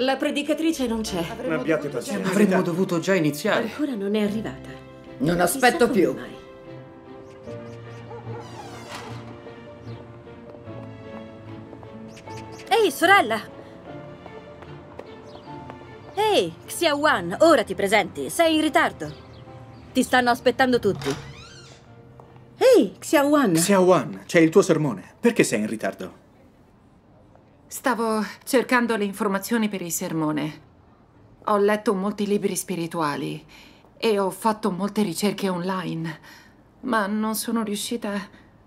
La predicatrice non c'è. Non abbiate pazienza. Avremmo dovuto già iniziare. Ancora non è arrivata. Non, non aspetto più. Mai. Ehi, sorella! Ehi, Wan, ora ti presenti. Sei in ritardo. Ti stanno aspettando tutti. Ehi, Xiaowan! Wan, c'è il tuo sermone. Perché sei in ritardo? Stavo cercando le informazioni per il sermone. Ho letto molti libri spirituali e ho fatto molte ricerche online, ma non sono riuscita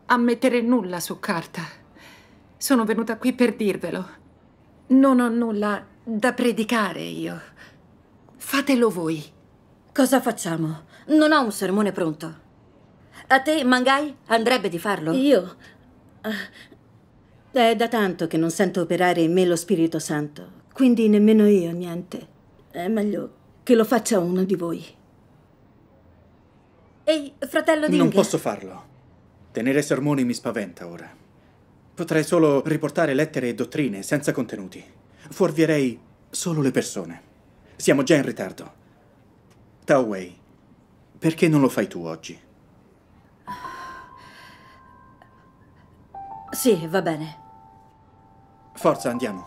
a mettere nulla su carta. Sono venuta qui per dirvelo. Non ho nulla da predicare io. Fatelo voi. Cosa facciamo? Non ho un sermone pronto. A te, Mangai, andrebbe di farlo? Io? È da tanto che non sento operare in me lo Spirito Santo, quindi nemmeno io niente. È meglio che lo faccia uno di voi. Ehi, fratello di... Non posso farlo. Tenere sermoni mi spaventa ora. Potrei solo riportare lettere e dottrine senza contenuti. Fuorvierei solo le persone. Siamo già in ritardo. Tao Wei, perché non lo fai tu oggi? Sì, va bene. Forza, andiamo.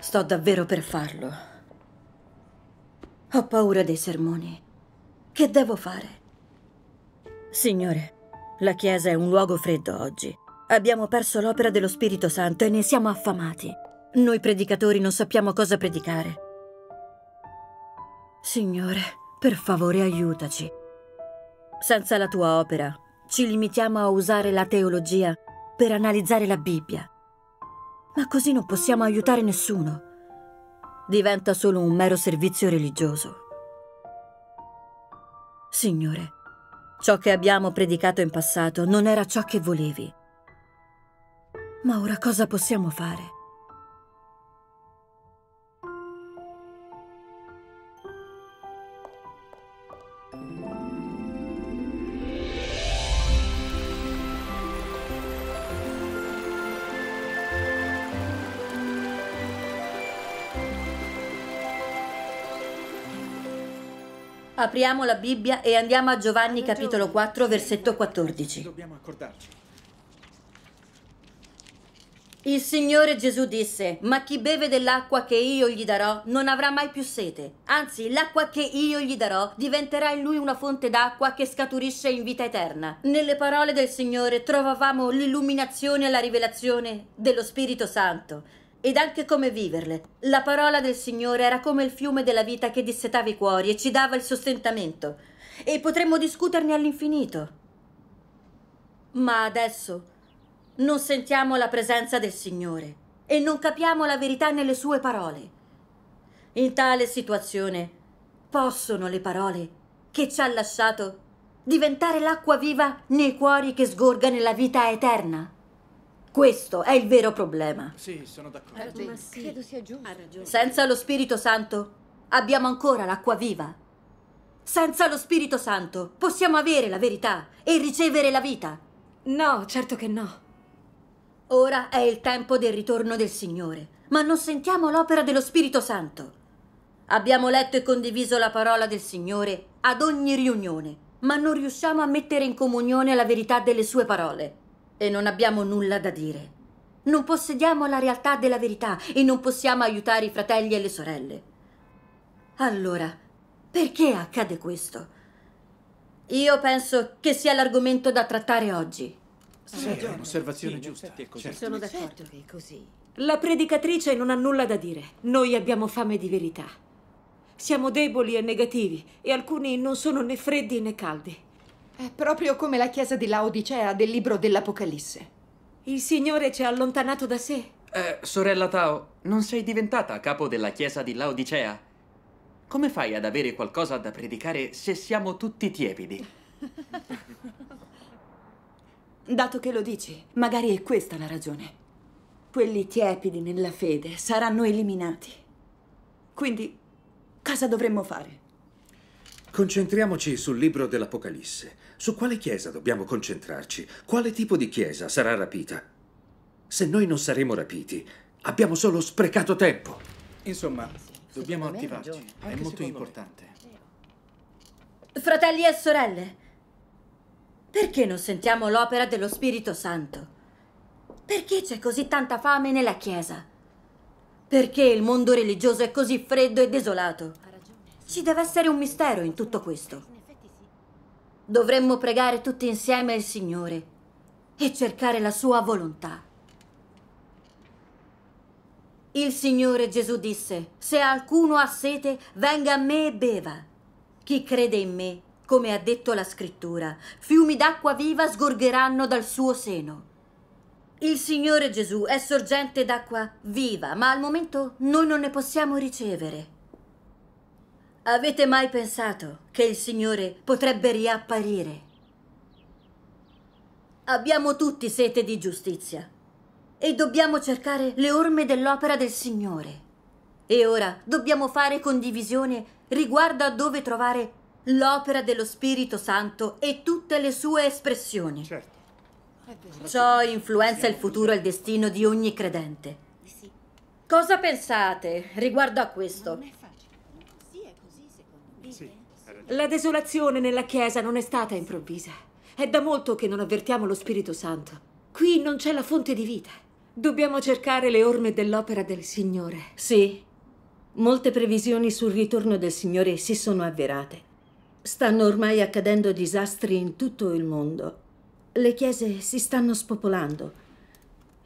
Sto davvero per farlo. Ho paura dei sermoni. Che devo fare? Signore, la Chiesa è un luogo freddo oggi. Abbiamo perso l'opera dello Spirito Santo e ne siamo affamati. Noi predicatori non sappiamo cosa predicare. Signore, per favore aiutaci. Senza la tua opera, ci limitiamo a usare la teologia per analizzare la Bibbia. Ma così non possiamo aiutare nessuno. Diventa solo un mero servizio religioso. Signore, ciò che abbiamo predicato in passato non era ciò che volevi. Ma ora cosa possiamo fare? Apriamo la Bibbia e andiamo a Giovanni capitolo 4 versetto 14. Il Signore Gesù disse, ma chi beve dell'acqua che io gli darò non avrà mai più sete, anzi l'acqua che io gli darò diventerà in lui una fonte d'acqua che scaturisce in vita eterna. Nelle parole del Signore trovavamo l'illuminazione e la rivelazione dello Spirito Santo ed anche come viverle. La parola del Signore era come il fiume della vita che dissetava i cuori e ci dava il sostentamento. E potremmo discuterne all'infinito. Ma adesso non sentiamo la presenza del Signore e non capiamo la verità nelle sue parole. In tale situazione possono le parole che ci ha lasciato diventare l'acqua viva nei cuori che sgorga nella vita eterna? Questo è il vero problema. Sì, sono d'accordo. ma sì. Credo sia giusto. Ha ragione. Senza lo Spirito Santo abbiamo ancora l'acqua viva. Senza lo Spirito Santo possiamo avere la verità e ricevere la vita. No, certo che no. Ora è il tempo del ritorno del Signore, ma non sentiamo l'opera dello Spirito Santo. Abbiamo letto e condiviso la parola del Signore ad ogni riunione, ma non riusciamo a mettere in comunione la verità delle sue parole e non abbiamo nulla da dire. Non possediamo la realtà della verità e non possiamo aiutare i fratelli e le sorelle. Allora, perché accade questo? Io penso che sia l'argomento da trattare oggi. Sì, è un'osservazione sì, giusta. Certo. Sono d'accordo. Certo che così. La predicatrice non ha nulla da dire. Noi abbiamo fame di verità. Siamo deboli e negativi e alcuni non sono né freddi né caldi. È proprio come la chiesa di Laodicea del libro dell'Apocalisse. Il Signore ci ha allontanato da sé. Eh, sorella Tao, non sei diventata capo della chiesa di Laodicea? Come fai ad avere qualcosa da predicare se siamo tutti tiepidi? Dato che lo dici, magari è questa la ragione. Quelli tiepidi nella fede saranno eliminati. Quindi, cosa dovremmo fare? Concentriamoci sul libro dell'Apocalisse. Su quale chiesa dobbiamo concentrarci? Quale tipo di chiesa sarà rapita? Se noi non saremo rapiti, abbiamo solo sprecato tempo. Insomma, dobbiamo attivarci. È molto importante. Fratelli e sorelle, perché non sentiamo l'opera dello Spirito Santo? Perché c'è così tanta fame nella Chiesa? Perché il mondo religioso è così freddo e desolato? Ci deve essere un mistero in tutto questo. Dovremmo pregare tutti insieme il Signore e cercare la sua volontà. Il Signore Gesù disse, se alcuno ha sete, venga a me e beva. Chi crede in me, come ha detto la scrittura, fiumi d'acqua viva sgorgeranno dal suo seno. Il Signore Gesù è sorgente d'acqua viva, ma al momento noi non ne possiamo ricevere. Avete mai pensato che il Signore potrebbe riapparire? Abbiamo tutti sete di giustizia e dobbiamo cercare le orme dell'opera del Signore. E ora dobbiamo fare condivisione riguardo a dove trovare l'opera dello Spirito Santo e tutte le sue espressioni. Certo. Ciò influenza il futuro e il destino di ogni credente. Cosa pensate riguardo a questo? Sì, La desolazione nella chiesa non è stata improvvisa. È da molto che non avvertiamo lo Spirito Santo. Qui non c'è la fonte di vita. Dobbiamo cercare le orme dell'opera del Signore. Sì. Molte previsioni sul ritorno del Signore si sono avverate. Stanno ormai accadendo disastri in tutto il mondo. Le chiese si stanno spopolando.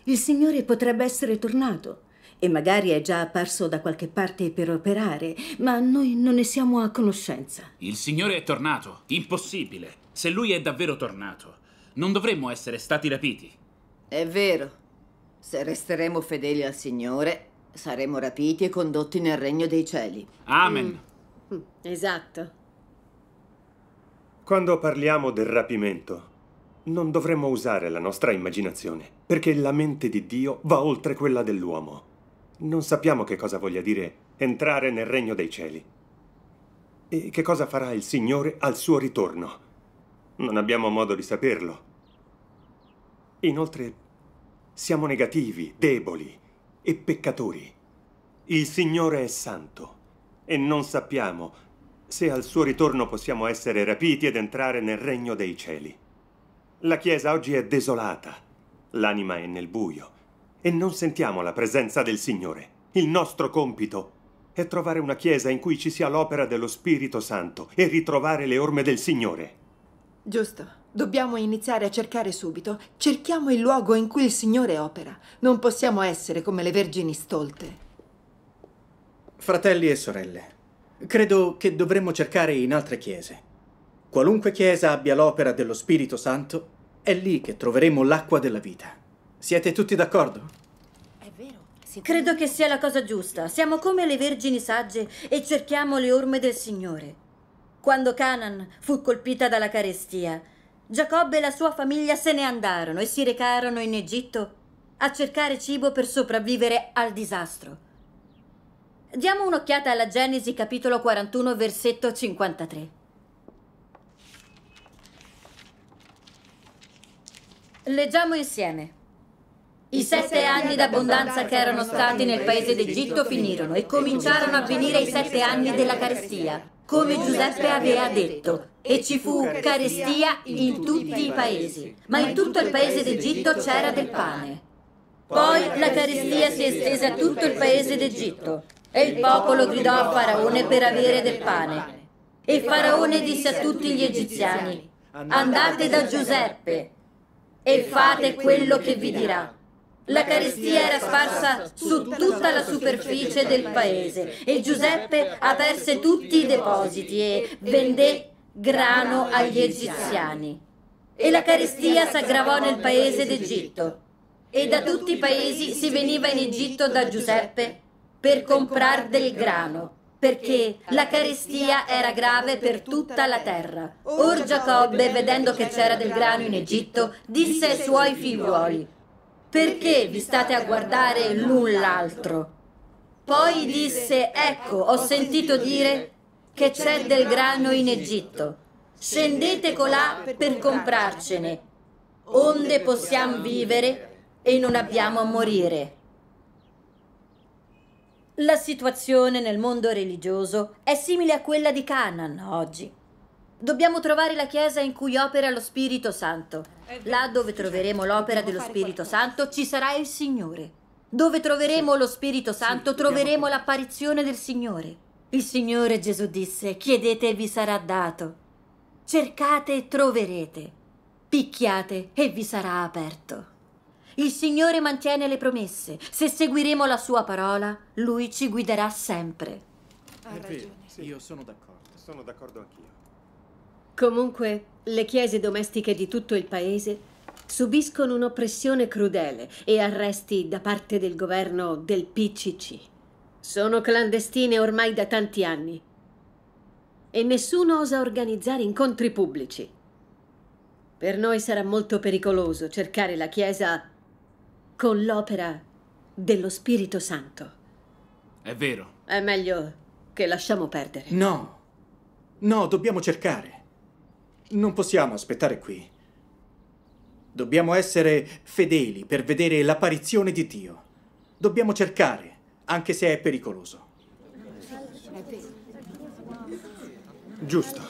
Il Signore potrebbe essere tornato e magari è già apparso da qualche parte per operare, ma noi non ne siamo a conoscenza. Il signore è tornato. Impossibile. Se lui è davvero tornato, non dovremmo essere stati rapiti. È vero. Se resteremo fedeli al Signore, saremo rapiti e condotti nel regno dei cieli. Amen. Mm. mm esatto. Quando parliamo del rapimento, non dovremmo usare la nostra immaginazione, perché la mente di Dio va oltre quella dell'uomo non sappiamo che cosa voglia dire entrare nel regno dei cieli. E che cosa farà il Signore al suo ritorno? Non abbiamo modo di saperlo. Inoltre, siamo negativi, deboli e peccatori. Il Signore è santo e non sappiamo se al suo ritorno possiamo essere rapiti ed entrare nel regno dei cieli. La Chiesa oggi è desolata, l'anima è nel buio e non sentiamo la presenza del Signore. Il nostro compito è trovare una chiesa in cui ci sia l'opera dello Spirito Santo e ritrovare le orme del Signore. Giusto. Dobbiamo iniziare a cercare subito. Cerchiamo il luogo in cui il Signore opera. Non possiamo essere come le vergini stolte. Fratelli e sorelle, credo che dovremmo cercare in altre chiese. Qualunque chiesa abbia l'opera dello Spirito Santo, è lì che troveremo l'acqua della vita. Siete tutti d'accordo? È vero. Credo che sia la cosa giusta. Siamo come le vergini sagge e cerchiamo le orme del Signore. Quando Canaan fu colpita dalla carestia, Giacobbe e la sua famiglia se ne andarono e si recarono in Egitto a cercare cibo per sopravvivere al disastro. Diamo un'occhiata alla Genesi capitolo 41 versetto 53. Leggiamo insieme. I sette anni d'abbondanza che erano stati nel paese d'Egitto finirono e cominciarono a venire i sette anni della carestia, come Giuseppe aveva detto. E ci fu carestia in tutti i paesi, ma in tutto il paese d'Egitto c'era del pane. Poi la carestia si estese a tutto il paese d'Egitto e il popolo gridò a Faraone per avere del pane. E Faraone disse a tutti gli egiziani, andate da Giuseppe e fate quello che vi dirà la carestia era sparsa su tutta la superficie del paese e Giuseppe aperse tutti i depositi e vendé grano agli egiziani. E la carestia s'aggravò nel paese d'Egitto. E da tutti i paesi si veniva in Egitto da Giuseppe per comprare del grano, perché la carestia era grave per tutta la terra. Or Giacobbe, vedendo che c'era del grano in Egitto, disse ai suoi figliuoli, perché vi state a guardare l'un l'altro? Poi disse, ecco, ho sentito dire che c'è del grano in Egitto. Scendete colà per comprarcene, onde possiamo vivere e non abbiamo a morire. La situazione nel mondo religioso è simile a quella di Canaan oggi. Dobbiamo trovare la chiesa in cui opera lo Spirito Santo. Là dove troveremo certo. l'opera dello Spirito Santo ci sarà il Signore. Dove troveremo lo Spirito Santo troveremo l'apparizione del Signore. Il Signore Gesù disse, chiedete e vi sarà dato. Cercate e troverete. Picchiate e vi sarà aperto. Il Signore mantiene le promesse. Se seguiremo la sua parola, Lui ci guiderà sempre. Ha ragione. Io sono d'accordo. Sono d'accordo anch'io. Comunque, le chiese domestiche di tutto il paese subiscono un'oppressione crudele e arresti da parte del governo del PCC. Sono clandestine ormai da tanti anni e nessuno osa organizzare incontri pubblici. Per noi sarà molto pericoloso cercare la Chiesa con l'opera dello Spirito Santo. È vero. È meglio che lasciamo perdere. No, no, dobbiamo cercare. Non possiamo aspettare qui. Dobbiamo essere fedeli per vedere l'apparizione di Dio. Dobbiamo cercare, anche se è pericoloso. Giusto.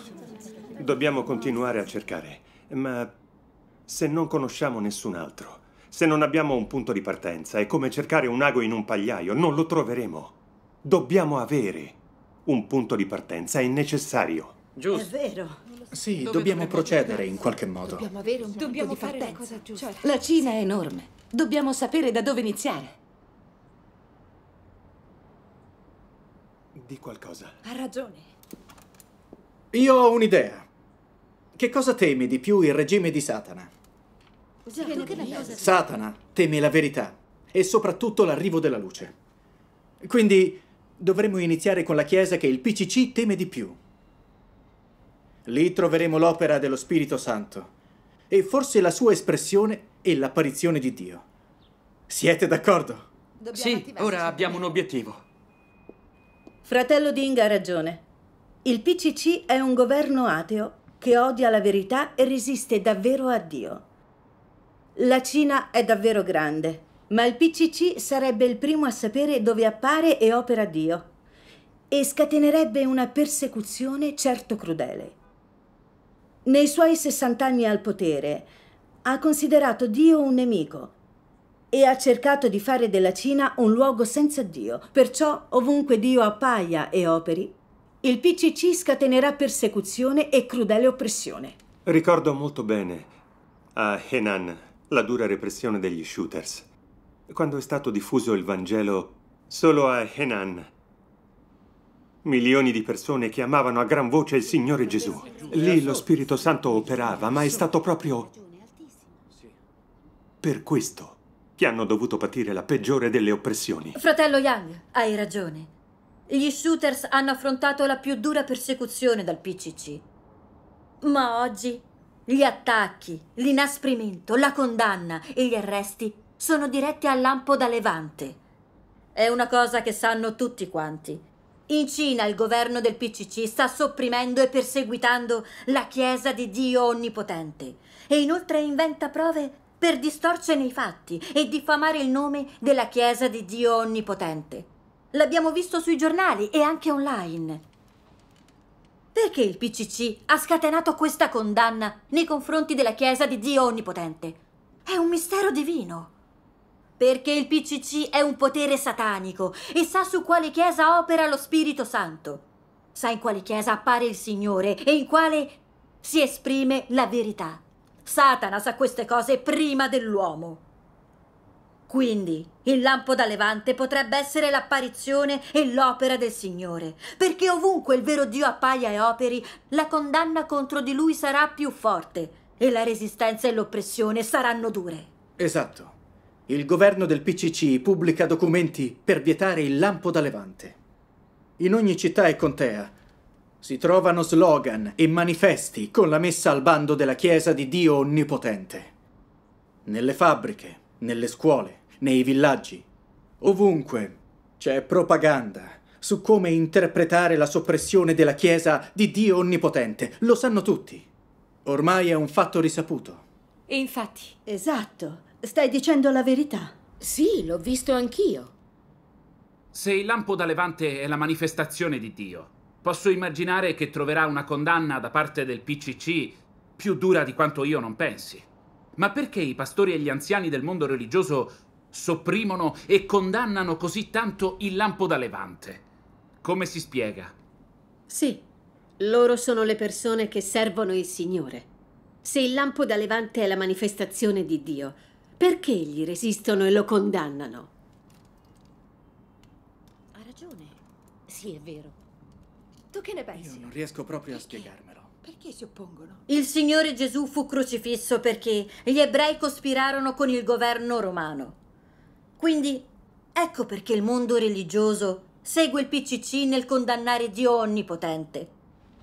Dobbiamo continuare a cercare, ma se non conosciamo nessun altro, se non abbiamo un punto di partenza, è come cercare un ago in un pagliaio, non lo troveremo. Dobbiamo avere un punto di partenza, è necessario. Giusto. È vero. Sì, dobbiamo procedere in qualche modo. Dobbiamo avere un dobbiamo po' di cosa giusta. Certo. La Cina è enorme. Dobbiamo sapere da dove iniziare. Di qualcosa. Ha ragione. Io ho un'idea. Che cosa temi di più il regime di Satana? Sì, certo Satana teme la verità e soprattutto l'arrivo della luce. Quindi dovremmo iniziare con la Chiesa che il PCC teme di più. Lì troveremo l'opera dello Spirito Santo e forse la sua espressione e l'apparizione di Dio. Siete d'accordo? Sì, ora abbiamo un obiettivo. Fratello Ding ha ragione. Il PCC è un governo ateo che odia la verità e resiste davvero a Dio. La Cina è davvero grande, ma il PCC sarebbe il primo a sapere dove appare e opera Dio e scatenerebbe una persecuzione certo crudele. Nei suoi 60 anni al potere ha considerato Dio un nemico e ha cercato di fare della Cina un luogo senza Dio. Perciò ovunque Dio appaia e operi, il PCC scatenerà persecuzione e crudele oppressione. Ricordo molto bene a Henan la dura repressione degli shooters. Quando è stato diffuso il Vangelo solo a Henan, Milioni di persone chiamavano a gran voce il Signore Gesù. Lì lo Spirito Santo operava, ma è stato proprio per questo che hanno dovuto patire la peggiore delle oppressioni. Fratello Yang, hai ragione. Gli shooters hanno affrontato la più dura persecuzione dal PCC. Ma oggi gli attacchi, l'inasprimento, la condanna e gli arresti sono diretti al lampo da levante. È una cosa che sanno tutti quanti in Cina il governo del PCC sta sopprimendo e perseguitando la Chiesa di Dio Onnipotente e inoltre inventa prove per distorcerne i fatti e diffamare il nome della Chiesa di Dio Onnipotente. L'abbiamo visto sui giornali e anche online. Perché il PCC ha scatenato questa condanna nei confronti della Chiesa di Dio Onnipotente? È un mistero divino. Perché il PCC è un potere satanico e sa su quale chiesa opera lo Spirito Santo. Sa in quale chiesa appare il Signore e in quale si esprime la verità. Satana sa queste cose prima dell'uomo. Quindi il lampo da levante potrebbe essere l'apparizione e l'opera del Signore, perché ovunque il vero Dio appaia e operi, la condanna contro di lui sarà più forte e la resistenza e l'oppressione saranno dure. Esatto. Il governo del PCC pubblica documenti per vietare il lampo da levante. In ogni città e contea si trovano slogan e manifesti con la messa al bando della Chiesa di Dio Onnipotente. Nelle fabbriche, nelle scuole, nei villaggi, ovunque c'è propaganda su come interpretare la soppressione della Chiesa di Dio Onnipotente. Lo sanno tutti. Ormai è un fatto risaputo. E infatti. Esatto. Stai dicendo la verità? Sì, l'ho visto anch'io. Se il lampo da levante è la manifestazione di Dio, posso immaginare che troverà una condanna da parte del PCC più dura di quanto io non pensi. Ma perché i pastori e gli anziani del mondo religioso sopprimono e condannano così tanto il lampo da levante? Come si spiega? Sì, loro sono le persone che servono il Signore. Se il lampo da levante è la manifestazione di Dio, perché gli resistono e lo condannano? Ha ragione. Sì, è vero. Tu che ne pensi? Io non riesco proprio Perché? a spiegarmelo. Perché si oppongono? Il Signore Gesù fu crocifisso perché gli ebrei cospirarono con il governo romano. Quindi ecco perché il mondo religioso segue il PCC nel condannare Dio onnipotente.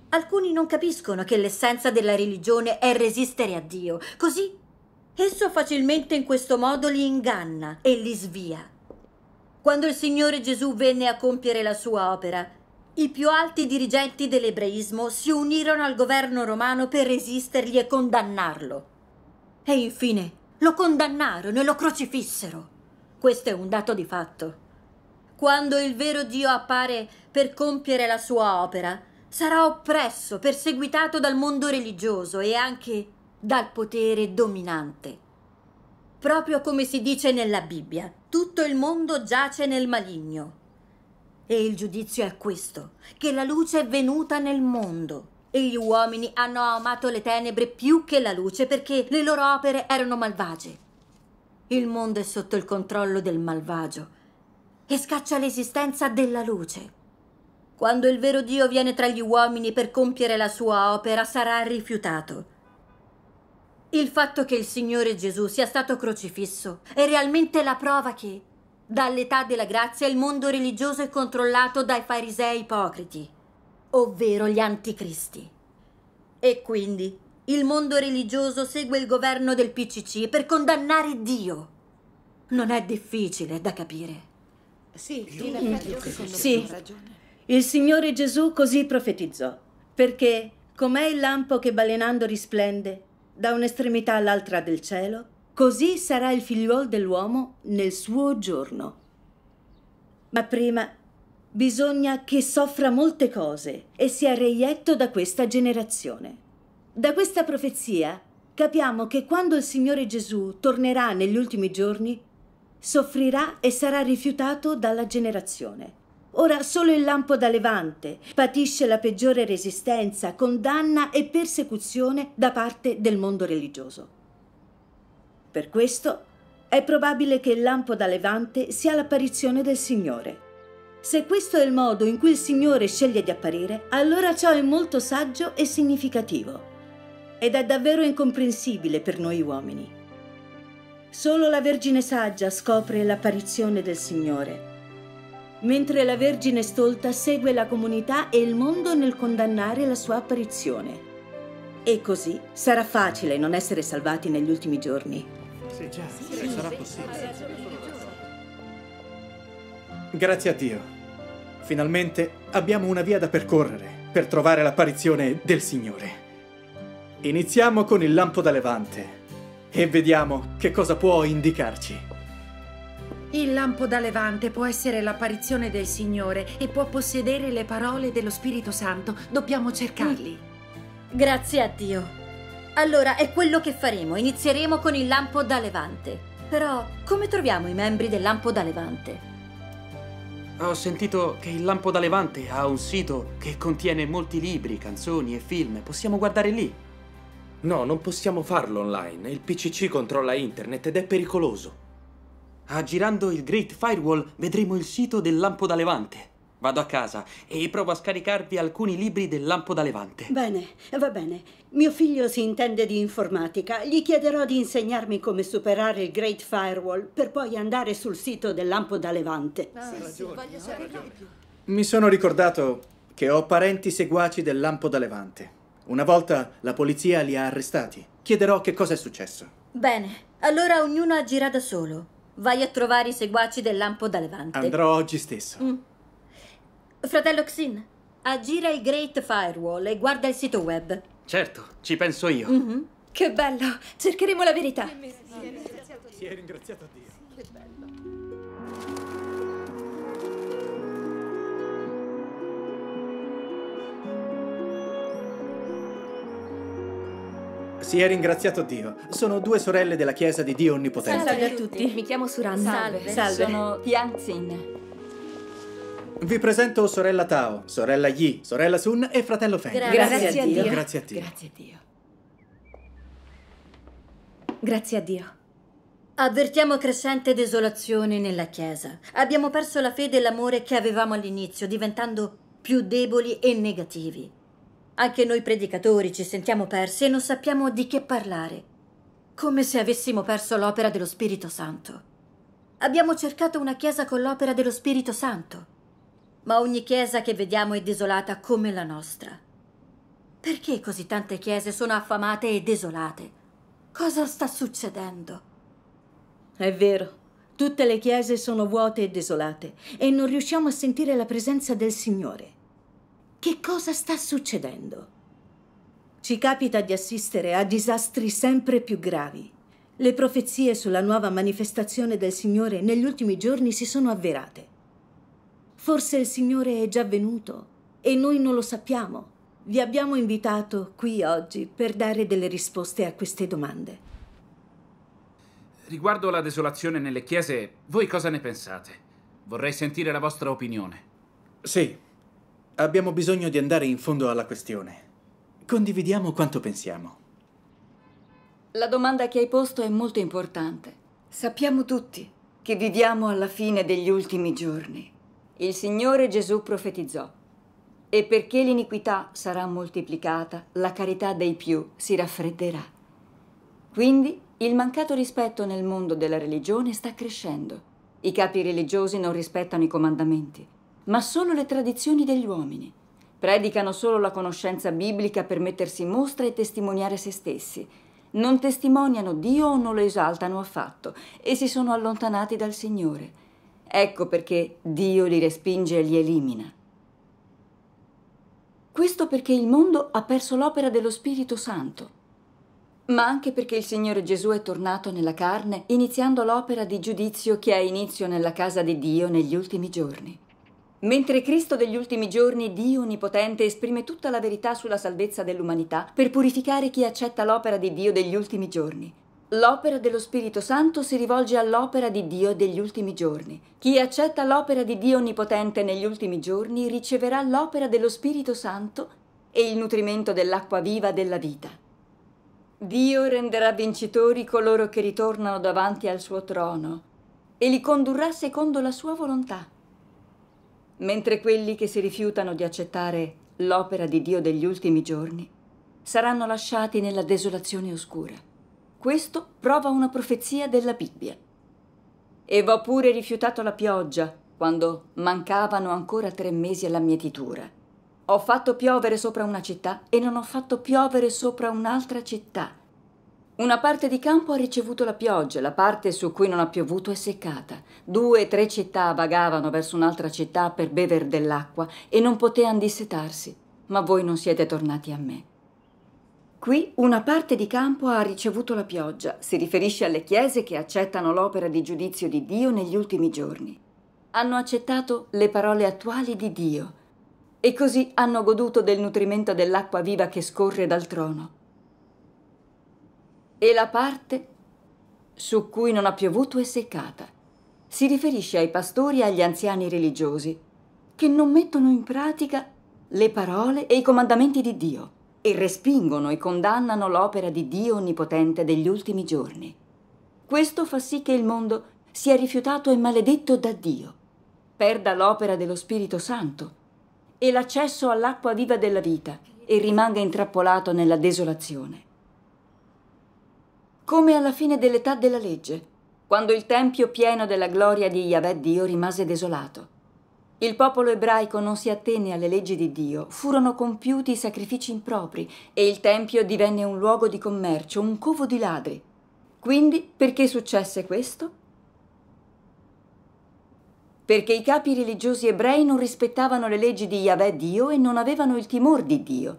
Alcuni non capiscono che l'essenza della religione è resistere a Dio, così Esso facilmente in questo modo li inganna e li svia. Quando il Signore Gesù venne a compiere la sua opera, i più alti dirigenti dell'ebraismo si unirono al governo romano per resistergli e condannarlo. E infine lo condannarono e lo crocifissero. Questo è un dato di fatto. Quando il vero Dio appare per compiere la sua opera, sarà oppresso, perseguitato dal mondo religioso e anche dal potere dominante. Proprio come si dice nella Bibbia, tutto il mondo giace nel maligno. E il giudizio è questo, che la luce è venuta nel mondo. E gli uomini hanno amato le tenebre più che la luce perché le loro opere erano malvagie. Il mondo è sotto il controllo del malvagio e scaccia l'esistenza della luce. Quando il vero Dio viene tra gli uomini per compiere la sua opera sarà rifiutato il fatto che il Signore Gesù sia stato crocifisso è realmente la prova che, dall'età della grazia, il mondo religioso è controllato dai farisei ipocriti, ovvero gli anticristi. E quindi il mondo religioso segue il governo del PCC per condannare Dio. Non è difficile da capire. Sì, sì. Il Signore Gesù così profetizzò, perché com'è il lampo che balenando risplende, da un'estremità all'altra del cielo, così sarà il figliuol dell'uomo nel suo giorno. Ma prima bisogna che soffra molte cose e sia reietto da questa generazione. Da questa profezia capiamo che quando il Signore Gesù tornerà negli ultimi giorni, soffrirà e sarà rifiutato dalla generazione ora solo il lampo da levante, patisce la peggiore resistenza, condanna e persecuzione da parte del mondo religioso. Per questo è probabile che il lampo da levante sia l'apparizione del Signore. Se questo è il modo in cui il Signore sceglie di apparire, allora ciò è molto saggio e significativo. Ed è davvero incomprensibile per noi uomini. Solo la Vergine saggia scopre l'apparizione del Signore mentre la Vergine Stolta segue la comunità e il mondo nel condannare la sua apparizione. E così sarà facile non essere salvati negli ultimi giorni. Sì, già, sì, sarà possibile. Grazie a Dio. Finalmente abbiamo una via da percorrere per trovare l'apparizione del Signore. Iniziamo con il lampo da levante e vediamo che cosa può indicarci. Il lampo da levante può essere l'apparizione del Signore e può possedere le parole dello Spirito Santo. Dobbiamo cercarli. Mm. Grazie a Dio. Allora, è quello che faremo. Inizieremo con il lampo da levante. Però, come troviamo i membri del lampo da levante? Ho sentito che il Lampo da Levante ha un sito che contiene molti libri, canzoni e film. Possiamo guardare lì? No, non possiamo farlo online. Il PCC controlla internet ed è pericoloso. Aggirando ah, il Great Firewall vedremo il sito del Lampo da Levante. Vado a casa e provo a scaricarvi alcuni libri del Lampo da Levante. Bene, va bene. Mio figlio si intende di informatica. Gli chiederò di insegnarmi come superare il Great Firewall per poi andare sul sito del Lampo da Levante. Ah, sì, sì, voglio sapere Mi sono ricordato che ho parenti seguaci del Lampo da Levante. Una volta la polizia li ha arrestati. Chiederò che cosa è successo. Bene, allora ognuno agirà da solo. Vai a trovare i seguaci del lampo da levante. Andrò oggi stesso. Mm. Fratello Xin, aggira il Great Firewall e guarda il sito web. Certo, ci penso io. Mm -hmm. Che bello! Cercheremo la verità. Si è ringraziato a Dio. Che bello. Si è ringraziato Dio. Sono due sorelle della Chiesa di Dio Onnipotente. Salve a tutti. Mi chiamo Suranna. Salve. Salve. Sono Pianzin. Vi presento sorella Tao, sorella Yi, sorella Sun e fratello Feng. Grazie, Grazie, a Dio. Dio. Grazie a Dio. Grazie a Dio. Grazie a Dio. Avvertiamo crescente desolazione nella Chiesa. Abbiamo perso la fede e l'amore che avevamo all'inizio, diventando più deboli e negativi. Anche noi predicatori ci sentiamo persi e non sappiamo di che parlare, come se avessimo perso l'opera dello Spirito Santo. Abbiamo cercato una chiesa con l'opera dello Spirito Santo, ma ogni chiesa che vediamo è desolata come la nostra. Perché così tante chiese sono affamate e desolate? Cosa sta succedendo? È vero, tutte le chiese sono vuote e desolate e non riusciamo a sentire la presenza del Signore. Che cosa sta succedendo? Ci capita di assistere a disastri sempre più gravi. Le profezie sulla nuova manifestazione del Signore negli ultimi giorni si sono avverate. Forse il Signore è già venuto e noi non lo sappiamo. Vi abbiamo invitato qui oggi per dare delle risposte a queste domande. Riguardo la desolazione nelle chiese, voi cosa ne pensate? Vorrei sentire la vostra opinione. Sì, Abbiamo bisogno di andare in fondo alla questione. Condividiamo quanto pensiamo. La domanda che hai posto è molto importante. Sappiamo tutti che viviamo alla fine degli ultimi giorni. Il Signore Gesù profetizzò. E perché l'iniquità sarà moltiplicata, la carità dei più si raffredderà. Quindi il mancato rispetto nel mondo della religione sta crescendo. I capi religiosi non rispettano i comandamenti ma solo le tradizioni degli uomini. Predicano solo la conoscenza biblica per mettersi in mostra e testimoniare se stessi. Non testimoniano Dio o non lo esaltano affatto e si sono allontanati dal Signore. Ecco perché Dio li respinge e li elimina. Questo perché il mondo ha perso l'opera dello Spirito Santo, ma anche perché il Signore Gesù è tornato nella carne, iniziando l'opera di giudizio che ha inizio nella casa di Dio negli ultimi giorni. Mentre Cristo degli ultimi giorni, Dio Onnipotente, esprime tutta la verità sulla salvezza dell'umanità per purificare chi accetta l'opera di Dio degli ultimi giorni. L'opera dello Spirito Santo si rivolge all'opera di Dio degli ultimi giorni. Chi accetta l'opera di Dio Onnipotente negli ultimi giorni riceverà l'opera dello Spirito Santo e il nutrimento dell'acqua viva della vita. Dio renderà vincitori coloro che ritornano davanti al suo trono e li condurrà secondo la sua volontà mentre quelli che si rifiutano di accettare l'opera di Dio degli ultimi giorni saranno lasciati nella desolazione oscura. Questo prova una profezia della Bibbia. E v'ho pure rifiutato la pioggia quando mancavano ancora tre mesi alla mietitura. Ho fatto piovere sopra una città e non ho fatto piovere sopra un'altra città una parte di campo ha ricevuto la pioggia, la parte su cui non ha piovuto è seccata. Due o tre città vagavano verso un'altra città per bever dell'acqua e non potevano dissetarsi, ma voi non siete tornati a me. Qui una parte di campo ha ricevuto la pioggia, si riferisce alle chiese che accettano l'opera di giudizio di Dio negli ultimi giorni. Hanno accettato le parole attuali di Dio e così hanno goduto del nutrimento dell'acqua viva che scorre dal trono e la parte su cui non ha piovuto e seccata. Si riferisce ai pastori e agli anziani religiosi che non mettono in pratica le parole e i comandamenti di Dio e respingono e condannano l'opera di Dio Onnipotente degli ultimi giorni. Questo fa sì che il mondo sia rifiutato e maledetto da Dio, perda l'opera dello Spirito Santo e l'accesso all'acqua viva della vita e rimanga intrappolato nella desolazione come alla fine dell'età della legge, quando il tempio pieno della gloria di Yahweh Dio rimase desolato. Il popolo ebraico non si attenne alle leggi di Dio, furono compiuti i sacrifici impropri e il tempio divenne un luogo di commercio, un covo di ladri. Quindi, perché successe questo? Perché i capi religiosi ebrei non rispettavano le leggi di Yahweh Dio e non avevano il timore di Dio,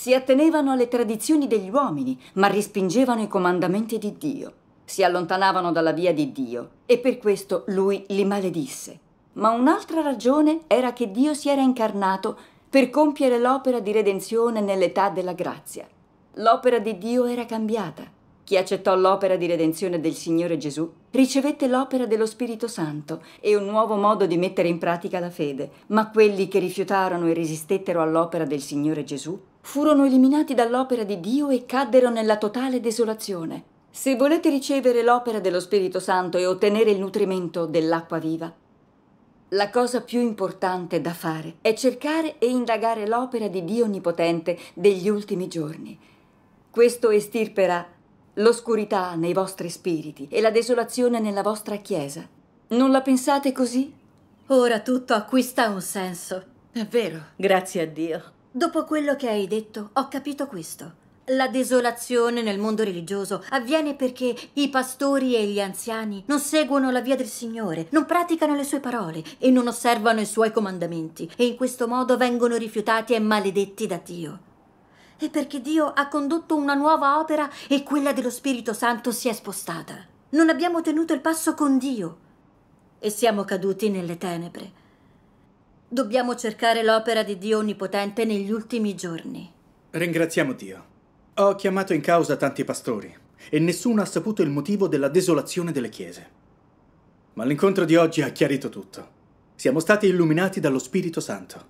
si attenevano alle tradizioni degli uomini, ma respingevano i comandamenti di Dio. Si allontanavano dalla via di Dio e per questo lui li maledisse. Ma un'altra ragione era che Dio si era incarnato per compiere l'opera di redenzione nell'età della grazia. L'opera di Dio era cambiata. Chi accettò l'opera di redenzione del Signore Gesù ricevette l'opera dello Spirito Santo e un nuovo modo di mettere in pratica la fede, ma quelli che rifiutarono e resistettero all'opera del Signore Gesù furono eliminati dall'opera di Dio e caddero nella totale desolazione. Se volete ricevere l'opera dello Spirito Santo e ottenere il nutrimento dell'acqua viva, la cosa più importante da fare è cercare e indagare l'opera di Dio Onnipotente degli ultimi giorni. Questo estirperà l'oscurità nei vostri spiriti e la desolazione nella vostra Chiesa. Non la pensate così? Ora tutto acquista un senso. È vero, grazie a Dio. Dopo quello che hai detto, ho capito questo. La desolazione nel mondo religioso avviene perché i pastori e gli anziani non seguono la via del Signore, non praticano le sue parole e non osservano i suoi comandamenti e in questo modo vengono rifiutati e maledetti da Dio. E perché Dio ha condotto una nuova opera e quella dello Spirito Santo si è spostata. Non abbiamo tenuto il passo con Dio e siamo caduti nelle tenebre. Dobbiamo cercare l'opera di Dio Onnipotente negli ultimi giorni. Ringraziamo Dio. Ho chiamato in causa tanti pastori e nessuno ha saputo il motivo della desolazione delle chiese. Ma l'incontro di oggi ha chiarito tutto. Siamo stati illuminati dallo Spirito Santo.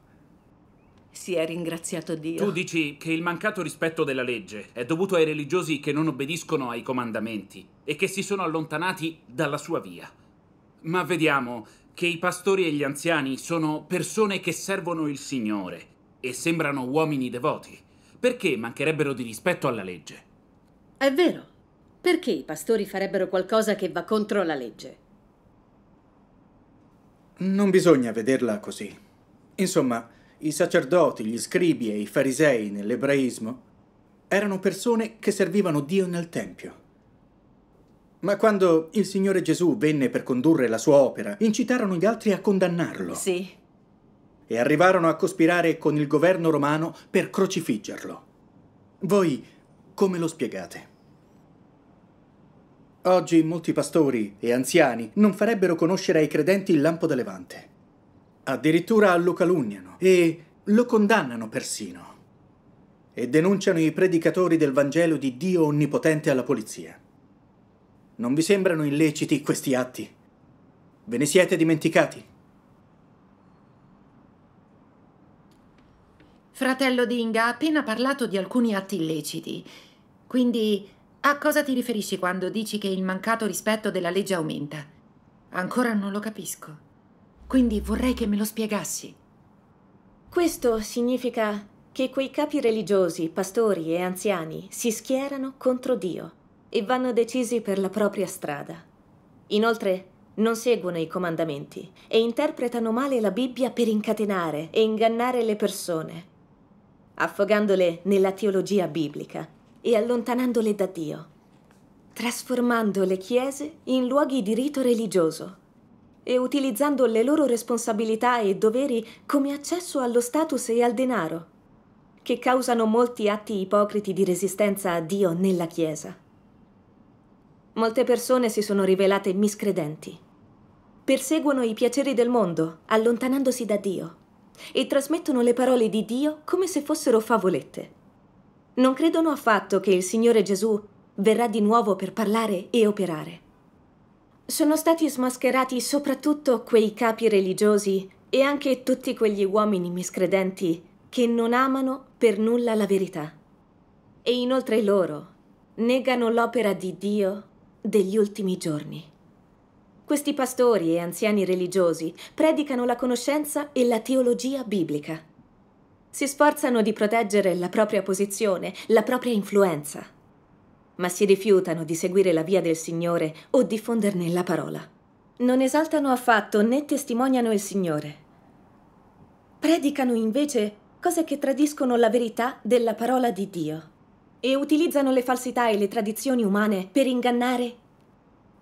Si è ringraziato Dio. Tu dici che il mancato rispetto della legge è dovuto ai religiosi che non obbediscono ai comandamenti e che si sono allontanati dalla sua via. Ma vediamo, che i pastori e gli anziani sono persone che servono il Signore e sembrano uomini devoti, perché mancherebbero di rispetto alla legge? È vero. Perché i pastori farebbero qualcosa che va contro la legge? Non bisogna vederla così. Insomma, i sacerdoti, gli scribi e i farisei nell'ebraismo erano persone che servivano Dio nel Tempio. Ma quando il Signore Gesù venne per condurre la sua opera, incitarono gli altri a condannarlo. Sì. E arrivarono a cospirare con il governo romano per crocifiggerlo. Voi come lo spiegate? Oggi molti pastori e anziani non farebbero conoscere ai credenti il lampo da levante. Addirittura lo calunniano e lo condannano persino. E denunciano i predicatori del Vangelo di Dio Onnipotente alla polizia. Non vi sembrano illeciti questi atti? Ve ne siete dimenticati? Fratello Dinga ha appena parlato di alcuni atti illeciti. Quindi a cosa ti riferisci quando dici che il mancato rispetto della legge aumenta? Ancora non lo capisco. Quindi vorrei che me lo spiegassi. Questo significa che quei capi religiosi, pastori e anziani si schierano contro Dio e vanno decisi per la propria strada. Inoltre, non seguono i comandamenti e interpretano male la Bibbia per incatenare e ingannare le persone, affogandole nella teologia biblica e allontanandole da Dio, trasformando le chiese in luoghi di rito religioso e utilizzando le loro responsabilità e doveri come accesso allo status e al denaro, che causano molti atti ipocriti di resistenza a Dio nella Chiesa molte persone si sono rivelate miscredenti. Perseguono i piaceri del mondo, allontanandosi da Dio, e trasmettono le parole di Dio come se fossero favolette. Non credono affatto che il Signore Gesù verrà di nuovo per parlare e operare. Sono stati smascherati soprattutto quei capi religiosi e anche tutti quegli uomini miscredenti che non amano per nulla la verità. E inoltre loro negano l'opera di Dio degli ultimi giorni. Questi pastori e anziani religiosi predicano la conoscenza e la teologia biblica. Si sforzano di proteggere la propria posizione, la propria influenza, ma si rifiutano di seguire la via del Signore o diffonderne la parola. Non esaltano affatto né testimoniano il Signore. Predicano invece cose che tradiscono la verità della parola di Dio e utilizzano le falsità e le tradizioni umane per ingannare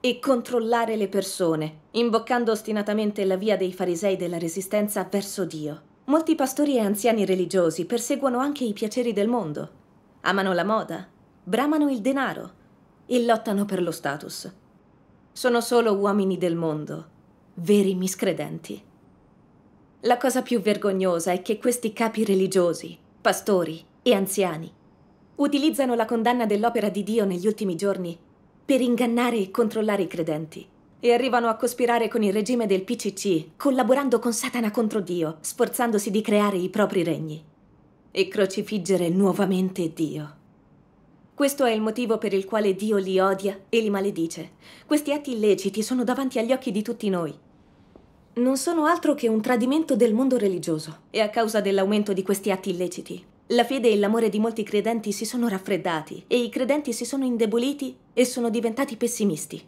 e controllare le persone, imboccando ostinatamente la via dei farisei della resistenza verso Dio. Molti pastori e anziani religiosi perseguono anche i piaceri del mondo, amano la moda, bramano il denaro e lottano per lo status. Sono solo uomini del mondo, veri miscredenti. La cosa più vergognosa è che questi capi religiosi, pastori e anziani utilizzano la condanna dell'opera di Dio negli ultimi giorni per ingannare e controllare i credenti. E arrivano a cospirare con il regime del PCC, collaborando con Satana contro Dio, sforzandosi di creare i propri regni. E crocifiggere nuovamente Dio. Questo è il motivo per il quale Dio li odia e li maledice. Questi atti illeciti sono davanti agli occhi di tutti noi. Non sono altro che un tradimento del mondo religioso e a causa dell'aumento di questi atti illeciti la fede e l'amore di molti credenti si sono raffreddati e i credenti si sono indeboliti e sono diventati pessimisti.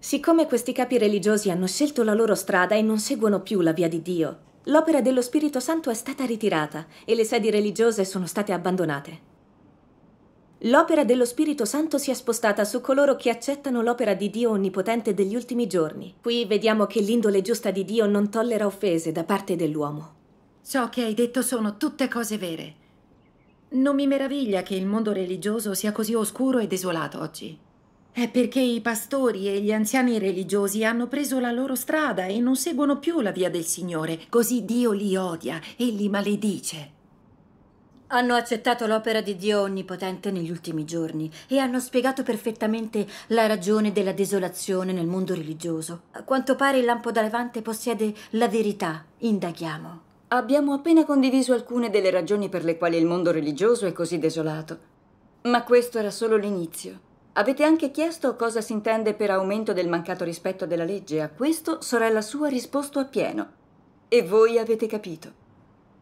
Siccome questi capi religiosi hanno scelto la loro strada e non seguono più la via di Dio, l'opera dello Spirito Santo è stata ritirata e le sedi religiose sono state abbandonate. L'opera dello Spirito Santo si è spostata su coloro che accettano l'opera di Dio Onnipotente degli ultimi giorni. Qui vediamo che l'indole giusta di Dio non tollera offese da parte dell'uomo. Ciò che hai detto sono tutte cose vere. Non mi meraviglia che il mondo religioso sia così oscuro e desolato oggi. È perché i pastori e gli anziani religiosi hanno preso la loro strada e non seguono più la via del Signore, così Dio li odia e li maledice. Hanno accettato l'opera di Dio Onnipotente negli ultimi giorni e hanno spiegato perfettamente la ragione della desolazione nel mondo religioso. A quanto pare il lampo da levante possiede la verità, indaghiamo. Abbiamo appena condiviso alcune delle ragioni per le quali il mondo religioso è così desolato. Ma questo era solo l'inizio. Avete anche chiesto cosa si intende per aumento del mancato rispetto della legge. A questo sorella sua ha risposto appieno. E voi avete capito.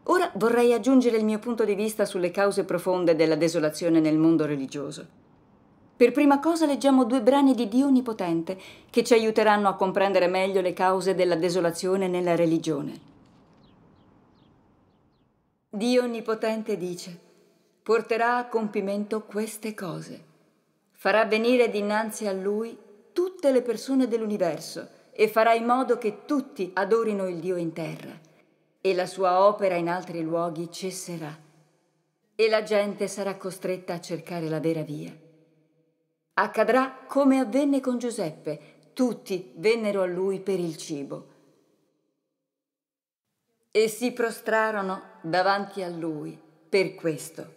Ora vorrei aggiungere il mio punto di vista sulle cause profonde della desolazione nel mondo religioso. Per prima cosa leggiamo due brani di Dio Onnipotente che ci aiuteranno a comprendere meglio le cause della desolazione nella religione. Dio Onnipotente dice, porterà a compimento queste cose. Farà venire dinanzi a Lui tutte le persone dell'universo e farà in modo che tutti adorino il Dio in terra. E la sua opera in altri luoghi cesserà. E la gente sarà costretta a cercare la vera via. Accadrà come avvenne con Giuseppe. Tutti vennero a lui per il cibo e si prostrarono davanti a lui per questo.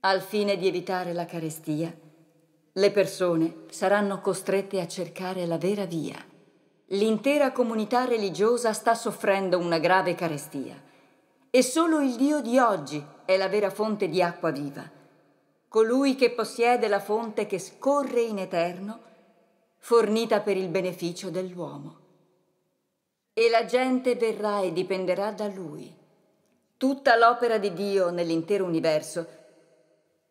Al fine di evitare la carestia, le persone saranno costrette a cercare la vera via. L'intera comunità religiosa sta soffrendo una grave carestia e solo il Dio di oggi è la vera fonte di acqua viva. Colui che possiede la fonte che scorre in eterno, fornita per il beneficio dell'uomo e la gente verrà e dipenderà da lui. Tutta l'opera di Dio nell'intero universo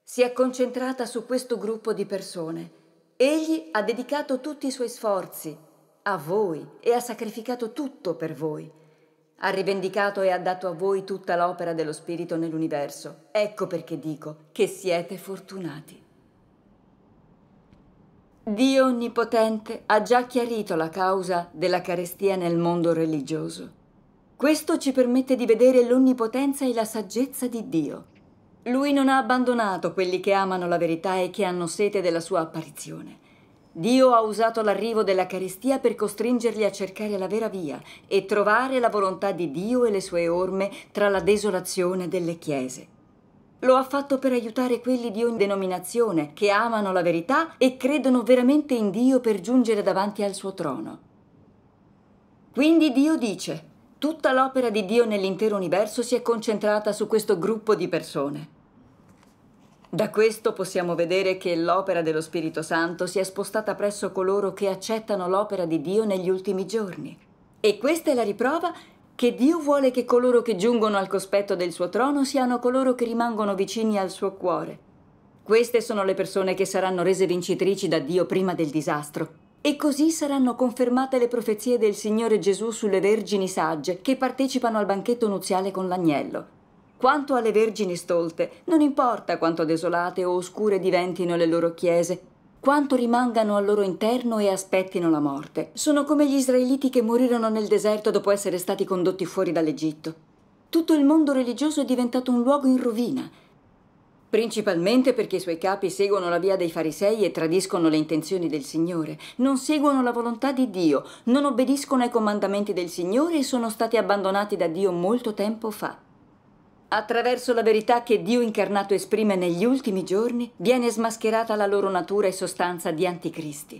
si è concentrata su questo gruppo di persone. Egli ha dedicato tutti i suoi sforzi a voi e ha sacrificato tutto per voi. Ha rivendicato e ha dato a voi tutta l'opera dello Spirito nell'universo. Ecco perché dico che siete fortunati. Dio Onnipotente ha già chiarito la causa della carestia nel mondo religioso. Questo ci permette di vedere l'onnipotenza e la saggezza di Dio. Lui non ha abbandonato quelli che amano la verità e che hanno sete della sua apparizione. Dio ha usato l'arrivo della carestia per costringerli a cercare la vera via e trovare la volontà di Dio e le sue orme tra la desolazione delle chiese. Lo ha fatto per aiutare quelli di ogni denominazione che amano la verità e credono veramente in Dio per giungere davanti al suo trono. Quindi Dio dice, tutta l'opera di Dio nell'intero universo si è concentrata su questo gruppo di persone. Da questo possiamo vedere che l'opera dello Spirito Santo si è spostata presso coloro che accettano l'opera di Dio negli ultimi giorni. E questa è la riprova che Dio vuole che coloro che giungono al cospetto del suo trono siano coloro che rimangono vicini al suo cuore. Queste sono le persone che saranno rese vincitrici da Dio prima del disastro. E così saranno confermate le profezie del Signore Gesù sulle vergini sagge che partecipano al banchetto nuziale con l'agnello. Quanto alle vergini stolte, non importa quanto desolate o oscure diventino le loro chiese, quanto rimangano al loro interno e aspettino la morte. Sono come gli israeliti che morirono nel deserto dopo essere stati condotti fuori dall'Egitto. Tutto il mondo religioso è diventato un luogo in rovina, principalmente perché i suoi capi seguono la via dei farisei e tradiscono le intenzioni del Signore, non seguono la volontà di Dio, non obbediscono ai comandamenti del Signore e sono stati abbandonati da Dio molto tempo fa. Attraverso la verità che Dio incarnato esprime negli ultimi giorni, viene smascherata la loro natura e sostanza di anticristi.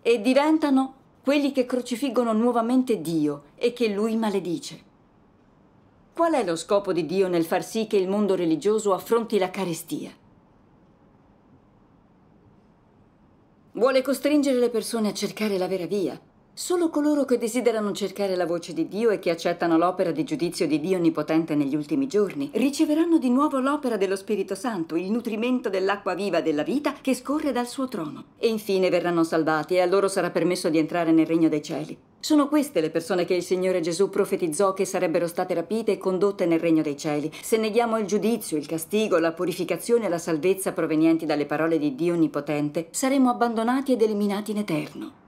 E diventano quelli che crocifiggono nuovamente Dio e che Lui maledice. Qual è lo scopo di Dio nel far sì che il mondo religioso affronti la carestia? Vuole costringere le persone a cercare la vera via, Solo coloro che desiderano cercare la voce di Dio e che accettano l'opera di giudizio di Dio Onnipotente negli ultimi giorni riceveranno di nuovo l'opera dello Spirito Santo, il nutrimento dell'acqua viva della vita che scorre dal suo trono. E infine verranno salvati e a loro sarà permesso di entrare nel regno dei cieli. Sono queste le persone che il Signore Gesù profetizzò che sarebbero state rapite e condotte nel regno dei cieli. Se neghiamo il giudizio, il castigo, la purificazione e la salvezza provenienti dalle parole di Dio Onnipotente, saremo abbandonati ed eliminati in eterno.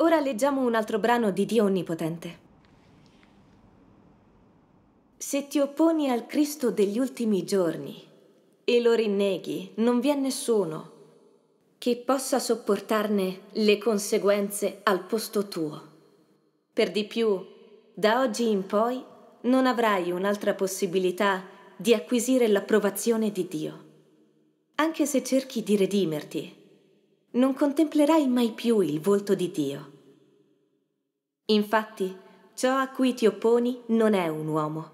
Ora leggiamo un altro brano di Dio Onnipotente. Se ti opponi al Cristo degli ultimi giorni e lo rinneghi, non vi è nessuno che possa sopportarne le conseguenze al posto tuo. Per di più, da oggi in poi non avrai un'altra possibilità di acquisire l'approvazione di Dio. Anche se cerchi di redimerti, non contemplerai mai più il volto di Dio. Infatti, ciò a cui ti opponi non è un uomo.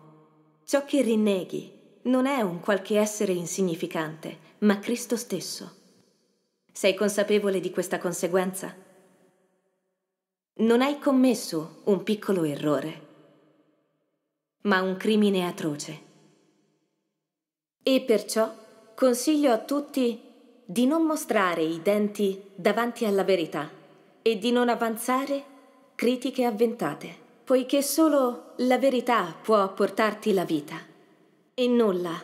Ciò che rinneghi non è un qualche essere insignificante, ma Cristo stesso. Sei consapevole di questa conseguenza? Non hai commesso un piccolo errore, ma un crimine atroce. E perciò consiglio a tutti di non mostrare i denti davanti alla verità e di non avanzare critiche avventate, poiché solo la verità può apportarti la vita e nulla,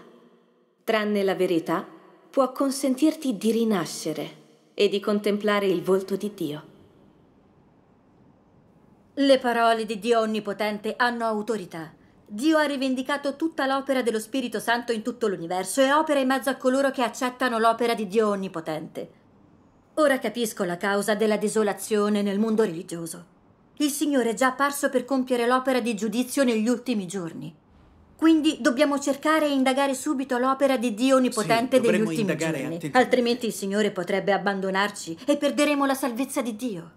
tranne la verità, può consentirti di rinascere e di contemplare il volto di Dio. Le parole di Dio Onnipotente hanno autorità Dio ha rivendicato tutta l'opera dello Spirito Santo in tutto l'universo e opera in mezzo a coloro che accettano l'opera di Dio Onnipotente. Ora capisco la causa della desolazione nel mondo religioso. Il Signore è già apparso per compiere l'opera di giudizio negli ultimi giorni. Quindi dobbiamo cercare e indagare subito l'opera di Dio Onnipotente sì, degli ultimi giorni, altrimenti il Signore potrebbe abbandonarci e perderemo la salvezza di Dio.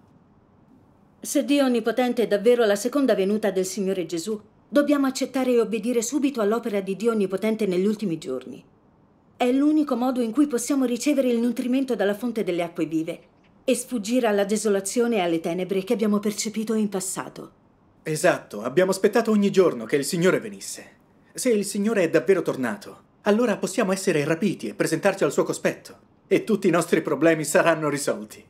Se Dio Onnipotente è davvero la seconda venuta del Signore Gesù, Dobbiamo accettare e obbedire subito all'opera di Dio Onnipotente negli ultimi giorni. È l'unico modo in cui possiamo ricevere il nutrimento dalla fonte delle acque vive e sfuggire alla desolazione e alle tenebre che abbiamo percepito in passato. Esatto, abbiamo aspettato ogni giorno che il Signore venisse. Se il Signore è davvero tornato, allora possiamo essere rapiti e presentarci al suo cospetto, e tutti i nostri problemi saranno risolti.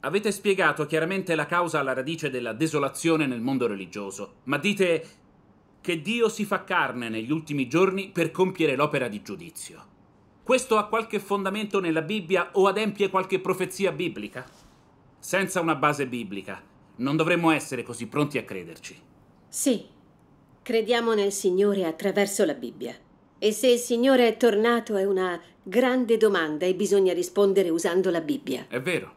Avete spiegato chiaramente la causa alla radice della desolazione nel mondo religioso, ma dite che Dio si fa carne negli ultimi giorni per compiere l'opera di giudizio. Questo ha qualche fondamento nella Bibbia o adempie qualche profezia biblica? Senza una base biblica, non dovremmo essere così pronti a crederci. Sì, crediamo nel Signore attraverso la Bibbia. E se il Signore è tornato è una grande domanda e bisogna rispondere usando la Bibbia. È vero.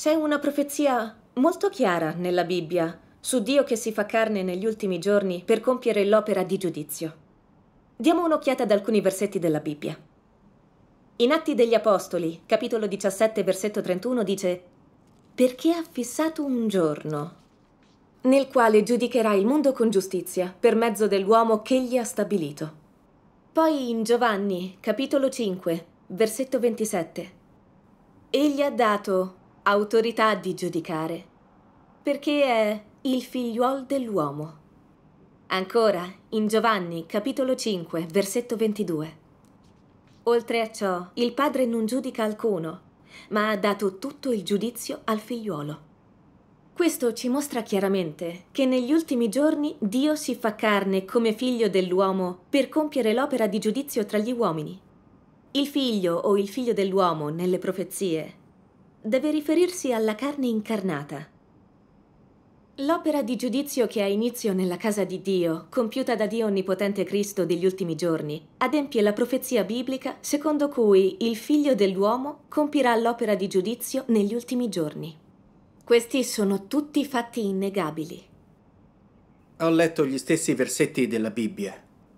C'è una profezia molto chiara nella Bibbia su Dio che si fa carne negli ultimi giorni per compiere l'opera di giudizio. Diamo un'occhiata ad alcuni versetti della Bibbia. In Atti degli Apostoli, capitolo 17, versetto 31 dice Perché ha fissato un giorno nel quale giudicherà il mondo con giustizia per mezzo dell'uomo che gli ha stabilito. Poi in Giovanni, capitolo 5, versetto 27 Egli ha dato autorità di giudicare, perché è il figliuol dell'uomo. Ancora, in Giovanni, capitolo 5, versetto 22. Oltre a ciò, il padre non giudica alcuno, ma ha dato tutto il giudizio al figliuolo. Questo ci mostra chiaramente che negli ultimi giorni Dio si fa carne come figlio dell'uomo per compiere l'opera di giudizio tra gli uomini. Il figlio o il figlio dell'uomo nelle profezie deve riferirsi alla carne incarnata. L'opera di giudizio che ha inizio nella casa di Dio, compiuta da Dio Onnipotente Cristo degli ultimi giorni, adempie la profezia biblica secondo cui il figlio dell'uomo compirà l'opera di giudizio negli ultimi giorni. Questi sono tutti fatti innegabili. Ho letto gli stessi versetti della Bibbia,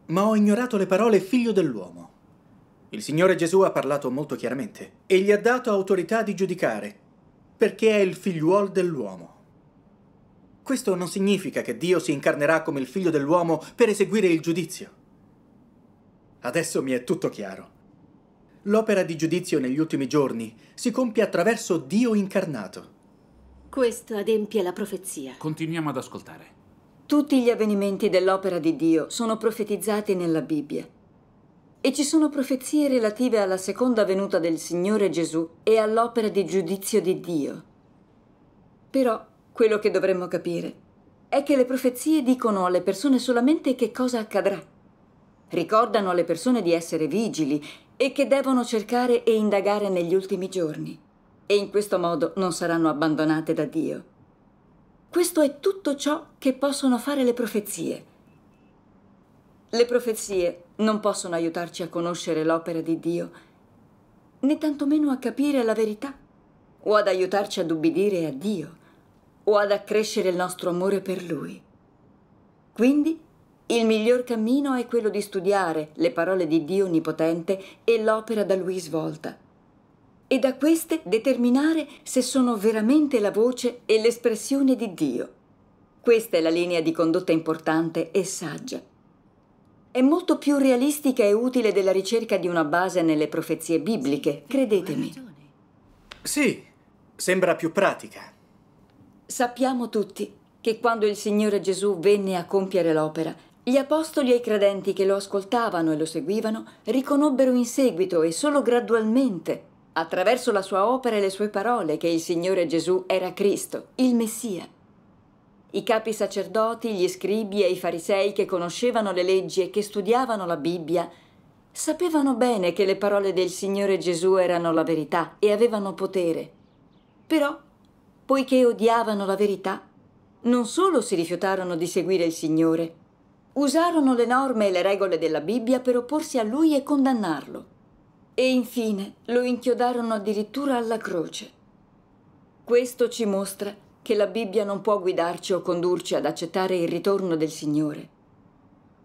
ma ho ignorato le parole figlio dell'uomo. Il Signore Gesù ha parlato molto chiaramente e gli ha dato autorità di giudicare, perché è il figliuol dell'uomo. Questo non significa che Dio si incarnerà come il figlio dell'uomo per eseguire il giudizio. Adesso mi è tutto chiaro. L'opera di giudizio negli ultimi giorni si compie attraverso Dio incarnato. Questo adempie la profezia. Continuiamo ad ascoltare. Tutti gli avvenimenti dell'opera di Dio sono profetizzati nella Bibbia e ci sono profezie relative alla seconda venuta del Signore Gesù e all'opera di giudizio di Dio. Però quello che dovremmo capire è che le profezie dicono alle persone solamente che cosa accadrà. Ricordano alle persone di essere vigili e che devono cercare e indagare negli ultimi giorni. E in questo modo non saranno abbandonate da Dio. Questo è tutto ciò che possono fare le profezie le profezie non possono aiutarci a conoscere l'opera di Dio, né tantomeno a capire la verità, o ad aiutarci ad ubbidire a Dio, o ad accrescere il nostro amore per Lui. Quindi, il miglior cammino è quello di studiare le parole di Dio Onnipotente e l'opera da Lui svolta, e da queste determinare se sono veramente la voce e l'espressione di Dio. Questa è la linea di condotta importante e saggia è molto più realistica e utile della ricerca di una base nelle profezie bibliche, credetemi. Sì, sembra più pratica. Sappiamo tutti che quando il Signore Gesù venne a compiere l'opera, gli apostoli e i credenti che lo ascoltavano e lo seguivano riconobbero in seguito e solo gradualmente, attraverso la sua opera e le sue parole, che il Signore Gesù era Cristo, il Messia i capi sacerdoti, gli scribi e i farisei che conoscevano le leggi e che studiavano la Bibbia, sapevano bene che le parole del Signore Gesù erano la verità e avevano potere. Però, poiché odiavano la verità, non solo si rifiutarono di seguire il Signore, usarono le norme e le regole della Bibbia per opporsi a lui e condannarlo. E infine lo inchiodarono addirittura alla croce. Questo ci mostra che la Bibbia non può guidarci o condurci ad accettare il ritorno del Signore.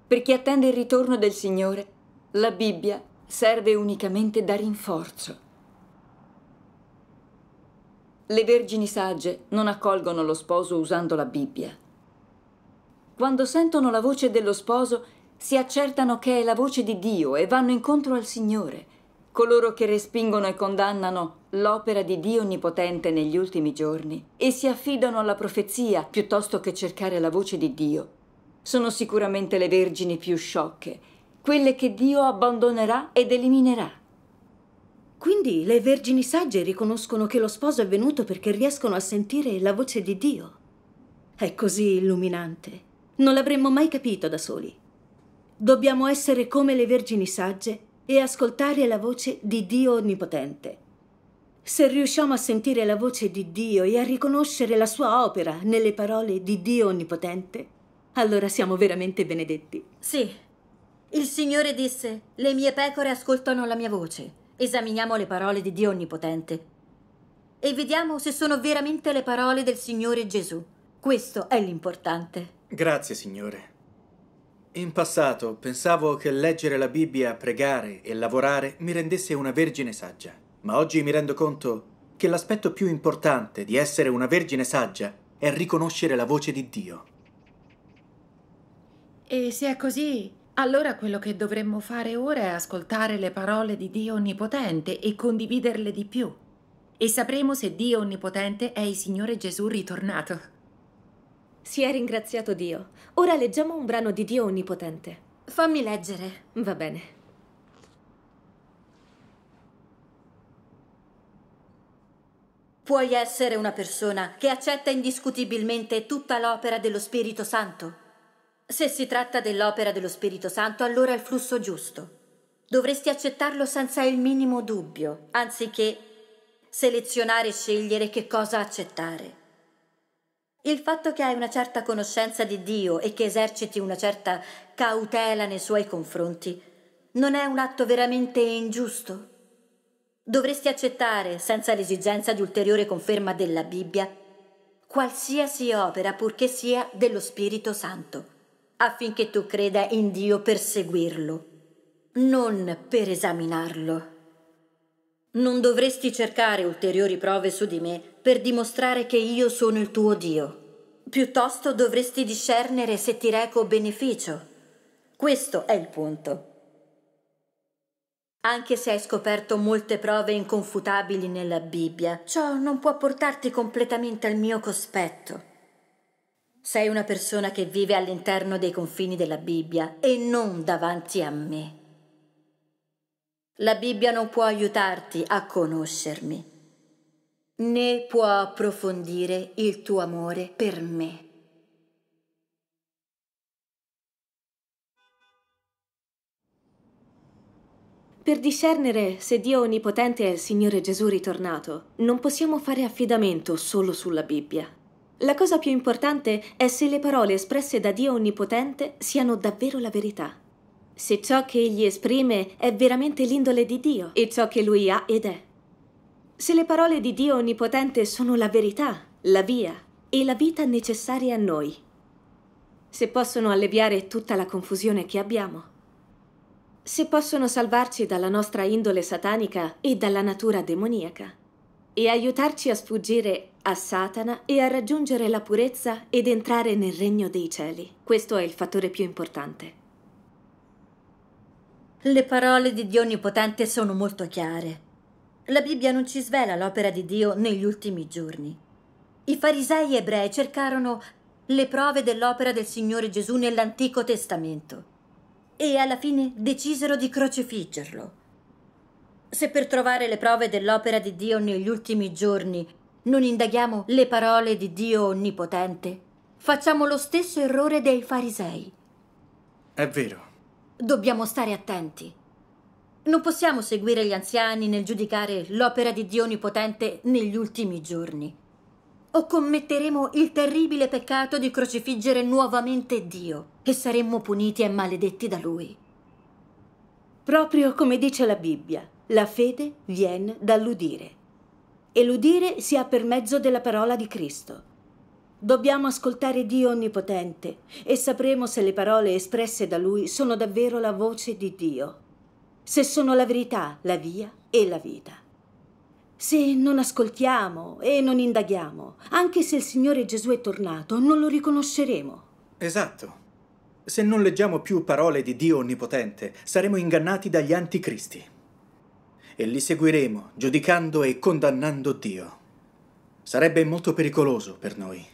Per chi attende il ritorno del Signore, la Bibbia serve unicamente da rinforzo. Le vergini sagge non accolgono lo sposo usando la Bibbia. Quando sentono la voce dello sposo, si accertano che è la voce di Dio e vanno incontro al Signore – coloro che respingono e condannano l'opera di Dio Onnipotente negli ultimi giorni e si affidano alla profezia piuttosto che cercare la voce di Dio, sono sicuramente le vergini più sciocche, quelle che Dio abbandonerà ed eliminerà. Quindi le vergini sagge riconoscono che lo sposo è venuto perché riescono a sentire la voce di Dio. È così illuminante. Non l'avremmo mai capito da soli. Dobbiamo essere come le vergini sagge e ascoltare la voce di Dio Onnipotente. Se riusciamo a sentire la voce di Dio e a riconoscere la sua opera nelle parole di Dio Onnipotente, allora siamo veramente benedetti. Sì. Il Signore disse, le mie pecore ascoltano la mia voce. Esaminiamo le parole di Dio Onnipotente e vediamo se sono veramente le parole del Signore Gesù. Questo è l'importante. Grazie, Signore. In passato pensavo che leggere la Bibbia, pregare e lavorare mi rendesse una vergine saggia, ma oggi mi rendo conto che l'aspetto più importante di essere una vergine saggia è riconoscere la voce di Dio. E se è così, allora quello che dovremmo fare ora è ascoltare le parole di Dio Onnipotente e condividerle di più. E sapremo se Dio Onnipotente è il Signore Gesù ritornato. Si è ringraziato Dio. Ora leggiamo un brano di Dio Onnipotente. Fammi leggere. Va bene. Puoi essere una persona che accetta indiscutibilmente tutta l'opera dello Spirito Santo. Se si tratta dell'opera dello Spirito Santo, allora è il flusso giusto. Dovresti accettarlo senza il minimo dubbio, anziché selezionare e scegliere che cosa accettare. Il fatto che hai una certa conoscenza di Dio e che eserciti una certa cautela nei suoi confronti non è un atto veramente ingiusto? Dovresti accettare, senza l'esigenza di ulteriore conferma della Bibbia, qualsiasi opera purché sia dello Spirito Santo, affinché tu creda in Dio per seguirlo, non per esaminarlo. Non dovresti cercare ulteriori prove su di me per dimostrare che io sono il tuo Dio. Piuttosto dovresti discernere se ti reco beneficio. Questo è il punto. Anche se hai scoperto molte prove inconfutabili nella Bibbia, ciò non può portarti completamente al mio cospetto. Sei una persona che vive all'interno dei confini della Bibbia e non davanti a me. La Bibbia non può aiutarti a conoscermi, né può approfondire il tuo amore per me. Per discernere se Dio Onnipotente è il Signore Gesù ritornato, non possiamo fare affidamento solo sulla Bibbia. La cosa più importante è se le parole espresse da Dio Onnipotente siano davvero la verità se ciò che egli esprime è veramente l'indole di Dio e ciò che lui ha ed è. Se le parole di Dio Onnipotente sono la verità, la via e la vita necessaria a noi. Se possono alleviare tutta la confusione che abbiamo. Se possono salvarci dalla nostra indole satanica e dalla natura demoniaca. E aiutarci a sfuggire a Satana e a raggiungere la purezza ed entrare nel regno dei cieli. Questo è il fattore più importante. Le parole di Dio Onnipotente sono molto chiare. La Bibbia non ci svela l'opera di Dio negli ultimi giorni. I farisei ebrei cercarono le prove dell'opera del Signore Gesù nell'Antico Testamento e alla fine decisero di crocifiggerlo. Se per trovare le prove dell'opera di Dio negli ultimi giorni non indaghiamo le parole di Dio Onnipotente, facciamo lo stesso errore dei farisei. È vero. Dobbiamo stare attenti. Non possiamo seguire gli anziani nel giudicare l'opera di Dio Onnipotente negli ultimi giorni. O commetteremo il terribile peccato di crocifiggere nuovamente Dio e saremmo puniti e maledetti da Lui. Proprio come dice la Bibbia, la fede viene dall'udire. E l'udire si ha per mezzo della parola di Cristo. Dobbiamo ascoltare Dio Onnipotente e sapremo se le parole espresse da Lui sono davvero la voce di Dio, se sono la verità, la via e la vita. Se non ascoltiamo e non indaghiamo, anche se il Signore Gesù è tornato, non lo riconosceremo. Esatto. Se non leggiamo più parole di Dio Onnipotente, saremo ingannati dagli anticristi. E li seguiremo, giudicando e condannando Dio. Sarebbe molto pericoloso per noi.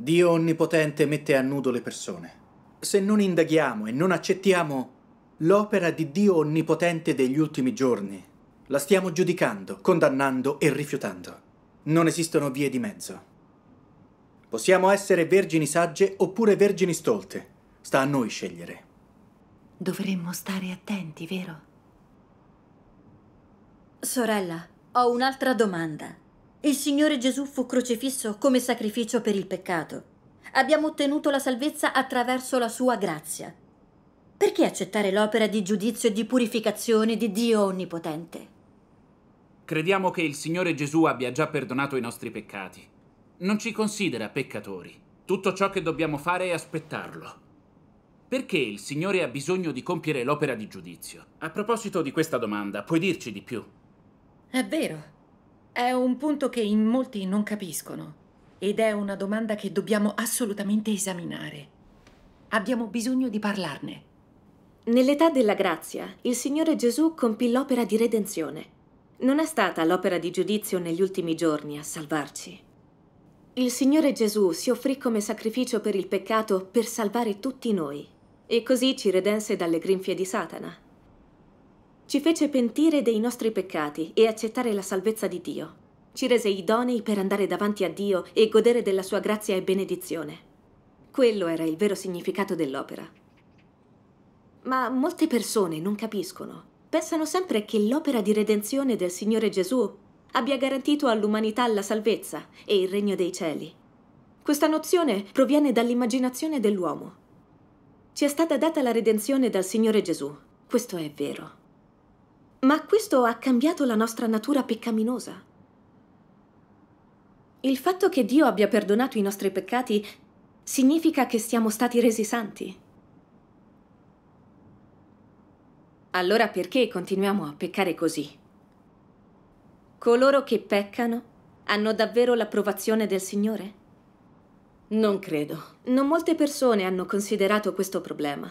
Dio Onnipotente mette a nudo le persone. Se non indaghiamo e non accettiamo l'opera di Dio Onnipotente degli ultimi giorni, la stiamo giudicando, condannando e rifiutando. Non esistono vie di mezzo. Possiamo essere vergini sagge oppure vergini stolte. Sta a noi scegliere. Dovremmo stare attenti, vero? Sorella, ho un'altra domanda. Il Signore Gesù fu crocifisso come sacrificio per il peccato. Abbiamo ottenuto la salvezza attraverso la sua grazia. Perché accettare l'opera di giudizio e di purificazione di Dio Onnipotente? Crediamo che il Signore Gesù abbia già perdonato i nostri peccati. Non ci considera peccatori. Tutto ciò che dobbiamo fare è aspettarlo. Perché il Signore ha bisogno di compiere l'opera di giudizio? A proposito di questa domanda, puoi dirci di più? È vero. È un punto che in molti non capiscono ed è una domanda che dobbiamo assolutamente esaminare. Abbiamo bisogno di parlarne. Nell'età della grazia, il Signore Gesù compì l'opera di redenzione. Non è stata l'opera di giudizio negli ultimi giorni a salvarci. Il Signore Gesù si offrì come sacrificio per il peccato per salvare tutti noi e così ci redense dalle grinfie di Satana ci fece pentire dei nostri peccati e accettare la salvezza di Dio. Ci rese idonei per andare davanti a Dio e godere della sua grazia e benedizione. Quello era il vero significato dell'opera. Ma molte persone non capiscono. Pensano sempre che l'opera di redenzione del Signore Gesù abbia garantito all'umanità la salvezza e il regno dei cieli. Questa nozione proviene dall'immaginazione dell'uomo. Ci è stata data la redenzione dal Signore Gesù. Questo è vero. Ma questo ha cambiato la nostra natura peccaminosa. Il fatto che Dio abbia perdonato i nostri peccati significa che siamo stati resi santi. Allora perché continuiamo a peccare così? Coloro che peccano hanno davvero l'approvazione del Signore? Non credo. Non molte persone hanno considerato questo problema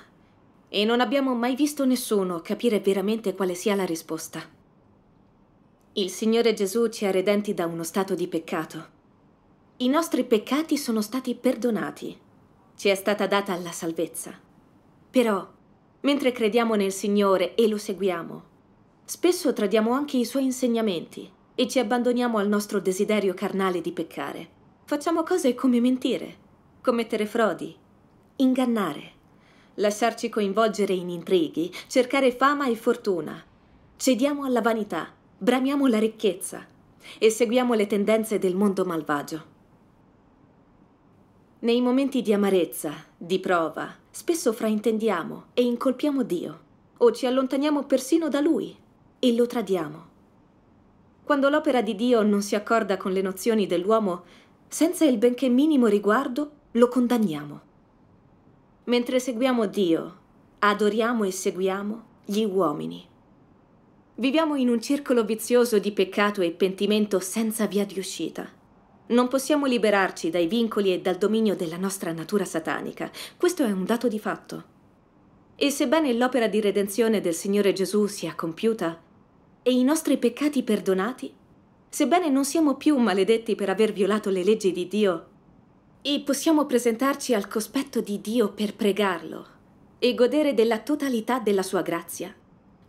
e non abbiamo mai visto nessuno capire veramente quale sia la risposta. Il Signore Gesù ci ha redenti da uno stato di peccato. I nostri peccati sono stati perdonati. Ci è stata data la salvezza. Però, mentre crediamo nel Signore e lo seguiamo, spesso tradiamo anche i suoi insegnamenti e ci abbandoniamo al nostro desiderio carnale di peccare. Facciamo cose come mentire, commettere frodi, ingannare lasciarci coinvolgere in intrighi, cercare fama e fortuna. Cediamo alla vanità, bramiamo la ricchezza e seguiamo le tendenze del mondo malvagio. Nei momenti di amarezza, di prova, spesso fraintendiamo e incolpiamo Dio o ci allontaniamo persino da Lui e lo tradiamo. Quando l'opera di Dio non si accorda con le nozioni dell'uomo, senza il benché minimo riguardo, lo condanniamo mentre seguiamo Dio, adoriamo e seguiamo gli uomini. Viviamo in un circolo vizioso di peccato e pentimento senza via di uscita. Non possiamo liberarci dai vincoli e dal dominio della nostra natura satanica. Questo è un dato di fatto. E sebbene l'opera di redenzione del Signore Gesù sia compiuta e i nostri peccati perdonati, sebbene non siamo più maledetti per aver violato le leggi di Dio, e possiamo presentarci al cospetto di Dio per pregarlo e godere della totalità della sua grazia.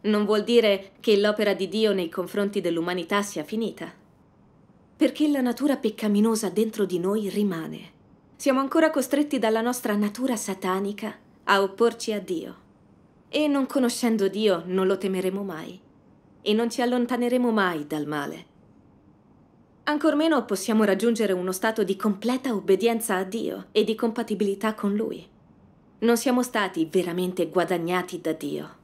Non vuol dire che l'opera di Dio nei confronti dell'umanità sia finita, perché la natura peccaminosa dentro di noi rimane. Siamo ancora costretti dalla nostra natura satanica a opporci a Dio. E non conoscendo Dio non lo temeremo mai e non ci allontaneremo mai dal male. Ancor meno possiamo raggiungere uno stato di completa obbedienza a Dio e di compatibilità con Lui. Non siamo stati veramente guadagnati da Dio.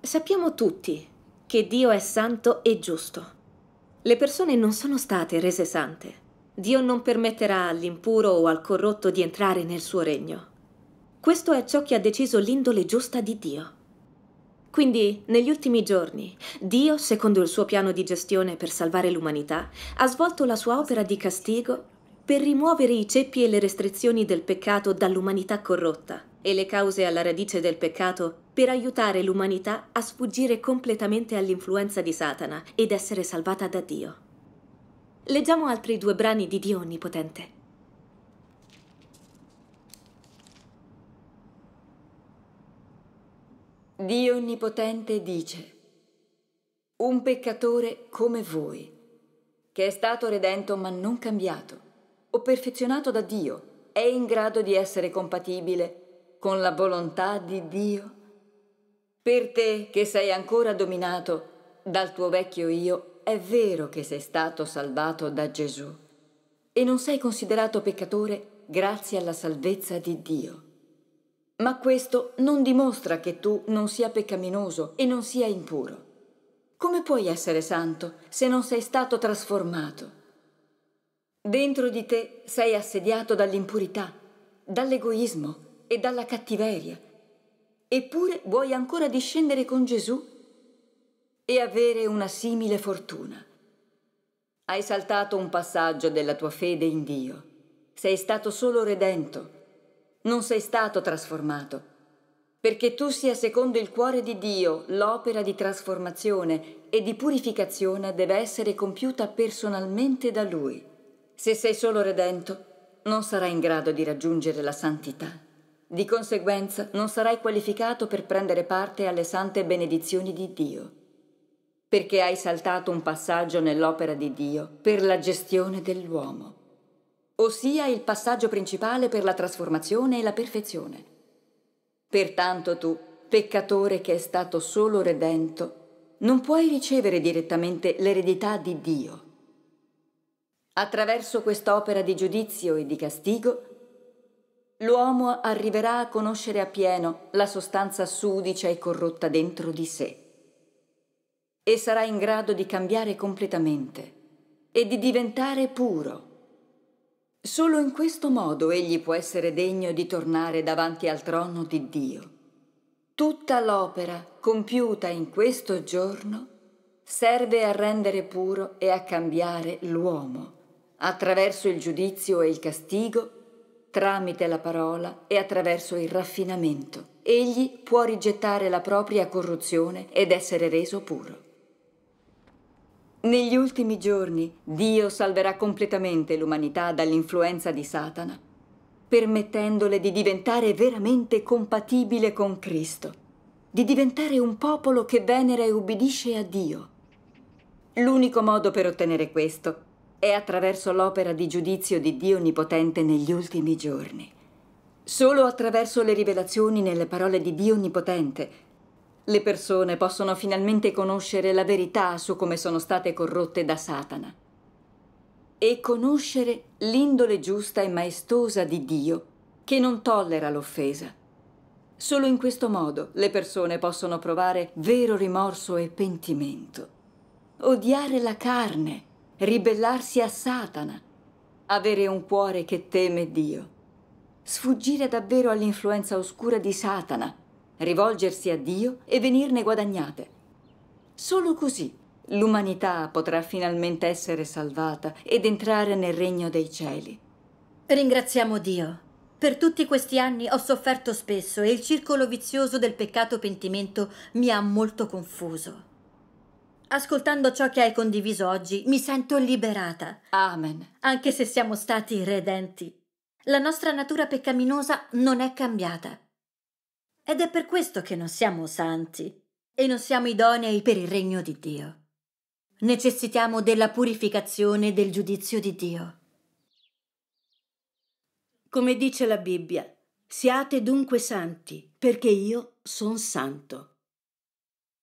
Sappiamo tutti che Dio è santo e giusto. Le persone non sono state rese sante. Dio non permetterà all'impuro o al corrotto di entrare nel suo regno. Questo è ciò che ha deciso l'indole giusta di Dio. Quindi, negli ultimi giorni, Dio, secondo il suo piano di gestione per salvare l'umanità, ha svolto la sua opera di castigo per rimuovere i ceppi e le restrizioni del peccato dall'umanità corrotta e le cause alla radice del peccato per aiutare l'umanità a sfuggire completamente all'influenza di Satana ed essere salvata da Dio. Leggiamo altri due brani di Dio Onnipotente. Dio Onnipotente dice, un peccatore come voi, che è stato redento ma non cambiato, o perfezionato da Dio, è in grado di essere compatibile con la volontà di Dio? Per te che sei ancora dominato dal tuo vecchio io, è vero che sei stato salvato da Gesù e non sei considerato peccatore grazie alla salvezza di Dio. Ma questo non dimostra che tu non sia peccaminoso e non sia impuro. Come puoi essere santo se non sei stato trasformato? Dentro di te sei assediato dall'impurità, dall'egoismo e dalla cattiveria. Eppure vuoi ancora discendere con Gesù e avere una simile fortuna. Hai saltato un passaggio della tua fede in Dio. Sei stato solo redento non sei stato trasformato, perché tu sia secondo il cuore di Dio l'opera di trasformazione e di purificazione deve essere compiuta personalmente da Lui. Se sei solo redento, non sarai in grado di raggiungere la santità. Di conseguenza non sarai qualificato per prendere parte alle sante benedizioni di Dio, perché hai saltato un passaggio nell'opera di Dio per la gestione dell'uomo ossia il passaggio principale per la trasformazione e la perfezione. Pertanto tu, peccatore che è stato solo redento, non puoi ricevere direttamente l'eredità di Dio. Attraverso quest'opera di giudizio e di castigo, l'uomo arriverà a conoscere appieno la sostanza sudicia e corrotta dentro di sé e sarà in grado di cambiare completamente e di diventare puro Solo in questo modo egli può essere degno di tornare davanti al trono di Dio. Tutta l'opera compiuta in questo giorno serve a rendere puro e a cambiare l'uomo attraverso il giudizio e il castigo, tramite la parola e attraverso il raffinamento. Egli può rigettare la propria corruzione ed essere reso puro. Negli ultimi giorni Dio salverà completamente l'umanità dall'influenza di Satana, permettendole di diventare veramente compatibile con Cristo, di diventare un popolo che venera e ubbidisce a Dio. L'unico modo per ottenere questo è attraverso l'opera di giudizio di Dio Onnipotente negli ultimi giorni. Solo attraverso le rivelazioni nelle parole di Dio Onnipotente le persone possono finalmente conoscere la verità su come sono state corrotte da Satana e conoscere l'indole giusta e maestosa di Dio che non tollera l'offesa. Solo in questo modo le persone possono provare vero rimorso e pentimento. Odiare la carne, ribellarsi a Satana, avere un cuore che teme Dio, sfuggire davvero all'influenza oscura di Satana rivolgersi a Dio e venirne guadagnate. Solo così l'umanità potrà finalmente essere salvata ed entrare nel regno dei cieli. Ringraziamo Dio. Per tutti questi anni ho sofferto spesso e il circolo vizioso del peccato pentimento mi ha molto confuso. Ascoltando ciò che hai condiviso oggi, mi sento liberata. Amen. Anche se siamo stati redenti. La nostra natura peccaminosa non è cambiata. Ed è per questo che non siamo santi e non siamo idonei per il regno di Dio. Necessitiamo della purificazione del giudizio di Dio. Come dice la Bibbia, siate dunque santi, perché io sono santo.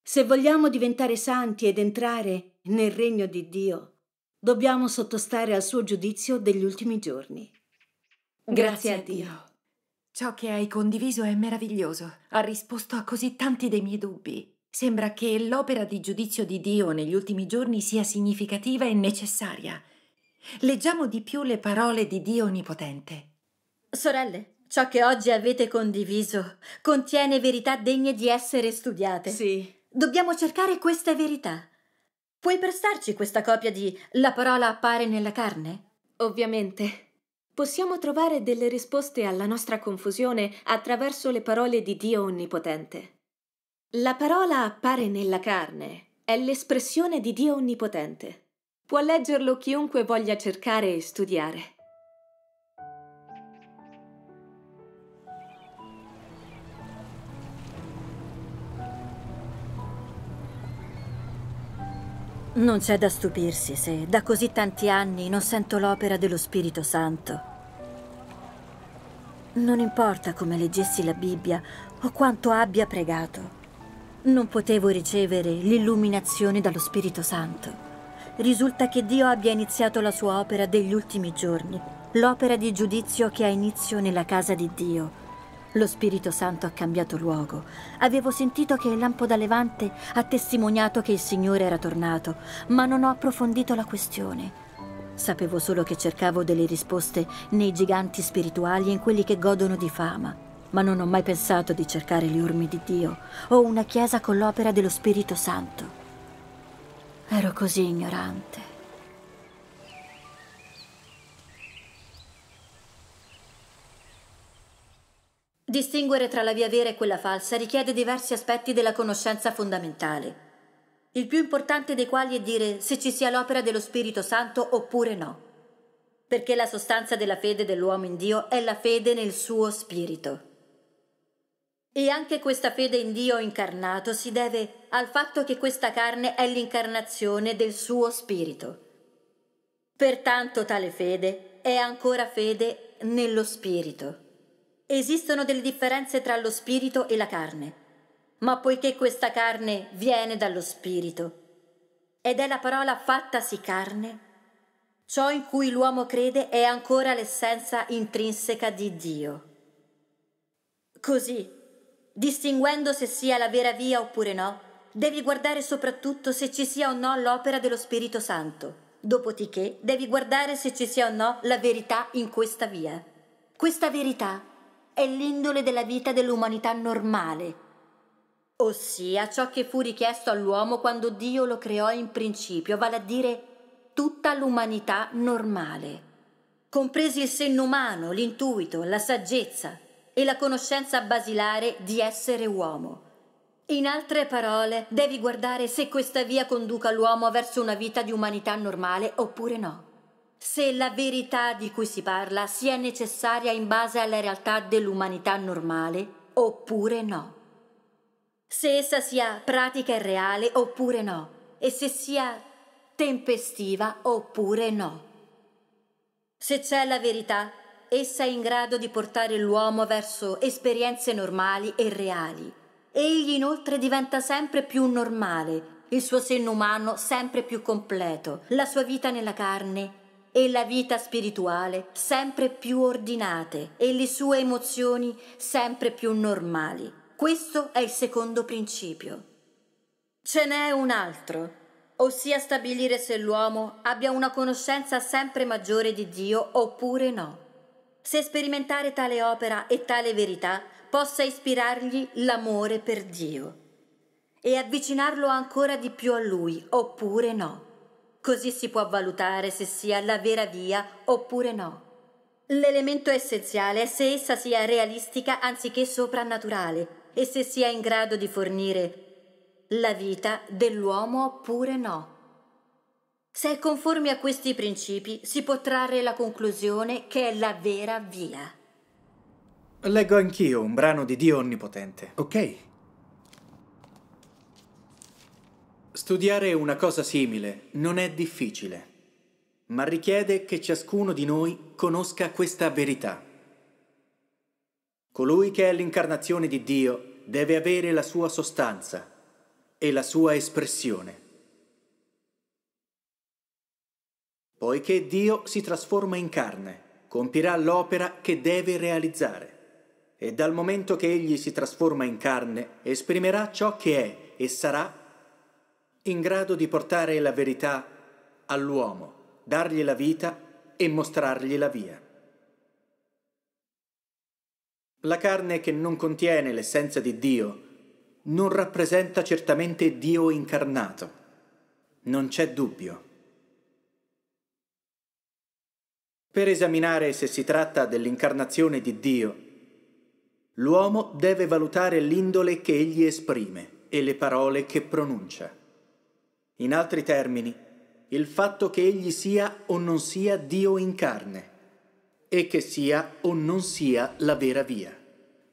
Se vogliamo diventare santi ed entrare nel regno di Dio, dobbiamo sottostare al suo giudizio degli ultimi giorni. Grazie, Grazie a Dio. Ciò che hai condiviso è meraviglioso. Ha risposto a così tanti dei miei dubbi. Sembra che l'opera di giudizio di Dio negli ultimi giorni sia significativa e necessaria. Leggiamo di più le parole di Dio Onnipotente. Sorelle, ciò che oggi avete condiviso contiene verità degne di essere studiate. Sì. Dobbiamo cercare queste verità. Puoi prestarci questa copia di La parola appare nella carne? Ovviamente possiamo trovare delle risposte alla nostra confusione attraverso le parole di Dio Onnipotente. La parola appare nella carne, è l'espressione di Dio Onnipotente. Può leggerlo chiunque voglia cercare e studiare. Non c'è da stupirsi se da così tanti anni non sento l'opera dello Spirito Santo. Non importa come leggessi la Bibbia o quanto abbia pregato, non potevo ricevere l'illuminazione dallo Spirito Santo. Risulta che Dio abbia iniziato la sua opera degli ultimi giorni, l'opera di giudizio che ha inizio nella casa di Dio lo Spirito Santo ha cambiato luogo. Avevo sentito che il lampo da levante ha testimoniato che il Signore era tornato, ma non ho approfondito la questione. Sapevo solo che cercavo delle risposte nei giganti spirituali e in quelli che godono di fama, ma non ho mai pensato di cercare le orme di Dio o una chiesa con l'opera dello Spirito Santo. Ero così ignorante. Distinguere tra la via vera e quella falsa richiede diversi aspetti della conoscenza fondamentale, il più importante dei quali è dire se ci sia l'opera dello Spirito Santo oppure no, perché la sostanza della fede dell'uomo in Dio è la fede nel suo Spirito. E anche questa fede in Dio incarnato si deve al fatto che questa carne è l'incarnazione del suo spirito. Pertanto tale fede è ancora fede nello spirito. Esistono delle differenze tra lo spirito e la carne, ma poiché questa carne viene dallo spirito ed è la parola fattasi carne, ciò in cui l'uomo crede è ancora l'essenza intrinseca di Dio. Così, distinguendo se sia la vera via oppure no, devi guardare soprattutto se ci sia o no l'opera dello Spirito Santo. Dopodiché devi guardare se ci sia o no la verità in questa via. Questa verità è l'indole della vita dell'umanità normale, ossia ciò che fu richiesto all'uomo quando Dio lo creò in principio, vale a dire tutta l'umanità normale, compresi il senno umano, l'intuito, la saggezza e la conoscenza basilare di essere uomo. In altre parole, devi guardare se questa via conduca l'uomo verso una vita di umanità normale oppure no se la verità di cui si parla sia necessaria in base alla realtà dell'umanità normale oppure no. Se essa sia pratica e reale oppure no. E se sia tempestiva oppure no. Se c'è la verità, essa è in grado di portare l'uomo verso esperienze normali e reali. Egli inoltre diventa sempre più normale, il suo senno umano sempre più completo, la sua vita nella carne e la vita spirituale sempre più ordinate e le sue emozioni sempre più normali. Questo è il secondo principio. Ce n'è un altro, ossia stabilire se l'uomo abbia una conoscenza sempre maggiore di Dio oppure no. Se sperimentare tale opera e tale verità possa ispirargli l'amore per Dio e avvicinarlo ancora di più a Lui oppure no. Così si può valutare se sia la vera via oppure no. L'elemento essenziale è se essa sia realistica anziché soprannaturale e se sia in grado di fornire la vita dell'uomo oppure no. Se è conforme a questi principi si può trarre la conclusione che è la vera via. Leggo anch'io un brano di Dio Onnipotente. Ok. Studiare una cosa simile non è difficile, ma richiede che ciascuno di noi conosca questa verità. Colui che è l'incarnazione di Dio deve avere la sua sostanza e la sua espressione. Poiché Dio si trasforma in carne, compirà l'opera che deve realizzare e dal momento che egli si trasforma in carne esprimerà ciò che è e sarà in grado di portare la verità all'uomo, dargli la vita e mostrargli la via. La carne che non contiene l'essenza di Dio non rappresenta certamente Dio incarnato, non c'è dubbio. Per esaminare se si tratta dell'incarnazione di Dio, l'uomo deve valutare l'indole che egli esprime e le parole che pronuncia. In altri termini, il fatto che egli sia o non sia Dio in carne e che sia o non sia la vera via.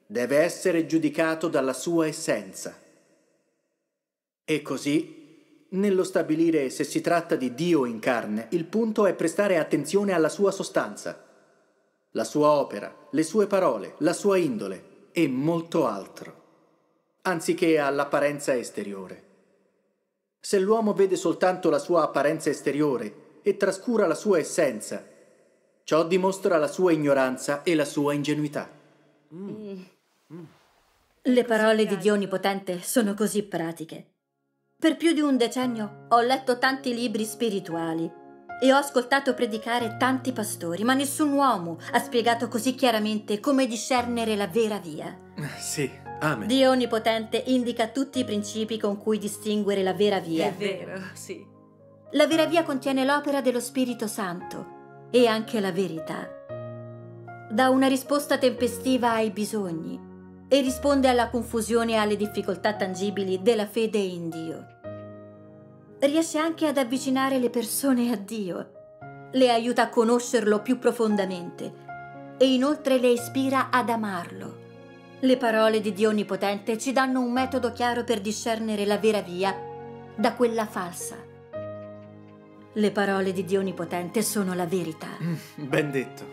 Deve essere giudicato dalla sua essenza. E così, nello stabilire se si tratta di Dio in carne, il punto è prestare attenzione alla sua sostanza, la sua opera, le sue parole, la sua indole e molto altro, anziché all'apparenza esteriore. Se l'uomo vede soltanto la sua apparenza esteriore e trascura la sua essenza, ciò dimostra la sua ignoranza e la sua ingenuità. Mm. Mm. Le parole di Dio Onnipotente sono così pratiche. Per più di un decennio ho letto tanti libri spirituali e ho ascoltato predicare tanti pastori, ma nessun uomo ha spiegato così chiaramente come discernere la vera via. Sì, Amen. Dio Onnipotente indica tutti i principi con cui distinguere la vera via. È vero, sì. La vera via contiene l'opera dello Spirito Santo e anche la verità. Dà una risposta tempestiva ai bisogni e risponde alla confusione e alle difficoltà tangibili della fede in Dio. Riesce anche ad avvicinare le persone a Dio, le aiuta a conoscerlo più profondamente e inoltre le ispira ad amarlo. Le parole di Dio Onnipotente ci danno un metodo chiaro per discernere la vera via da quella falsa. Le parole di Dio Onnipotente sono la verità. Mm, ben detto.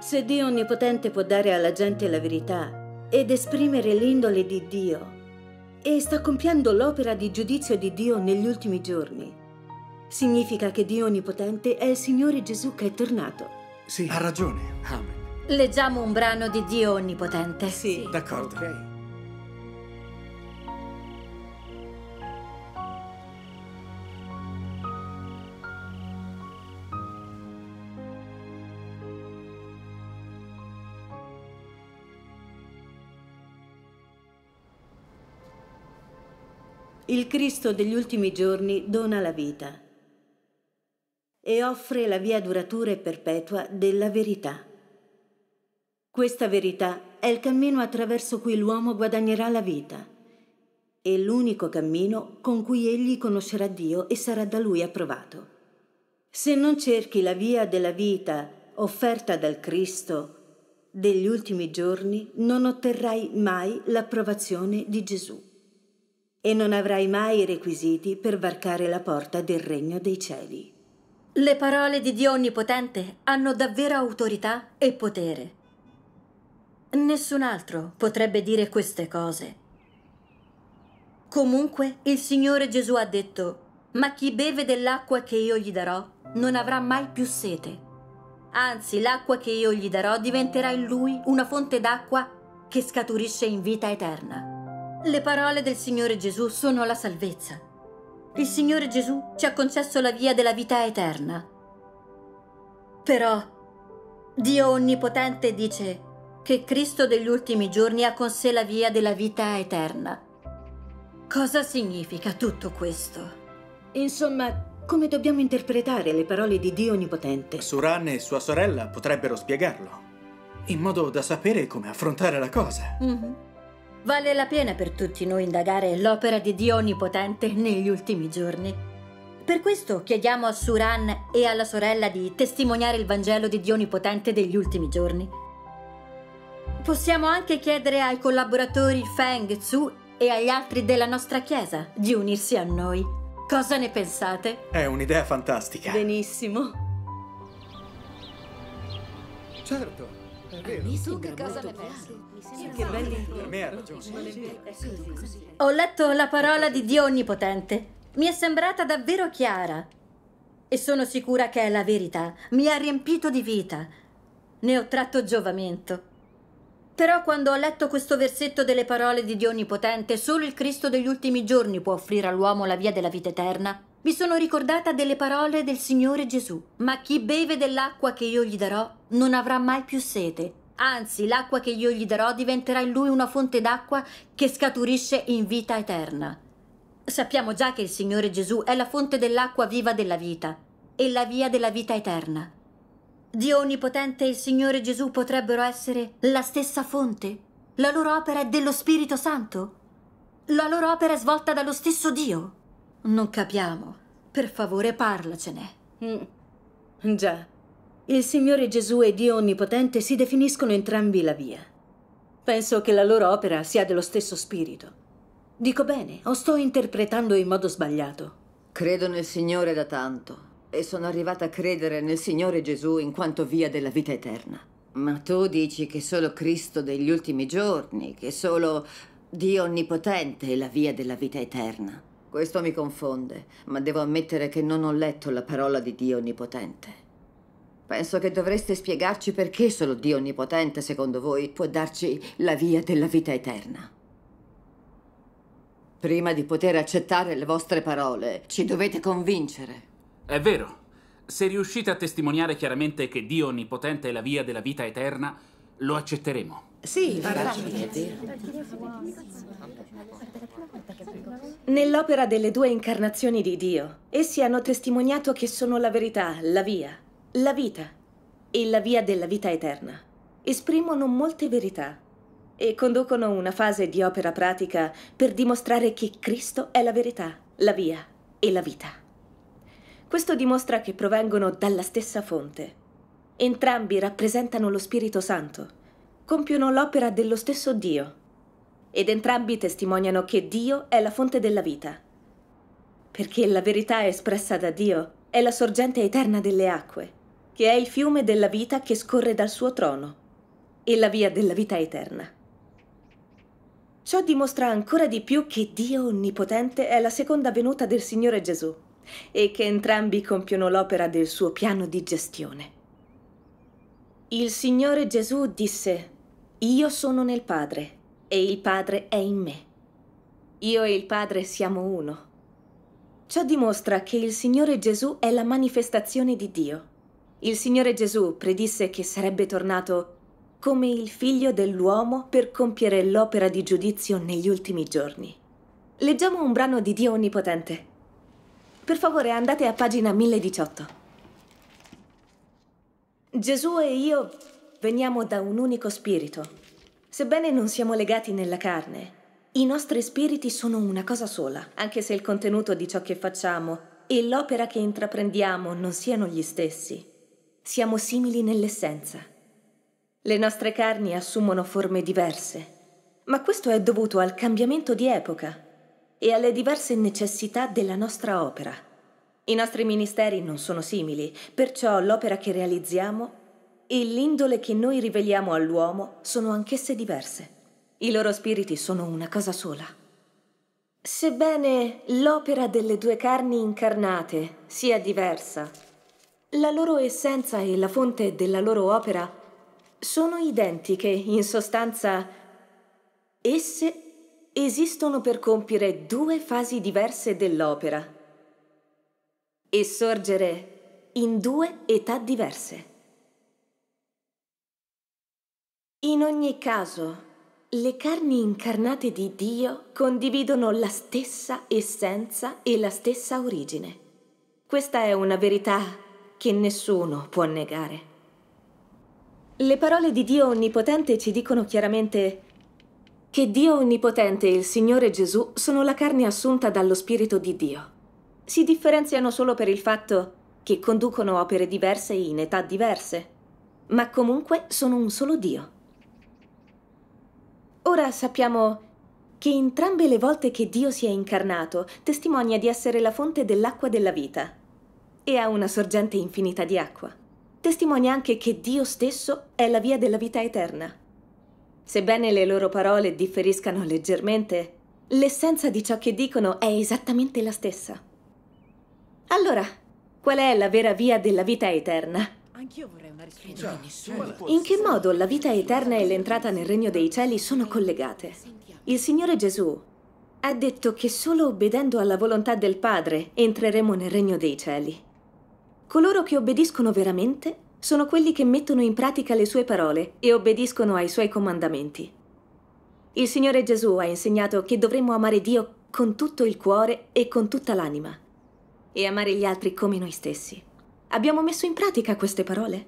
Se Dio Onnipotente può dare alla gente la verità ed esprimere l'indole di Dio e sta compiendo l'opera di giudizio di Dio negli ultimi giorni, significa che Dio Onnipotente è il Signore Gesù che è tornato. Sì. Ha ragione. Amen. Leggiamo un brano di Dio Onnipotente. Sì, sì. d'accordo. Okay. Il Cristo degli ultimi giorni dona la vita e offre la via duratura e perpetua della verità. Questa verità è il cammino attraverso cui l'uomo guadagnerà la vita. È l'unico cammino con cui egli conoscerà Dio e sarà da lui approvato. Se non cerchi la via della vita offerta dal Cristo degli ultimi giorni, non otterrai mai l'approvazione di Gesù e non avrai mai i requisiti per varcare la porta del regno dei cieli. Le parole di Dio Onnipotente hanno davvero autorità e potere. Nessun altro potrebbe dire queste cose. Comunque il Signore Gesù ha detto, ma chi beve dell'acqua che io gli darò non avrà mai più sete. Anzi, l'acqua che io gli darò diventerà in lui una fonte d'acqua che scaturisce in vita eterna. Le parole del Signore Gesù sono la salvezza. Il Signore Gesù ci ha concesso la via della vita eterna. Però Dio Onnipotente dice, che Cristo degli ultimi giorni ha con sé la via della vita eterna. Cosa significa tutto questo? Insomma, come dobbiamo interpretare le parole di Dio Onnipotente? Suran e sua sorella potrebbero spiegarlo, in modo da sapere come affrontare la cosa. Mm -hmm. Vale la pena per tutti noi indagare l'opera di Dio Onnipotente negli ultimi giorni. Per questo chiediamo a Suran e alla sorella di testimoniare il Vangelo di Dio Onnipotente degli ultimi giorni. Possiamo anche chiedere ai collaboratori Feng Tzu e agli altri della nostra chiesa di unirsi a noi. Cosa ne pensate? È un'idea fantastica. Benissimo. Certo, è vero. Mi tu che cosa ne pensi? Che belli. Per me ha ragione. Ecco, ho letto la parola di Dio Onnipotente. Mi è sembrata davvero chiara. E sono sicura che è la verità. Mi ha riempito di vita. Ne ho tratto giovamento. Però quando ho letto questo versetto delle parole di Dio Onnipotente, solo il Cristo degli ultimi giorni può offrire all'uomo la via della vita eterna, mi sono ricordata delle parole del Signore Gesù. Ma chi beve dell'acqua che io gli darò non avrà mai più sete. Anzi, l'acqua che io gli darò diventerà in lui una fonte d'acqua che scaturisce in vita eterna. Sappiamo già che il Signore Gesù è la fonte dell'acqua viva della vita e la via della vita eterna. Dio Onnipotente e il Signore Gesù potrebbero essere la stessa fonte? La loro opera è dello Spirito Santo? La loro opera è svolta dallo stesso Dio? Non capiamo. Per favore, parlacene. Mm. Già. Il Signore Gesù e Dio Onnipotente si definiscono entrambi la via. Penso che la loro opera sia dello stesso spirito. Dico bene, o sto interpretando in modo sbagliato? Credo nel Signore da tanto e sono arrivata a credere nel Signore Gesù in quanto via della vita eterna. Ma tu dici che solo Cristo degli ultimi giorni, che solo Dio Onnipotente è la via della vita eterna. Questo mi confonde, ma devo ammettere che non ho letto la parola di Dio Onnipotente. Penso che dovreste spiegarci perché solo Dio Onnipotente, secondo voi, può darci la via della vita eterna. Prima di poter accettare le vostre parole, ci dovete convincere. È vero, se riuscite a testimoniare chiaramente che Dio Onnipotente è la via della vita eterna, lo accetteremo. Sì, veramente. Nell'opera delle due incarnazioni di Dio, essi hanno testimoniato che sono la verità, la via, la vita e la via della vita eterna. Esprimono molte verità e conducono una fase di opera pratica per dimostrare che Cristo è la verità, la via e la vita. Questo dimostra che provengono dalla stessa fonte. Entrambi rappresentano lo Spirito Santo, compiono l'opera dello stesso Dio ed entrambi testimoniano che Dio è la fonte della vita. Perché la verità espressa da Dio è la sorgente eterna delle acque, che è il fiume della vita che scorre dal suo trono e la via della vita eterna. Ciò dimostra ancora di più che Dio Onnipotente è la seconda venuta del Signore Gesù e che entrambi compiono l'opera del suo piano di gestione. Il Signore Gesù disse, Io sono nel Padre e il Padre è in me. Io e il Padre siamo uno. Ciò dimostra che il Signore Gesù è la manifestazione di Dio. Il Signore Gesù predisse che sarebbe tornato come il figlio dell'uomo per compiere l'opera di giudizio negli ultimi giorni. Leggiamo un brano di Dio Onnipotente. Per favore andate a pagina 1018. Gesù e io veniamo da un unico spirito. Sebbene non siamo legati nella carne, i nostri spiriti sono una cosa sola, anche se il contenuto di ciò che facciamo e l'opera che intraprendiamo non siano gli stessi. Siamo simili nell'essenza. Le nostre carni assumono forme diverse, ma questo è dovuto al cambiamento di epoca e alle diverse necessità della nostra opera. I nostri ministeri non sono simili, perciò l'opera che realizziamo e l'indole che noi riveliamo all'uomo sono anch'esse diverse. I loro spiriti sono una cosa sola. Sebbene l'opera delle due carni incarnate sia diversa, la loro essenza e la fonte della loro opera sono identiche, in sostanza, esse esistono per compiere due fasi diverse dell'opera e sorgere in due età diverse. In ogni caso, le carni incarnate di Dio condividono la stessa essenza e la stessa origine. Questa è una verità che nessuno può negare. Le parole di Dio Onnipotente ci dicono chiaramente che Dio Onnipotente e il Signore Gesù sono la carne assunta dallo Spirito di Dio. Si differenziano solo per il fatto che conducono opere diverse in età diverse, ma comunque sono un solo Dio. Ora sappiamo che entrambe le volte che Dio si è incarnato testimonia di essere la fonte dell'acqua della vita e ha una sorgente infinita di acqua. Testimonia anche che Dio stesso è la via della vita eterna. Sebbene le loro parole differiscano leggermente, l'essenza di ciò che dicono è esattamente la stessa. Allora, qual è la vera via della vita eterna? Anch'io vorrei una risposta. In che modo la vita eterna e l'entrata nel regno dei cieli sono collegate? Il Signore Gesù ha detto che solo obbedendo alla volontà del Padre entreremo nel regno dei cieli. Coloro che obbediscono veramente sono quelli che mettono in pratica le sue parole e obbediscono ai suoi comandamenti. Il Signore Gesù ha insegnato che dovremmo amare Dio con tutto il cuore e con tutta l'anima e amare gli altri come noi stessi. Abbiamo messo in pratica queste parole?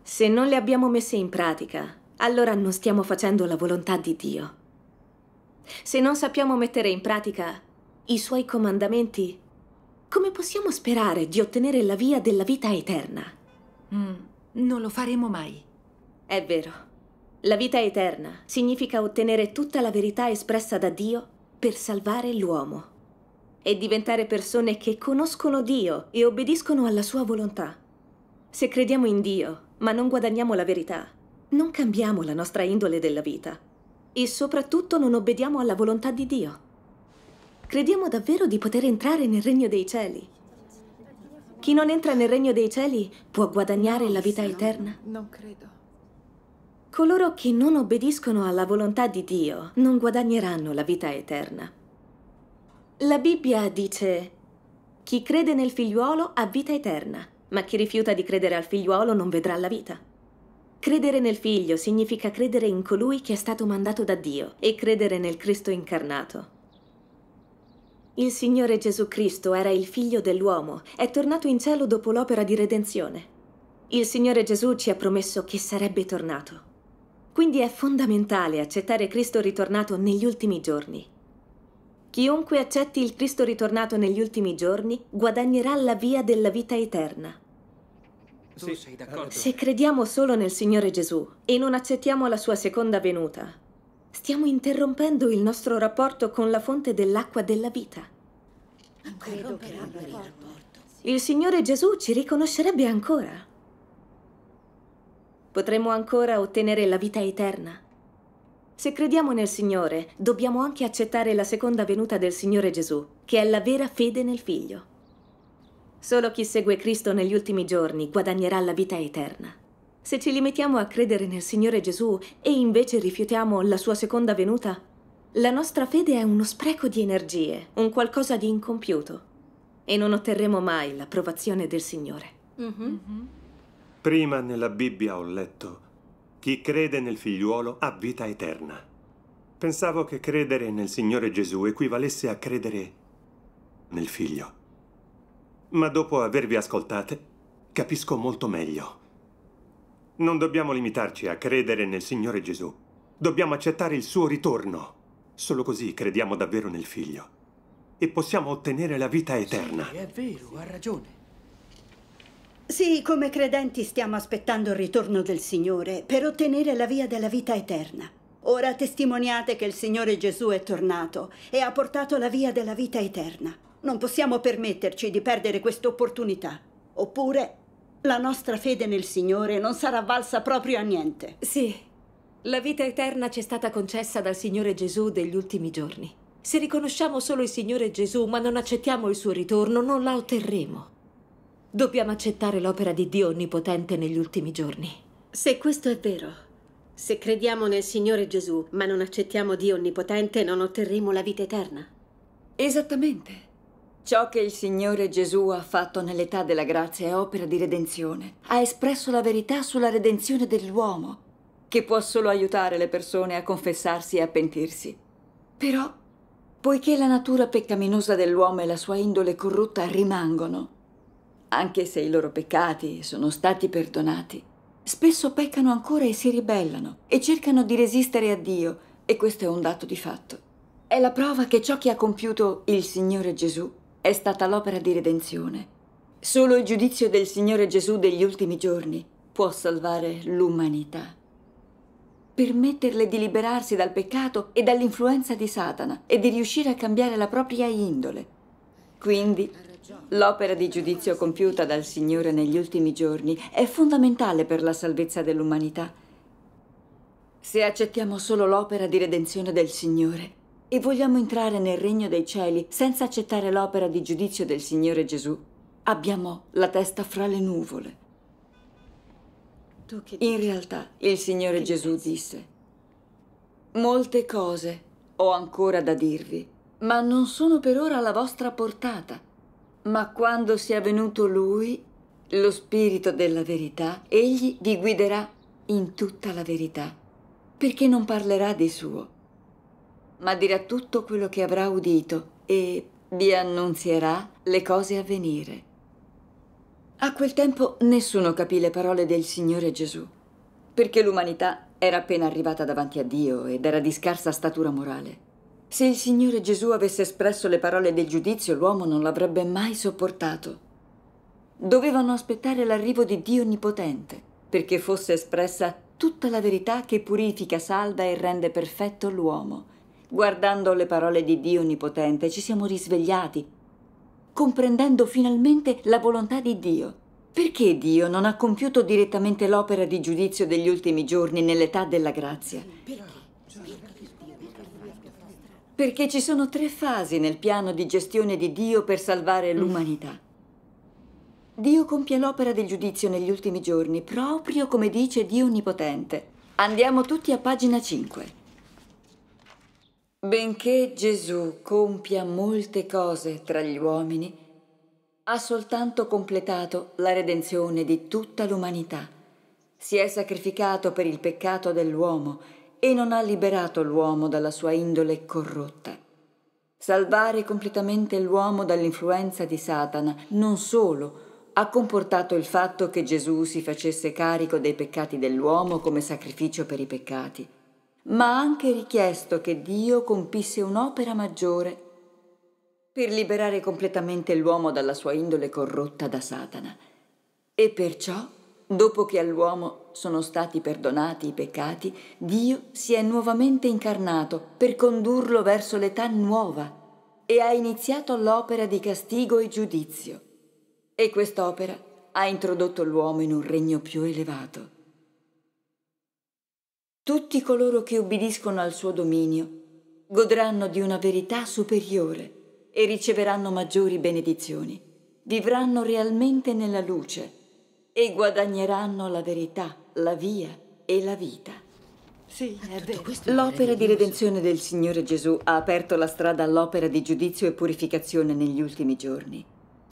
Se non le abbiamo messe in pratica, allora non stiamo facendo la volontà di Dio. Se non sappiamo mettere in pratica i suoi comandamenti, come possiamo sperare di ottenere la via della vita eterna? Mm, non lo faremo mai. È vero. La vita eterna significa ottenere tutta la verità espressa da Dio per salvare l'uomo e diventare persone che conoscono Dio e obbediscono alla sua volontà. Se crediamo in Dio, ma non guadagniamo la verità, non cambiamo la nostra indole della vita e soprattutto non obbediamo alla volontà di Dio crediamo davvero di poter entrare nel regno dei cieli. Chi non entra nel regno dei cieli può guadagnare la vita eterna? Non credo. Coloro che non obbediscono alla volontà di Dio non guadagneranno la vita eterna. La Bibbia dice, chi crede nel figliuolo ha vita eterna, ma chi rifiuta di credere al figliuolo non vedrà la vita. Credere nel figlio significa credere in colui che è stato mandato da Dio e credere nel Cristo incarnato. Il Signore Gesù Cristo era il figlio dell'uomo, è tornato in cielo dopo l'opera di redenzione. Il Signore Gesù ci ha promesso che sarebbe tornato. Quindi è fondamentale accettare Cristo ritornato negli ultimi giorni. Chiunque accetti il Cristo ritornato negli ultimi giorni guadagnerà la via della vita eterna. Sì, Se crediamo solo nel Signore Gesù e non accettiamo la sua seconda venuta, Stiamo interrompendo il nostro rapporto con la fonte dell'acqua della vita. Interrompere il rapporto. Il Signore Gesù ci riconoscerebbe ancora. Potremmo ancora ottenere la vita eterna. Se crediamo nel Signore, dobbiamo anche accettare la seconda venuta del Signore Gesù, che è la vera fede nel Figlio. Solo chi segue Cristo negli ultimi giorni guadagnerà la vita eterna. Se ci limitiamo a credere nel Signore Gesù e invece rifiutiamo la sua seconda venuta, la nostra fede è uno spreco di energie, un qualcosa di incompiuto. E non otterremo mai l'approvazione del Signore. Mm -hmm. Mm -hmm. Prima nella Bibbia ho letto, chi crede nel figliuolo ha vita eterna. Pensavo che credere nel Signore Gesù equivalesse a credere nel figlio. Ma dopo avervi ascoltate, capisco molto meglio. Non dobbiamo limitarci a credere nel Signore Gesù. Dobbiamo accettare il suo ritorno. Solo così crediamo davvero nel Figlio. E possiamo ottenere la vita eterna. Sì, è vero, ha ragione. Sì, come credenti stiamo aspettando il ritorno del Signore per ottenere la via della vita eterna. Ora testimoniate che il Signore Gesù è tornato e ha portato la via della vita eterna. Non possiamo permetterci di perdere quest'opportunità. Oppure la nostra fede nel Signore non sarà valsa proprio a niente. Sì. La vita eterna ci è stata concessa dal Signore Gesù degli ultimi giorni. Se riconosciamo solo il Signore Gesù, ma non accettiamo il suo ritorno, non la otterremo. Dobbiamo accettare l'opera di Dio Onnipotente negli ultimi giorni. Se questo è vero, se crediamo nel Signore Gesù, ma non accettiamo Dio Onnipotente, non otterremo la vita eterna. Esattamente. Ciò che il Signore Gesù ha fatto nell'età della grazia è opera di redenzione. Ha espresso la verità sulla redenzione dell'uomo, che può solo aiutare le persone a confessarsi e a pentirsi. Però, poiché la natura peccaminosa dell'uomo e la sua indole corrotta rimangono, anche se i loro peccati sono stati perdonati, spesso peccano ancora e si ribellano e cercano di resistere a Dio, e questo è un dato di fatto. È la prova che ciò che ha compiuto il Signore Gesù è stata l'opera di redenzione. Solo il giudizio del Signore Gesù degli ultimi giorni può salvare l'umanità. Permetterle di liberarsi dal peccato e dall'influenza di Satana e di riuscire a cambiare la propria indole. Quindi, l'opera di giudizio compiuta dal Signore negli ultimi giorni è fondamentale per la salvezza dell'umanità. Se accettiamo solo l'opera di redenzione del Signore, e vogliamo entrare nel regno dei cieli senza accettare l'opera di giudizio del Signore Gesù, abbiamo la testa fra le nuvole. In realtà il Signore che Gesù pensi? disse, molte cose ho ancora da dirvi, ma non sono per ora alla vostra portata. Ma quando sia venuto Lui, lo Spirito della verità, Egli vi guiderà in tutta la verità, perché non parlerà di suo ma dirà tutto quello che avrà udito e vi annunzierà le cose a venire. A quel tempo nessuno capì le parole del Signore Gesù, perché l'umanità era appena arrivata davanti a Dio ed era di scarsa statura morale. Se il Signore Gesù avesse espresso le parole del giudizio, l'uomo non l'avrebbe mai sopportato. Dovevano aspettare l'arrivo di Dio Onnipotente, perché fosse espressa tutta la verità che purifica, salva e rende perfetto l'uomo guardando le parole di Dio Onnipotente, ci siamo risvegliati, comprendendo finalmente la volontà di Dio. Perché Dio non ha compiuto direttamente l'opera di giudizio degli ultimi giorni nell'età della grazia? Perché ci sono tre fasi nel piano di gestione di Dio per salvare l'umanità. Dio compie l'opera del giudizio negli ultimi giorni, proprio come dice Dio Onnipotente. Andiamo tutti a pagina 5. Benché Gesù compia molte cose tra gli uomini, ha soltanto completato la redenzione di tutta l'umanità. Si è sacrificato per il peccato dell'uomo e non ha liberato l'uomo dalla sua indole corrotta. Salvare completamente l'uomo dall'influenza di Satana non solo ha comportato il fatto che Gesù si facesse carico dei peccati dell'uomo come sacrificio per i peccati, ma ha anche richiesto che Dio compisse un'opera maggiore per liberare completamente l'uomo dalla sua indole corrotta da Satana. E perciò, dopo che all'uomo sono stati perdonati i peccati, Dio si è nuovamente incarnato per condurlo verso l'età nuova e ha iniziato l'opera di castigo e giudizio. E quest'opera ha introdotto l'uomo in un regno più elevato. Tutti coloro che ubbidiscono al suo dominio godranno di una verità superiore e riceveranno maggiori benedizioni, vivranno realmente nella luce e guadagneranno la verità, la via e la vita. Sì, è vero. L'opera di redenzione del Signore Gesù ha aperto la strada all'opera di giudizio e purificazione negli ultimi giorni.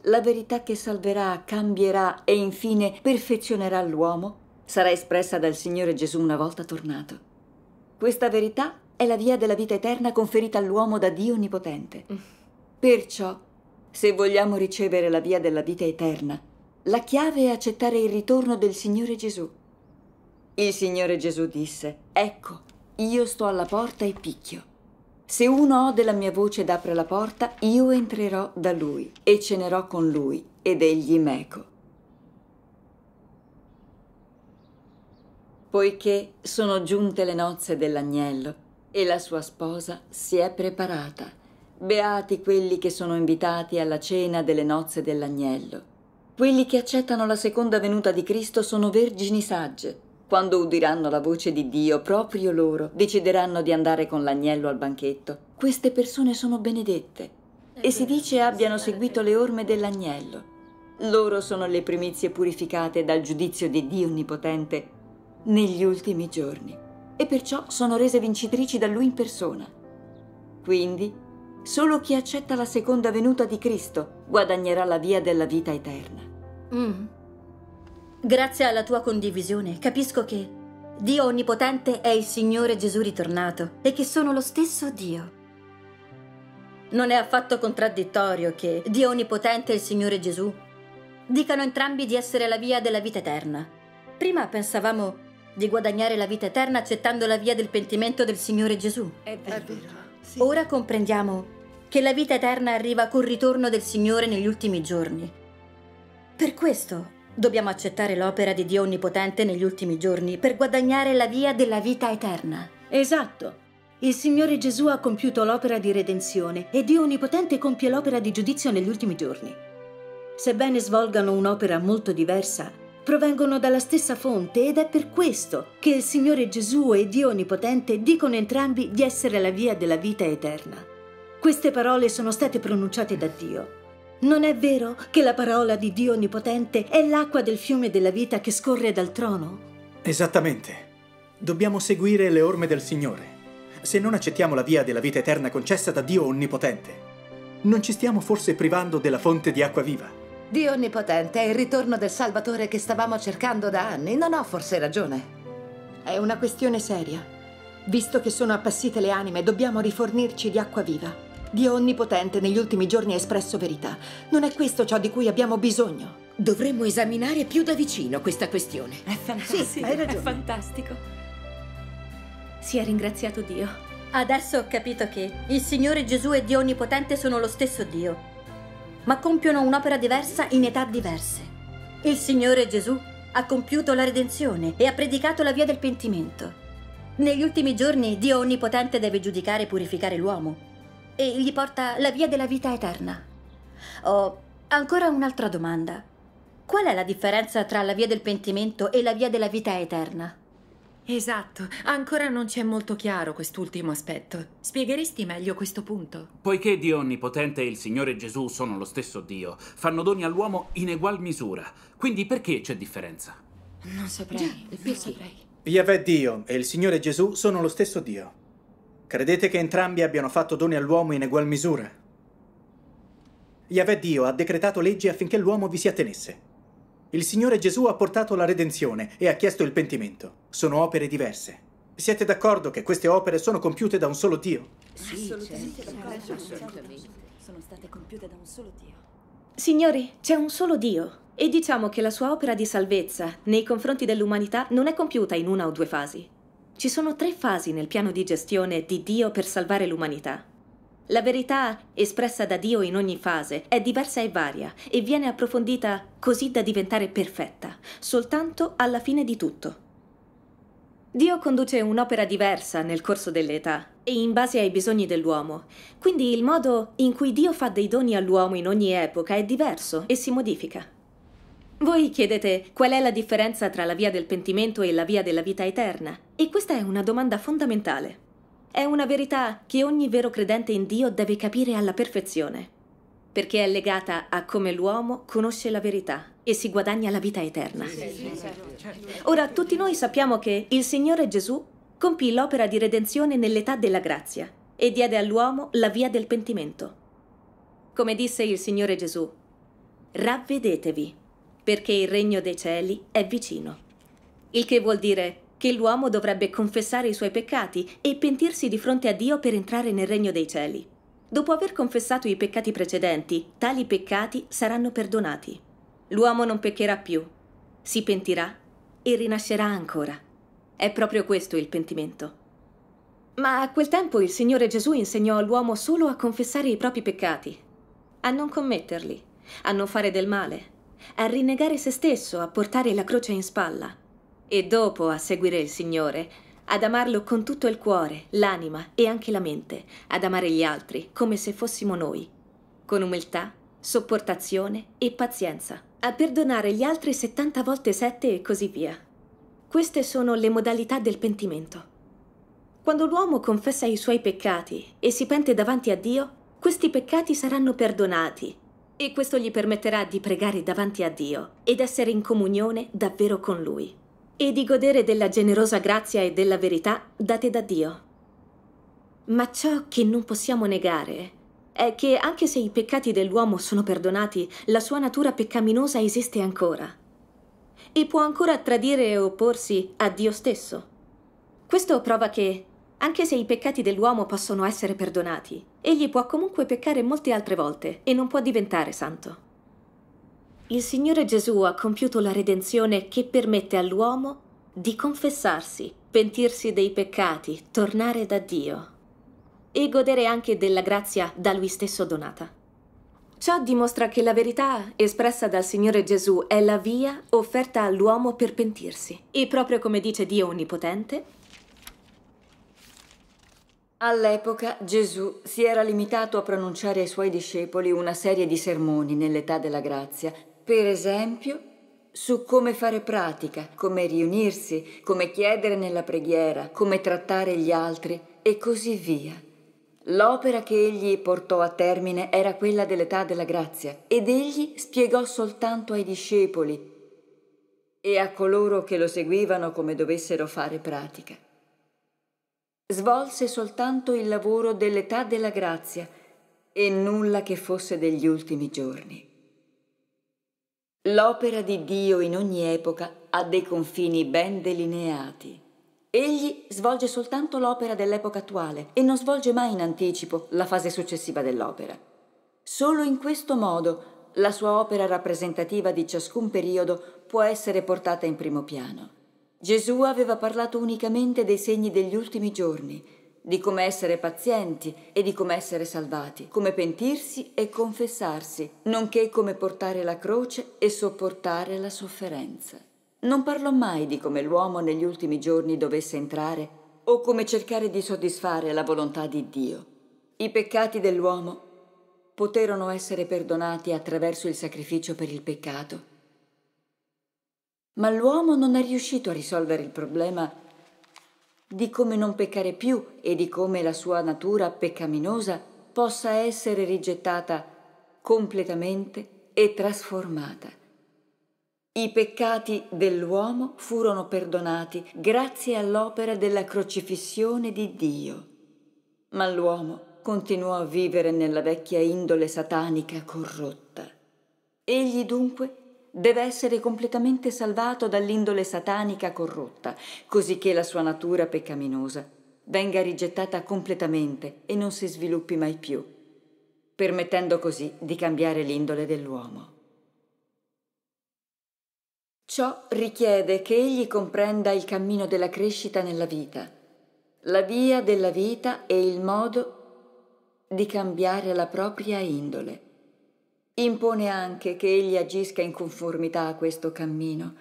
La verità che salverà, cambierà e infine perfezionerà l'uomo sarà espressa dal Signore Gesù una volta tornato. Questa verità è la via della vita eterna conferita all'uomo da Dio Onnipotente. Mm. Perciò, se vogliamo ricevere la via della vita eterna, la chiave è accettare il ritorno del Signore Gesù. Il Signore Gesù disse, ecco, io sto alla porta e picchio. Se uno ode la mia voce ed apre la porta, io entrerò da lui e cenerò con lui ed egli meco. poiché sono giunte le nozze dell'agnello e la sua sposa si è preparata. Beati quelli che sono invitati alla cena delle nozze dell'agnello. Quelli che accettano la seconda venuta di Cristo sono vergini sagge. Quando udiranno la voce di Dio, proprio loro decideranno di andare con l'agnello al banchetto. Queste persone sono benedette e si dice abbiano seguito le orme dell'agnello. Loro sono le primizie purificate dal giudizio di Dio Onnipotente negli ultimi giorni e perciò sono rese vincitrici da lui in persona. Quindi, solo chi accetta la seconda venuta di Cristo guadagnerà la via della vita eterna. Mm. Grazie alla tua condivisione, capisco che Dio Onnipotente è il Signore Gesù ritornato e che sono lo stesso Dio. Non è affatto contraddittorio che Dio Onnipotente e il Signore Gesù dicano entrambi di essere la via della vita eterna. Prima pensavamo di guadagnare la vita eterna accettando la via del pentimento del Signore Gesù. È vero. È vero. Sì. Ora comprendiamo che la vita eterna arriva col ritorno del Signore negli ultimi giorni. Per questo dobbiamo accettare l'opera di Dio Onnipotente negli ultimi giorni per guadagnare la via della vita eterna. Esatto. Il Signore Gesù ha compiuto l'opera di redenzione e Dio Onnipotente compie l'opera di giudizio negli ultimi giorni. Sebbene svolgano un'opera molto diversa, provengono dalla stessa fonte ed è per questo che il Signore Gesù e Dio Onnipotente dicono entrambi di essere la via della vita eterna. Queste parole sono state pronunciate da Dio. Non è vero che la parola di Dio Onnipotente è l'acqua del fiume della vita che scorre dal trono? Esattamente. Dobbiamo seguire le orme del Signore. Se non accettiamo la via della vita eterna concessa da Dio Onnipotente, non ci stiamo forse privando della fonte di acqua viva? Dio Onnipotente, è il ritorno del Salvatore che stavamo cercando da anni. Non ho forse ragione. È una questione seria. Visto che sono appassite le anime, dobbiamo rifornirci di acqua viva. Dio Onnipotente negli ultimi giorni ha espresso verità. Non è questo ciò di cui abbiamo bisogno. Dovremmo esaminare più da vicino questa questione. È fantastico. Sì, hai ragione. È fantastico. Si è ringraziato Dio. Adesso ho capito che il Signore Gesù e Dio Onnipotente sono lo stesso Dio ma compiono un'opera diversa in età diverse. Il Signore Gesù ha compiuto la redenzione e ha predicato la via del pentimento. Negli ultimi giorni Dio Onnipotente deve giudicare e purificare l'uomo e gli porta la via della vita eterna. Oh, ancora un'altra domanda. Qual è la differenza tra la via del pentimento e la via della vita eterna? Esatto, ancora non ci è molto chiaro quest'ultimo aspetto. Spiegheresti meglio questo punto? Poiché Dio Onnipotente e il Signore Gesù sono lo stesso Dio, fanno doni all'uomo in egual misura. Quindi perché c'è differenza? Non saprei, Già, perché? saprei. Yahweh Dio e il Signore Gesù sono lo stesso Dio. Credete che entrambi abbiano fatto doni all'uomo in egual misura? Yahweh Dio ha decretato leggi affinché l'uomo vi si attenesse. Il Signore Gesù ha portato la redenzione e ha chiesto il pentimento. Sono opere diverse. Siete d'accordo che queste opere sono compiute da un solo Dio? Sì, certo. Certo. Certo. assolutamente. Certo. Sono state compiute da un solo Dio. Signori, c'è un solo Dio. E diciamo che la sua opera di salvezza nei confronti dell'umanità non è compiuta in una o due fasi. Ci sono tre fasi nel piano di gestione di Dio per salvare l'umanità. La verità espressa da Dio in ogni fase è diversa e varia e viene approfondita così da diventare perfetta, soltanto alla fine di tutto. Dio conduce un'opera diversa nel corso dell'età e in base ai bisogni dell'uomo, quindi il modo in cui Dio fa dei doni all'uomo in ogni epoca è diverso e si modifica. Voi chiedete qual è la differenza tra la via del pentimento e la via della vita eterna e questa è una domanda fondamentale. È una verità che ogni vero credente in Dio deve capire alla perfezione, perché è legata a come l'uomo conosce la verità e si guadagna la vita eterna. Certo. Ora, tutti noi sappiamo che il Signore Gesù compì l'opera di redenzione nell'età della grazia e diede all'uomo la via del pentimento. Come disse il Signore Gesù, ravvedetevi, perché il regno dei cieli è vicino. Il che vuol dire che l'uomo dovrebbe confessare i suoi peccati e pentirsi di fronte a Dio per entrare nel regno dei cieli. Dopo aver confessato i peccati precedenti, tali peccati saranno perdonati. L'uomo non peccherà più, si pentirà e rinascerà ancora. È proprio questo il pentimento. Ma a quel tempo il Signore Gesù insegnò all'uomo solo a confessare i propri peccati, a non commetterli, a non fare del male, a rinnegare se stesso, a portare la croce in spalla e dopo a seguire il Signore, ad amarlo con tutto il cuore, l'anima e anche la mente, ad amare gli altri come se fossimo noi, con umiltà, sopportazione e pazienza, a perdonare gli altri 70 volte 7 e così via. Queste sono le modalità del pentimento. Quando l'uomo confessa i suoi peccati e si pente davanti a Dio, questi peccati saranno perdonati e questo gli permetterà di pregare davanti a Dio ed essere in comunione davvero con Lui e di godere della generosa grazia e della verità date da Dio. Ma ciò che non possiamo negare è che anche se i peccati dell'uomo sono perdonati, la sua natura peccaminosa esiste ancora e può ancora tradire e opporsi a Dio stesso. Questo prova che, anche se i peccati dell'uomo possono essere perdonati, egli può comunque peccare molte altre volte e non può diventare santo il Signore Gesù ha compiuto la redenzione che permette all'uomo di confessarsi, pentirsi dei peccati, tornare da Dio e godere anche della grazia da lui stesso donata. Ciò dimostra che la verità espressa dal Signore Gesù è la via offerta all'uomo per pentirsi. E proprio come dice Dio Onnipotente, All'epoca Gesù si era limitato a pronunciare ai suoi discepoli una serie di sermoni nell'età della grazia per esempio, su come fare pratica, come riunirsi, come chiedere nella preghiera, come trattare gli altri e così via. L'opera che egli portò a termine era quella dell'età della grazia ed egli spiegò soltanto ai discepoli e a coloro che lo seguivano come dovessero fare pratica. Svolse soltanto il lavoro dell'età della grazia e nulla che fosse degli ultimi giorni. L'opera di Dio in ogni epoca ha dei confini ben delineati. Egli svolge soltanto l'opera dell'epoca attuale e non svolge mai in anticipo la fase successiva dell'opera. Solo in questo modo la sua opera rappresentativa di ciascun periodo può essere portata in primo piano. Gesù aveva parlato unicamente dei segni degli ultimi giorni, di come essere pazienti e di come essere salvati, come pentirsi e confessarsi, nonché come portare la croce e sopportare la sofferenza. Non parlò mai di come l'uomo negli ultimi giorni dovesse entrare o come cercare di soddisfare la volontà di Dio. I peccati dell'uomo poterono essere perdonati attraverso il sacrificio per il peccato. Ma l'uomo non è riuscito a risolvere il problema di come non peccare più e di come la sua natura peccaminosa possa essere rigettata completamente e trasformata. I peccati dell'uomo furono perdonati grazie all'opera della crocifissione di Dio. Ma l'uomo continuò a vivere nella vecchia indole satanica corrotta. Egli dunque deve essere completamente salvato dall'indole satanica corrotta, cosicché la sua natura peccaminosa venga rigettata completamente e non si sviluppi mai più, permettendo così di cambiare l'indole dell'uomo. Ciò richiede che egli comprenda il cammino della crescita nella vita, la via della vita e il modo di cambiare la propria indole impone anche che egli agisca in conformità a questo cammino,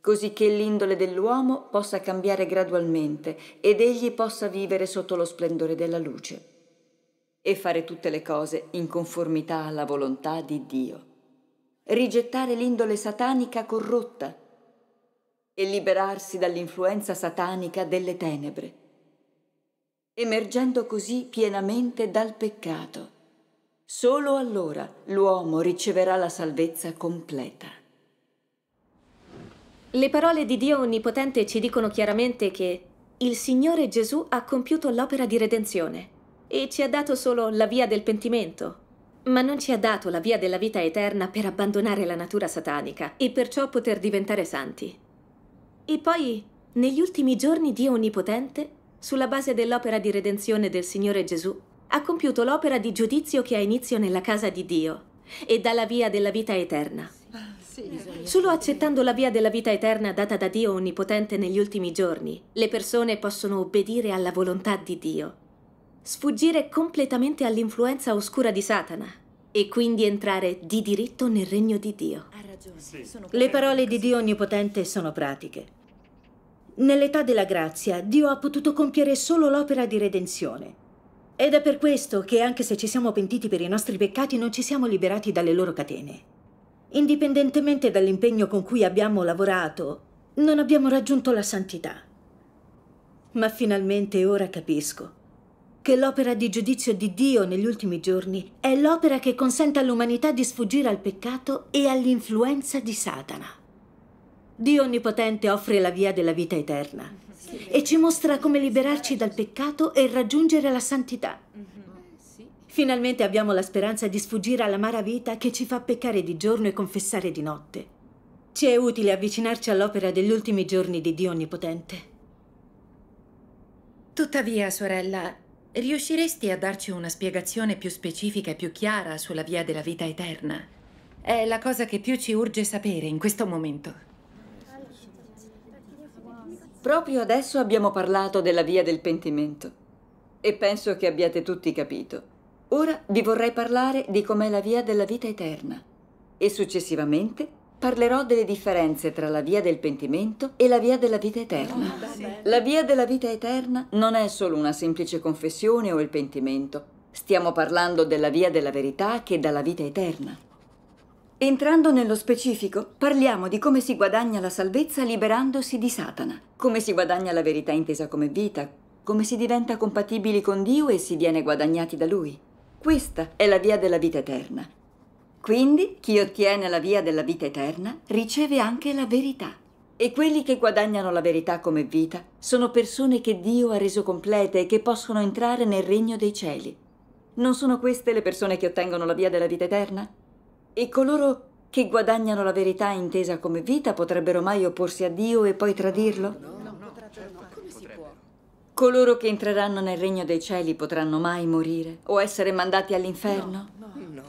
così che l'indole dell'uomo possa cambiare gradualmente ed egli possa vivere sotto lo splendore della luce e fare tutte le cose in conformità alla volontà di Dio. Rigettare l'indole satanica corrotta e liberarsi dall'influenza satanica delle tenebre, emergendo così pienamente dal peccato Solo allora l'uomo riceverà la salvezza completa. Le parole di Dio Onnipotente ci dicono chiaramente che il Signore Gesù ha compiuto l'opera di redenzione e ci ha dato solo la via del pentimento, ma non ci ha dato la via della vita eterna per abbandonare la natura satanica e perciò poter diventare santi. E poi, negli ultimi giorni Dio Onnipotente, sulla base dell'opera di redenzione del Signore Gesù, ha compiuto l'opera di giudizio che ha inizio nella casa di Dio e dà la via della vita eterna. Solo accettando la via della vita eterna data da Dio Onnipotente negli ultimi giorni, le persone possono obbedire alla volontà di Dio, sfuggire completamente all'influenza oscura di Satana e quindi entrare di diritto nel regno di Dio. Le parole di Dio Onnipotente sono pratiche. Nell'età della grazia, Dio ha potuto compiere solo l'opera di redenzione ed è per questo che anche se ci siamo pentiti per i nostri peccati non ci siamo liberati dalle loro catene. Indipendentemente dall'impegno con cui abbiamo lavorato, non abbiamo raggiunto la santità. Ma finalmente ora capisco che l'opera di giudizio di Dio negli ultimi giorni è l'opera che consente all'umanità di sfuggire al peccato e all'influenza di Satana. Dio Onnipotente offre la via della vita eterna e ci mostra come liberarci dal peccato e raggiungere la santità. Finalmente abbiamo la speranza di sfuggire alla all'amara vita che ci fa peccare di giorno e confessare di notte. Ci è utile avvicinarci all'opera degli ultimi giorni di Dio Onnipotente. Tuttavia, sorella, riusciresti a darci una spiegazione più specifica e più chiara sulla via della vita eterna? È la cosa che più ci urge sapere in questo momento. Proprio adesso abbiamo parlato della via del pentimento e penso che abbiate tutti capito. Ora vi vorrei parlare di com'è la via della vita eterna e successivamente parlerò delle differenze tra la via del pentimento e la via della vita eterna. Oh, la via della vita eterna non è solo una semplice confessione o il pentimento. Stiamo parlando della via della verità che dà la vita eterna. Entrando nello specifico, parliamo di come si guadagna la salvezza liberandosi di Satana, come si guadagna la verità intesa come vita, come si diventa compatibili con Dio e si viene guadagnati da Lui. Questa è la via della vita eterna. Quindi chi ottiene la via della vita eterna riceve anche la verità. E quelli che guadagnano la verità come vita sono persone che Dio ha reso complete e che possono entrare nel regno dei cieli. Non sono queste le persone che ottengono la via della vita eterna? e coloro che guadagnano la verità intesa come vita potrebbero mai opporsi a Dio e poi tradirlo? No, no, no certo. come si può? Coloro che entreranno nel regno dei cieli potranno mai morire o essere mandati all'inferno? No, no, no,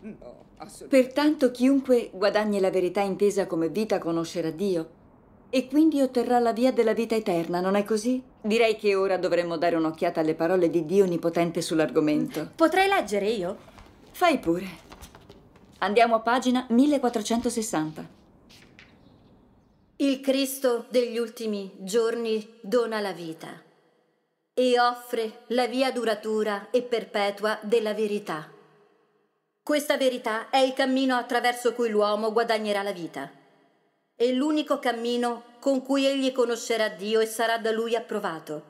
no Pertanto chiunque guadagni la verità intesa come vita conoscerà Dio e quindi otterrà la via della vita eterna, non è così? Direi che ora dovremmo dare un'occhiata alle parole di Dio Onnipotente sull'argomento. Potrei leggere io? Fai pure. Andiamo a pagina 1460. Il Cristo degli ultimi giorni dona la vita e offre la via duratura e perpetua della verità. Questa verità è il cammino attraverso cui l'uomo guadagnerà la vita. È l'unico cammino con cui egli conoscerà Dio e sarà da lui approvato.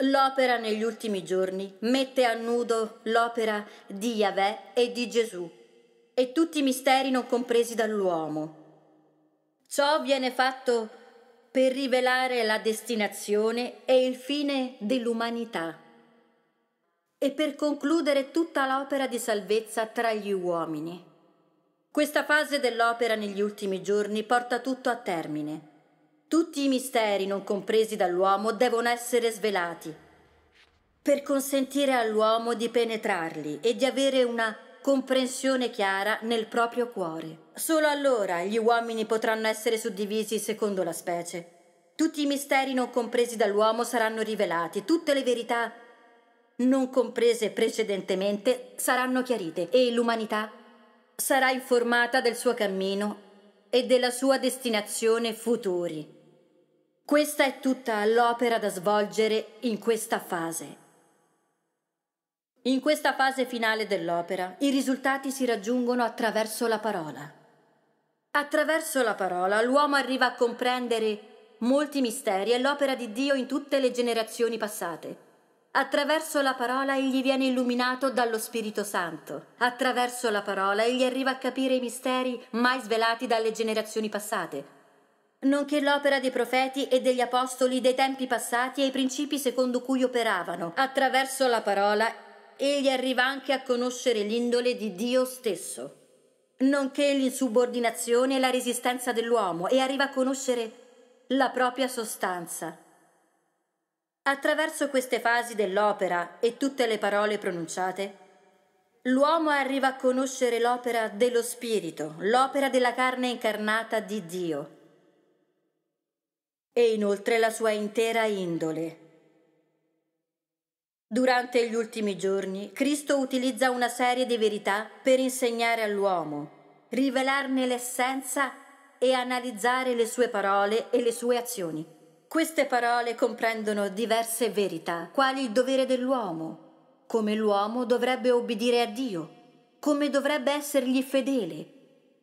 L'opera negli ultimi giorni mette a nudo l'opera di Yahweh e di Gesù e tutti i misteri non compresi dall'uomo. Ciò viene fatto per rivelare la destinazione e il fine dell'umanità e per concludere tutta l'opera di salvezza tra gli uomini. Questa fase dell'opera negli ultimi giorni porta tutto a termine. Tutti i misteri non compresi dall'uomo devono essere svelati per consentire all'uomo di penetrarli e di avere una comprensione chiara nel proprio cuore. Solo allora gli uomini potranno essere suddivisi secondo la specie. Tutti i misteri non compresi dall'uomo saranno rivelati, tutte le verità non comprese precedentemente saranno chiarite e l'umanità sarà informata del suo cammino e della sua destinazione futuri. Questa è tutta l'opera da svolgere in questa fase. In questa fase finale dell'opera i risultati si raggiungono attraverso la parola. Attraverso la parola l'uomo arriva a comprendere molti misteri e l'opera di Dio in tutte le generazioni passate. Attraverso la parola egli viene illuminato dallo Spirito Santo. Attraverso la parola egli arriva a capire i misteri mai svelati dalle generazioni passate, nonché l'opera dei profeti e degli apostoli dei tempi passati e i principi secondo cui operavano. Attraverso la parola egli arriva anche a conoscere l'indole di Dio stesso, nonché l'insubordinazione e la resistenza dell'uomo e arriva a conoscere la propria sostanza. Attraverso queste fasi dell'opera e tutte le parole pronunciate, l'uomo arriva a conoscere l'opera dello Spirito, l'opera della carne incarnata di Dio e inoltre la sua intera indole Durante gli ultimi giorni, Cristo utilizza una serie di verità per insegnare all'uomo, rivelarne l'essenza e analizzare le sue parole e le sue azioni. Queste parole comprendono diverse verità, quali il dovere dell'uomo, come l'uomo dovrebbe obbedire a Dio, come dovrebbe essergli fedele,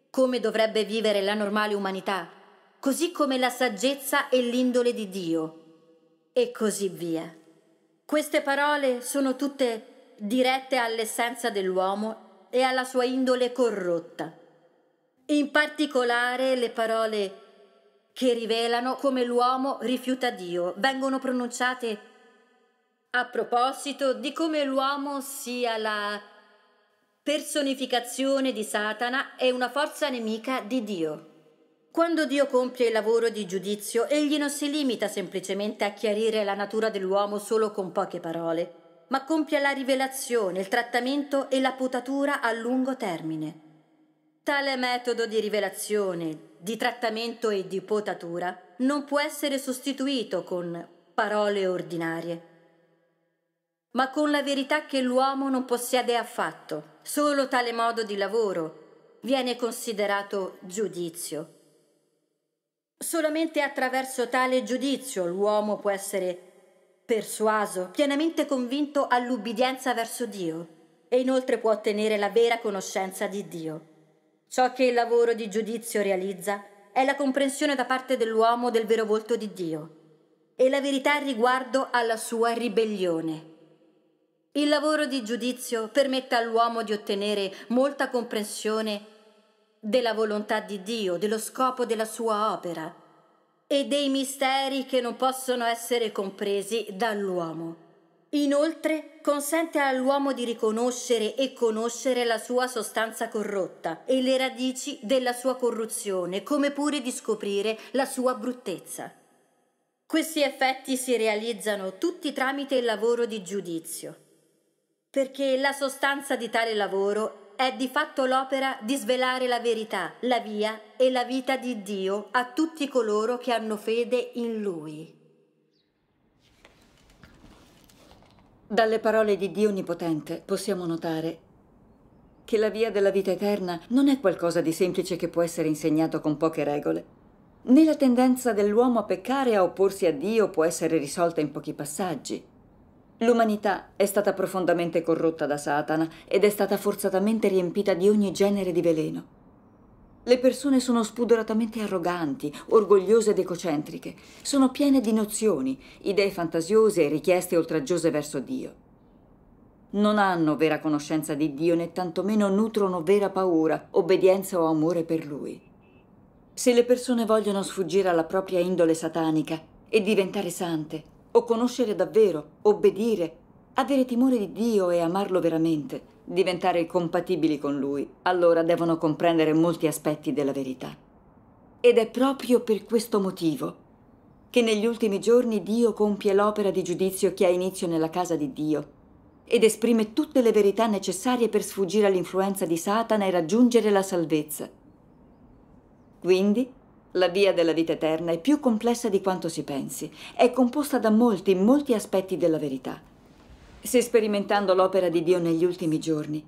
come dovrebbe vivere la normale umanità, così come la saggezza e l'indole di Dio, e così via. Queste parole sono tutte dirette all'essenza dell'uomo e alla sua indole corrotta. In particolare le parole che rivelano come l'uomo rifiuta Dio vengono pronunciate a proposito di come l'uomo sia la personificazione di Satana e una forza nemica di Dio. Quando Dio compie il lavoro di giudizio, egli non si limita semplicemente a chiarire la natura dell'uomo solo con poche parole, ma compie la rivelazione, il trattamento e la potatura a lungo termine. Tale metodo di rivelazione, di trattamento e di potatura non può essere sostituito con parole ordinarie, ma con la verità che l'uomo non possiede affatto. Solo tale modo di lavoro viene considerato giudizio Solamente attraverso tale giudizio l'uomo può essere persuaso, pienamente convinto all'ubbidienza verso Dio e inoltre può ottenere la vera conoscenza di Dio. Ciò che il lavoro di giudizio realizza è la comprensione da parte dell'uomo del vero volto di Dio e la verità riguardo alla sua ribellione. Il lavoro di giudizio permette all'uomo di ottenere molta comprensione della volontà di Dio, dello scopo della sua opera e dei misteri che non possono essere compresi dall'uomo. Inoltre consente all'uomo di riconoscere e conoscere la sua sostanza corrotta e le radici della sua corruzione, come pure di scoprire la sua bruttezza. Questi effetti si realizzano tutti tramite il lavoro di giudizio, perché la sostanza di tale lavoro è di fatto l'opera di svelare la verità, la via e la vita di Dio a tutti coloro che hanno fede in Lui. Dalle parole di Dio Onnipotente possiamo notare che la via della vita eterna non è qualcosa di semplice che può essere insegnato con poche regole, né la tendenza dell'uomo a peccare e a opporsi a Dio può essere risolta in pochi passaggi. L'umanità è stata profondamente corrotta da Satana ed è stata forzatamente riempita di ogni genere di veleno. Le persone sono spudoratamente arroganti, orgogliose ed ecocentriche, sono piene di nozioni, idee fantasiose e richieste oltraggiose verso Dio. Non hanno vera conoscenza di Dio né tantomeno nutrono vera paura, obbedienza o amore per Lui. Se le persone vogliono sfuggire alla propria indole satanica e diventare sante, o conoscere davvero, obbedire, avere timore di Dio e amarlo veramente, diventare compatibili con Lui, allora devono comprendere molti aspetti della verità. Ed è proprio per questo motivo che negli ultimi giorni Dio compie l'opera di giudizio che ha inizio nella casa di Dio ed esprime tutte le verità necessarie per sfuggire all'influenza di Satana e raggiungere la salvezza. Quindi, la via della vita eterna è più complessa di quanto si pensi. È composta da molti, molti aspetti della verità. Se sperimentando l'opera di Dio negli ultimi giorni,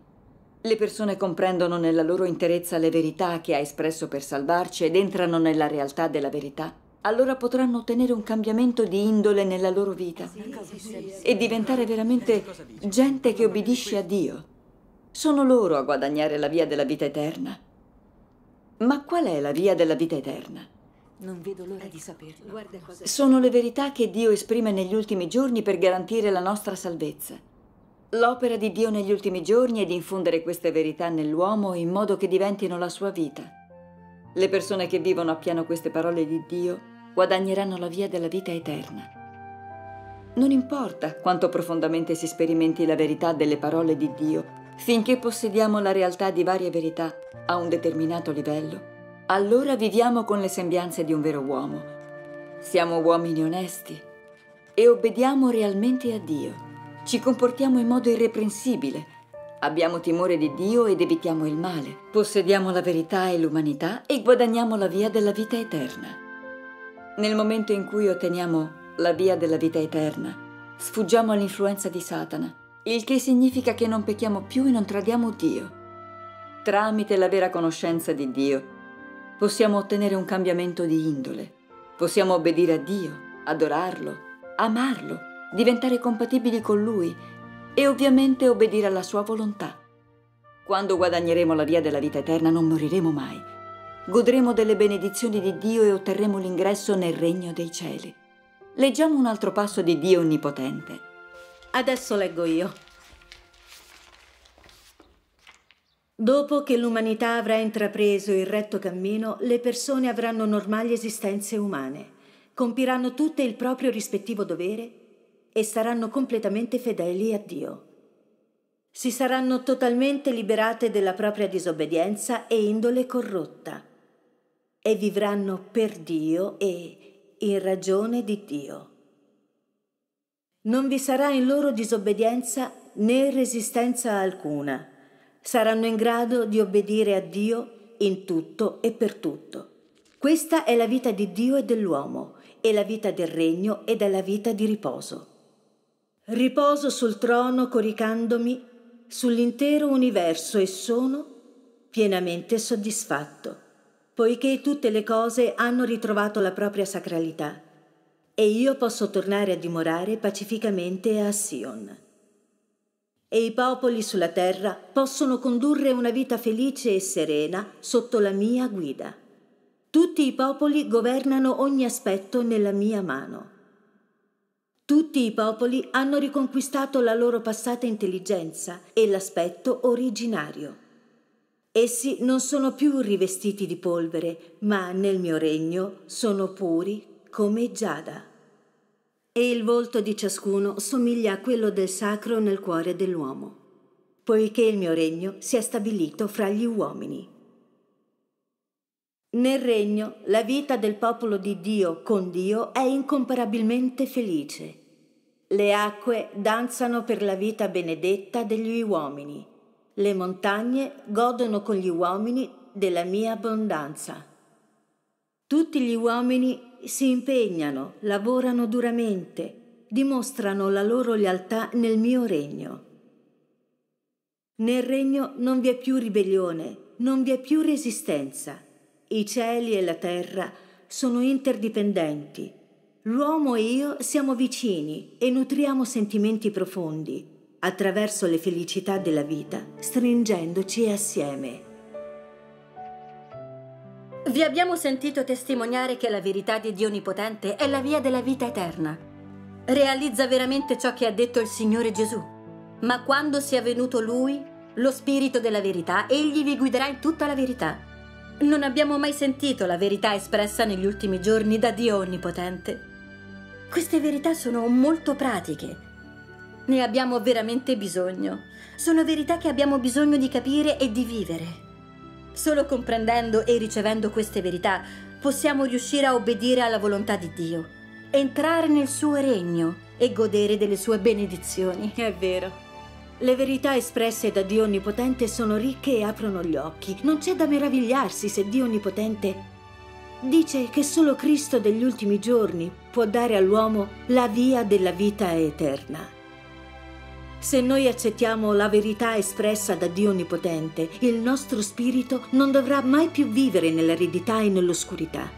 le persone comprendono nella loro interezza le verità che ha espresso per salvarci ed entrano nella realtà della verità, allora potranno ottenere un cambiamento di indole nella loro vita e diventare veramente gente che obbedisce a Dio. Sono loro a guadagnare la via della vita eterna. Ma qual è la via della vita eterna? Non vedo l'ora di saperlo. Sono le verità che Dio esprime negli ultimi giorni per garantire la nostra salvezza. L'opera di Dio negli ultimi giorni è di infondere queste verità nell'uomo in modo che diventino la sua vita. Le persone che vivono appieno queste parole di Dio guadagneranno la via della vita eterna. Non importa quanto profondamente si sperimenti la verità delle parole di Dio, Finché possediamo la realtà di varie verità a un determinato livello, allora viviamo con le sembianze di un vero uomo. Siamo uomini onesti e obbediamo realmente a Dio. Ci comportiamo in modo irreprensibile. Abbiamo timore di Dio ed evitiamo il male. Possediamo la verità e l'umanità e guadagniamo la via della vita eterna. Nel momento in cui otteniamo la via della vita eterna, sfuggiamo all'influenza di Satana il che significa che non pecchiamo più e non tradiamo Dio. Tramite la vera conoscenza di Dio possiamo ottenere un cambiamento di indole, possiamo obbedire a Dio, adorarlo, amarlo, diventare compatibili con Lui e ovviamente obbedire alla Sua volontà. Quando guadagneremo la via della vita eterna non moriremo mai, godremo delle benedizioni di Dio e otterremo l'ingresso nel regno dei cieli. Leggiamo un altro passo di Dio Onnipotente Adesso leggo io. Dopo che l'umanità avrà intrapreso il retto cammino, le persone avranno normali esistenze umane, compiranno tutte il proprio rispettivo dovere e saranno completamente fedeli a Dio. Si saranno totalmente liberate della propria disobbedienza e indole corrotta e vivranno per Dio e in ragione di Dio. Non vi sarà in loro disobbedienza né resistenza alcuna. Saranno in grado di obbedire a Dio in tutto e per tutto. Questa è la vita di Dio e dell'uomo, è la vita del regno ed è la vita di riposo. Riposo sul trono coricandomi sull'intero universo e sono pienamente soddisfatto, poiché tutte le cose hanno ritrovato la propria sacralità e io posso tornare a dimorare pacificamente a Sion. E i popoli sulla terra possono condurre una vita felice e serena sotto la mia guida. Tutti i popoli governano ogni aspetto nella mia mano. Tutti i popoli hanno riconquistato la loro passata intelligenza e l'aspetto originario. Essi non sono più rivestiti di polvere, ma nel mio regno sono puri come Giada. E il volto di ciascuno somiglia a quello del sacro nel cuore dell'uomo, poiché il mio regno si è stabilito fra gli uomini. Nel regno la vita del popolo di Dio con Dio è incomparabilmente felice. Le acque danzano per la vita benedetta degli uomini. Le montagne godono con gli uomini della mia abbondanza. Tutti gli uomini si impegnano, lavorano duramente, dimostrano la loro lealtà nel mio regno. Nel regno non vi è più ribellione, non vi è più resistenza. I cieli e la terra sono interdipendenti. L'uomo e io siamo vicini e nutriamo sentimenti profondi attraverso le felicità della vita, stringendoci assieme. Vi abbiamo sentito testimoniare che la verità di Dio Onnipotente è la via della vita eterna. Realizza veramente ciò che ha detto il Signore Gesù. Ma quando sia venuto Lui, lo Spirito della verità, Egli vi guiderà in tutta la verità. Non abbiamo mai sentito la verità espressa negli ultimi giorni da Dio Onnipotente. Queste verità sono molto pratiche. Ne abbiamo veramente bisogno. Sono verità che abbiamo bisogno di capire e di vivere. Solo comprendendo e ricevendo queste verità possiamo riuscire a obbedire alla volontà di Dio, entrare nel suo regno e godere delle sue benedizioni. È vero. Le verità espresse da Dio Onnipotente sono ricche e aprono gli occhi. Non c'è da meravigliarsi se Dio Onnipotente dice che solo Cristo degli ultimi giorni può dare all'uomo la via della vita eterna. Se noi accettiamo la verità espressa da Dio Onnipotente, il nostro spirito non dovrà mai più vivere nell'eredità e nell'oscurità.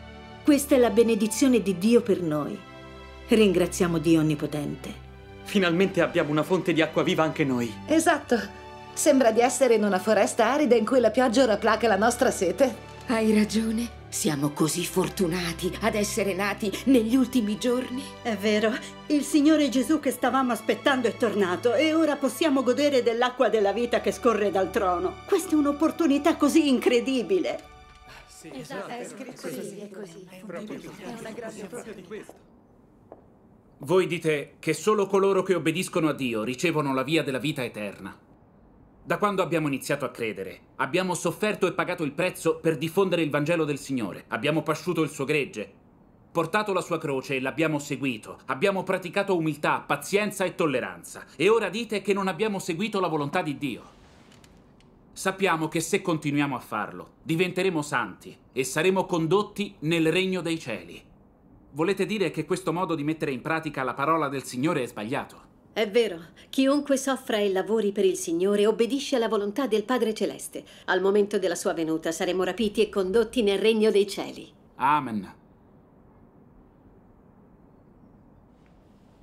Questa è la benedizione di Dio per noi. Ringraziamo Dio Onnipotente. Finalmente abbiamo una fonte di acqua viva anche noi. Esatto. Sembra di essere in una foresta arida in cui la pioggia ora placa la nostra sete. Hai ragione. Siamo così fortunati ad essere nati negli ultimi giorni. È vero, il Signore Gesù che stavamo aspettando è tornato e ora possiamo godere dell'acqua della vita che scorre dal trono. Questa è un'opportunità così incredibile. Sì, esatto, è scritto così, è così. È, proprio, è una grande proprio di questo. Voi dite che solo coloro che obbediscono a Dio ricevono la via della vita eterna. Da quando abbiamo iniziato a credere, abbiamo sofferto e pagato il prezzo per diffondere il Vangelo del Signore, abbiamo pasciuto il suo gregge, portato la sua croce e l'abbiamo seguito, abbiamo praticato umiltà, pazienza e tolleranza, e ora dite che non abbiamo seguito la volontà di Dio. Sappiamo che se continuiamo a farlo, diventeremo santi e saremo condotti nel regno dei cieli. Volete dire che questo modo di mettere in pratica la parola del Signore è sbagliato? È vero, chiunque soffra e lavori per il Signore obbedisce alla volontà del Padre Celeste. Al momento della sua venuta saremo rapiti e condotti nel regno dei cieli. Amen.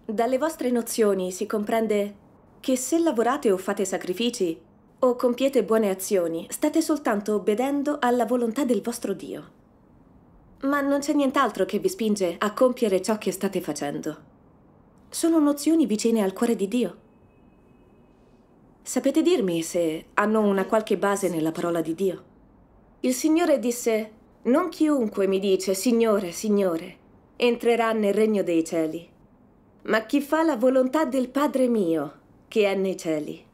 Dalle vostre nozioni si comprende che se lavorate o fate sacrifici o compiete buone azioni, state soltanto obbedendo alla volontà del vostro Dio. Ma non c'è nient'altro che vi spinge a compiere ciò che state facendo sono nozioni vicine al cuore di Dio. Sapete dirmi se hanno una qualche base nella parola di Dio? Il Signore disse, non chiunque mi dice Signore, Signore, entrerà nel regno dei cieli, ma chi fa la volontà del Padre mio, che è nei cieli.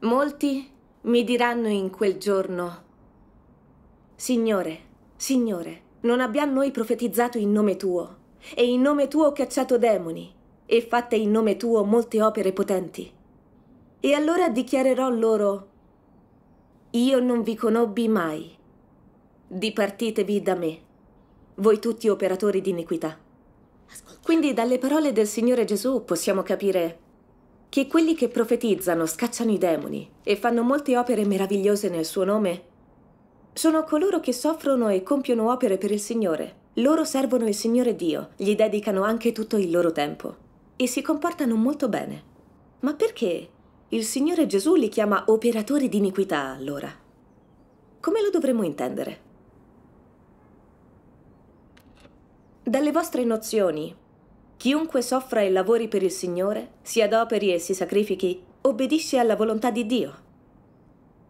Molti mi diranno in quel giorno, Signore, Signore, non abbiamo noi profetizzato in nome tuo, e in nome tuo cacciato demoni, e fatte in nome tuo molte opere potenti. E allora dichiarerò loro, io non vi conobbi mai, dipartitevi da me, voi tutti operatori di iniquità. Quindi dalle parole del Signore Gesù possiamo capire che quelli che profetizzano, scacciano i demoni e fanno molte opere meravigliose nel suo nome, sono coloro che soffrono e compiono opere per il Signore. Loro servono il Signore Dio, gli dedicano anche tutto il loro tempo e si comportano molto bene. Ma perché il Signore Gesù li chiama operatori di iniquità allora? Come lo dovremmo intendere? Dalle vostre nozioni, chiunque soffra e lavori per il Signore, si adoperi e si sacrifichi, obbedisce alla volontà di Dio.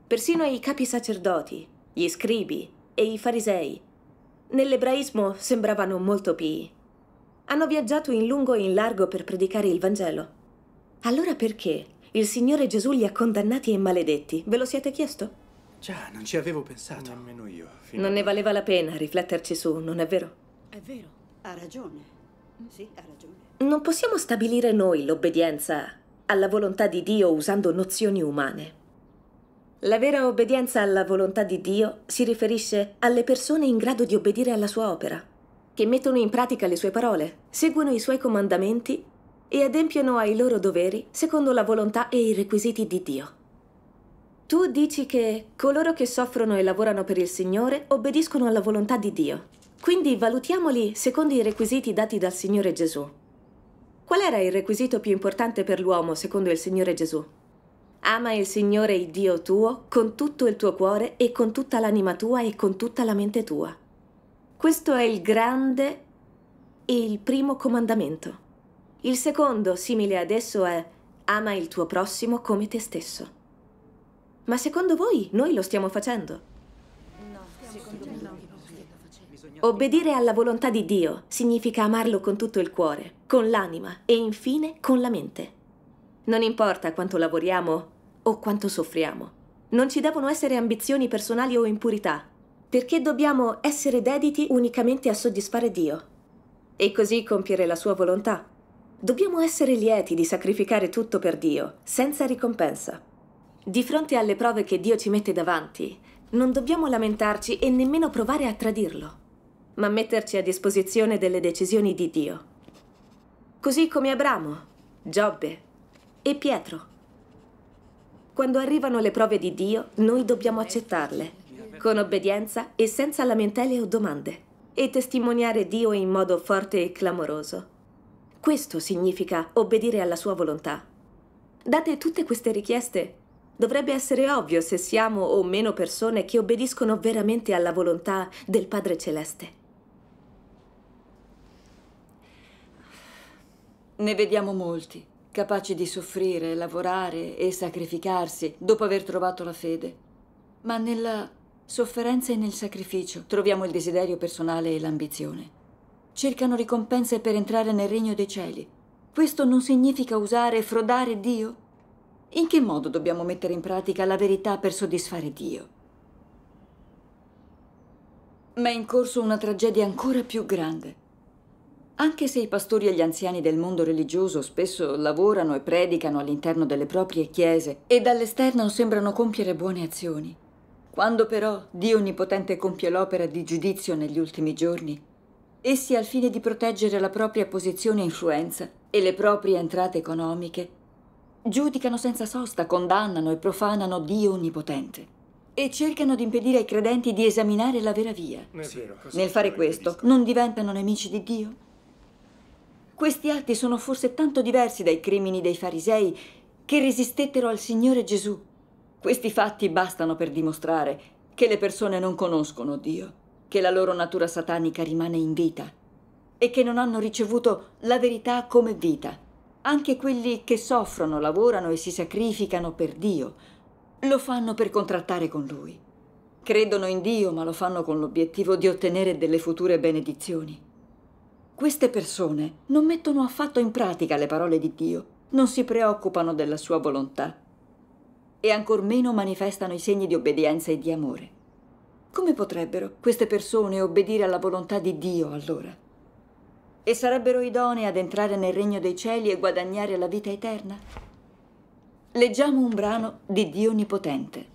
Persino i capi sacerdoti, gli scribi e i farisei, nell'ebraismo sembravano molto pii hanno viaggiato in lungo e in largo per predicare il Vangelo. Allora perché il Signore Gesù li ha condannati e maledetti? Ve lo siete chiesto? Già, non ci avevo pensato. Nemmeno io. Non a... ne valeva la pena rifletterci su, non è vero? È vero, ha ragione. Sì, ha ragione. Non possiamo stabilire noi l'obbedienza alla volontà di Dio usando nozioni umane. La vera obbedienza alla volontà di Dio si riferisce alle persone in grado di obbedire alla sua opera, che mettono in pratica le sue parole, seguono i suoi comandamenti e adempiono ai loro doveri secondo la volontà e i requisiti di Dio. Tu dici che coloro che soffrono e lavorano per il Signore obbediscono alla volontà di Dio. Quindi valutiamoli secondo i requisiti dati dal Signore Gesù. Qual era il requisito più importante per l'uomo secondo il Signore Gesù? Ama il Signore il Dio tuo con tutto il tuo cuore e con tutta l'anima tua e con tutta la mente tua. Questo è il grande il primo comandamento. Il secondo, simile ad esso, è ama il tuo prossimo come te stesso. Ma secondo voi noi lo stiamo facendo? No, secondo me no. Obbedire alla volontà di Dio significa amarlo con tutto il cuore, con l'anima e infine con la mente. Non importa quanto lavoriamo o quanto soffriamo. Non ci devono essere ambizioni personali o impurità, perché dobbiamo essere dediti unicamente a soddisfare Dio e così compiere la sua volontà. Dobbiamo essere lieti di sacrificare tutto per Dio, senza ricompensa. Di fronte alle prove che Dio ci mette davanti, non dobbiamo lamentarci e nemmeno provare a tradirlo, ma metterci a disposizione delle decisioni di Dio. Così come Abramo, Giobbe e Pietro. Quando arrivano le prove di Dio, noi dobbiamo accettarle, con obbedienza e senza lamentele o domande e testimoniare Dio in modo forte e clamoroso. Questo significa obbedire alla sua volontà. Date tutte queste richieste, dovrebbe essere ovvio se siamo o meno persone che obbediscono veramente alla volontà del Padre Celeste. Ne vediamo molti, capaci di soffrire, lavorare e sacrificarsi dopo aver trovato la fede. Ma nella sofferenze nel sacrificio, troviamo il desiderio personale e l'ambizione. Cercano ricompense per entrare nel regno dei cieli. Questo non significa usare e frodare Dio? In che modo dobbiamo mettere in pratica la verità per soddisfare Dio? Ma è in corso una tragedia ancora più grande. Anche se i pastori e gli anziani del mondo religioso spesso lavorano e predicano all'interno delle proprie chiese e dall'esterno sembrano compiere buone azioni, quando però Dio Onnipotente compie l'opera di giudizio negli ultimi giorni, essi al fine di proteggere la propria posizione e influenza e le proprie entrate economiche, giudicano senza sosta, condannano e profanano Dio Onnipotente e cercano di impedire ai credenti di esaminare la vera via. Sì, Nel fare questo, non diventano nemici di Dio? Questi atti sono forse tanto diversi dai crimini dei farisei che resistettero al Signore Gesù questi fatti bastano per dimostrare che le persone non conoscono Dio, che la loro natura satanica rimane in vita e che non hanno ricevuto la verità come vita. Anche quelli che soffrono, lavorano e si sacrificano per Dio, lo fanno per contrattare con Lui. Credono in Dio, ma lo fanno con l'obiettivo di ottenere delle future benedizioni. Queste persone non mettono affatto in pratica le parole di Dio, non si preoccupano della sua volontà e ancor meno manifestano i segni di obbedienza e di amore. Come potrebbero queste persone obbedire alla volontà di Dio allora? E sarebbero idonee ad entrare nel regno dei cieli e guadagnare la vita eterna? Leggiamo un brano di Dio Onnipotente.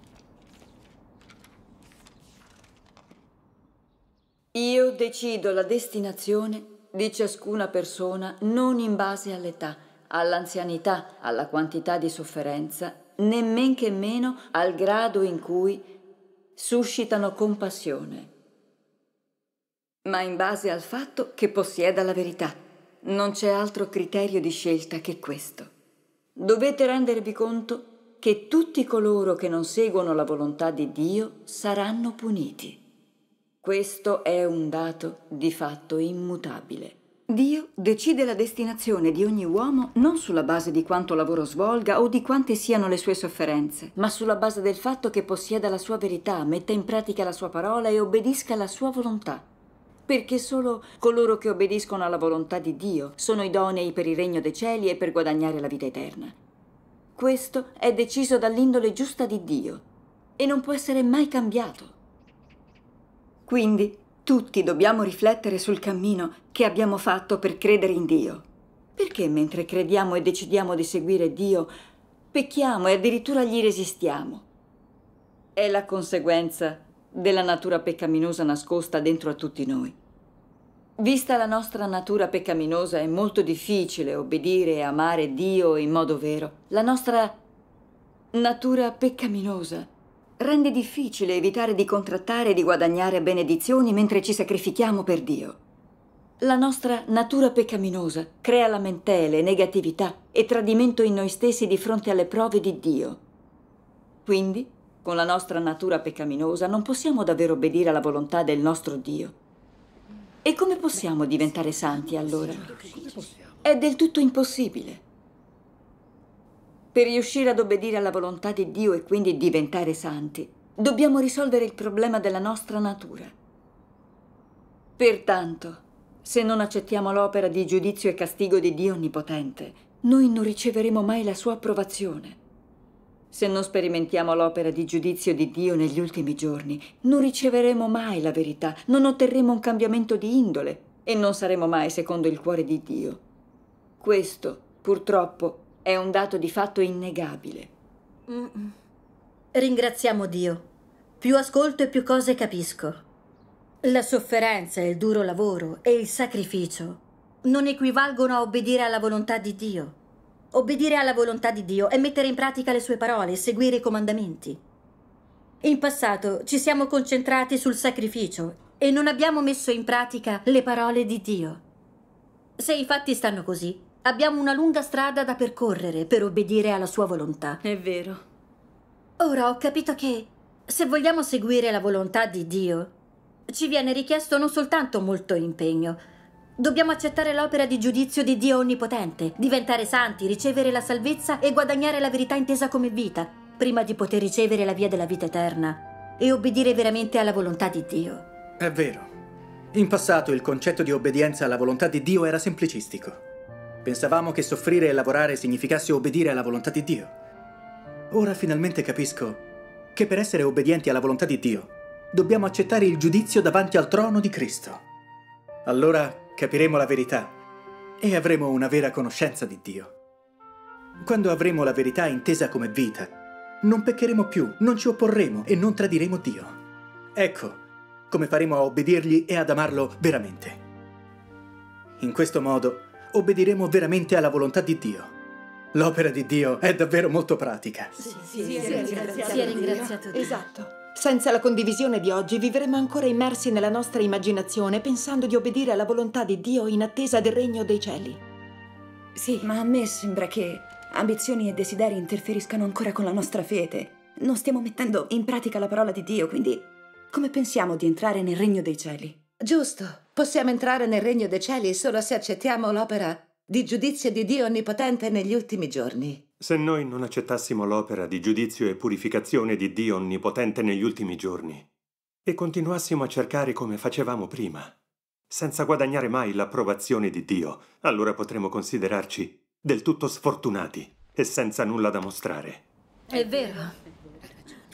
Io decido la destinazione di ciascuna persona non in base all'età, all'anzianità, alla quantità di sofferenza nemmen che meno al grado in cui suscitano compassione, ma in base al fatto che possieda la verità. Non c'è altro criterio di scelta che questo. Dovete rendervi conto che tutti coloro che non seguono la volontà di Dio saranno puniti. Questo è un dato di fatto immutabile. Dio decide la destinazione di ogni uomo non sulla base di quanto lavoro svolga o di quante siano le sue sofferenze, ma sulla base del fatto che possieda la sua verità, metta in pratica la sua parola e obbedisca alla sua volontà. Perché solo coloro che obbediscono alla volontà di Dio sono idonei per il regno dei cieli e per guadagnare la vita eterna. Questo è deciso dall'indole giusta di Dio e non può essere mai cambiato. Quindi, tutti dobbiamo riflettere sul cammino che abbiamo fatto per credere in Dio. Perché mentre crediamo e decidiamo di seguire Dio, pecchiamo e addirittura gli resistiamo? È la conseguenza della natura peccaminosa nascosta dentro a tutti noi. Vista la nostra natura peccaminosa è molto difficile obbedire e amare Dio in modo vero. La nostra natura peccaminosa rende difficile evitare di contrattare e di guadagnare benedizioni mentre ci sacrifichiamo per Dio. La nostra natura peccaminosa crea lamentele, negatività e tradimento in noi stessi di fronte alle prove di Dio. Quindi, con la nostra natura peccaminosa non possiamo davvero obbedire alla volontà del nostro Dio. E come possiamo diventare santi allora? È del tutto impossibile. Per riuscire ad obbedire alla volontà di Dio e quindi diventare santi, dobbiamo risolvere il problema della nostra natura. Pertanto, se non accettiamo l'opera di giudizio e castigo di Dio Onnipotente, noi non riceveremo mai la sua approvazione. Se non sperimentiamo l'opera di giudizio di Dio negli ultimi giorni, non riceveremo mai la verità, non otterremo un cambiamento di indole e non saremo mai secondo il cuore di Dio. Questo, purtroppo, è un dato di fatto innegabile. Ringraziamo Dio. Più ascolto e più cose capisco. La sofferenza, il duro lavoro e il sacrificio non equivalgono a obbedire alla volontà di Dio. Obbedire alla volontà di Dio è mettere in pratica le sue parole e seguire i comandamenti. In passato ci siamo concentrati sul sacrificio e non abbiamo messo in pratica le parole di Dio. Se i fatti stanno così, Abbiamo una lunga strada da percorrere per obbedire alla sua volontà. È vero. Ora ho capito che se vogliamo seguire la volontà di Dio, ci viene richiesto non soltanto molto impegno, Dobbiamo accettare l'opera di giudizio di Dio Onnipotente, diventare santi, ricevere la salvezza e guadagnare la verità intesa come vita, prima di poter ricevere la via della vita eterna e obbedire veramente alla volontà di Dio. È vero. In passato il concetto di obbedienza alla volontà di Dio era semplicistico. Pensavamo che soffrire e lavorare significasse obbedire alla volontà di Dio. Ora finalmente capisco che per essere obbedienti alla volontà di Dio dobbiamo accettare il giudizio davanti al trono di Cristo. Allora capiremo la verità e avremo una vera conoscenza di Dio. Quando avremo la verità intesa come vita, non peccheremo più, non ci opporremo e non tradiremo Dio. Ecco come faremo a obbedirgli e ad amarlo veramente. In questo modo obbediremo veramente alla volontà di Dio. L'opera di Dio è davvero molto pratica. Sì, sì, sì, ringraziato, sì, ringraziato Dio. Esatto. Senza la condivisione di oggi vivremo ancora immersi nella nostra immaginazione pensando di obbedire alla volontà di Dio in attesa del regno dei cieli. Sì, ma a me sembra che ambizioni e desideri interferiscano ancora con la nostra fede. Non stiamo mettendo in pratica la parola di Dio, quindi come pensiamo di entrare nel regno dei cieli? Giusto possiamo entrare nel regno dei cieli solo se accettiamo l'opera di giudizio di Dio Onnipotente negli ultimi giorni. Se noi non accettassimo l'opera di giudizio e purificazione di Dio Onnipotente negli ultimi giorni e continuassimo a cercare come facevamo prima, senza guadagnare mai l'approvazione di Dio, allora potremmo considerarci del tutto sfortunati e senza nulla da mostrare. È vero.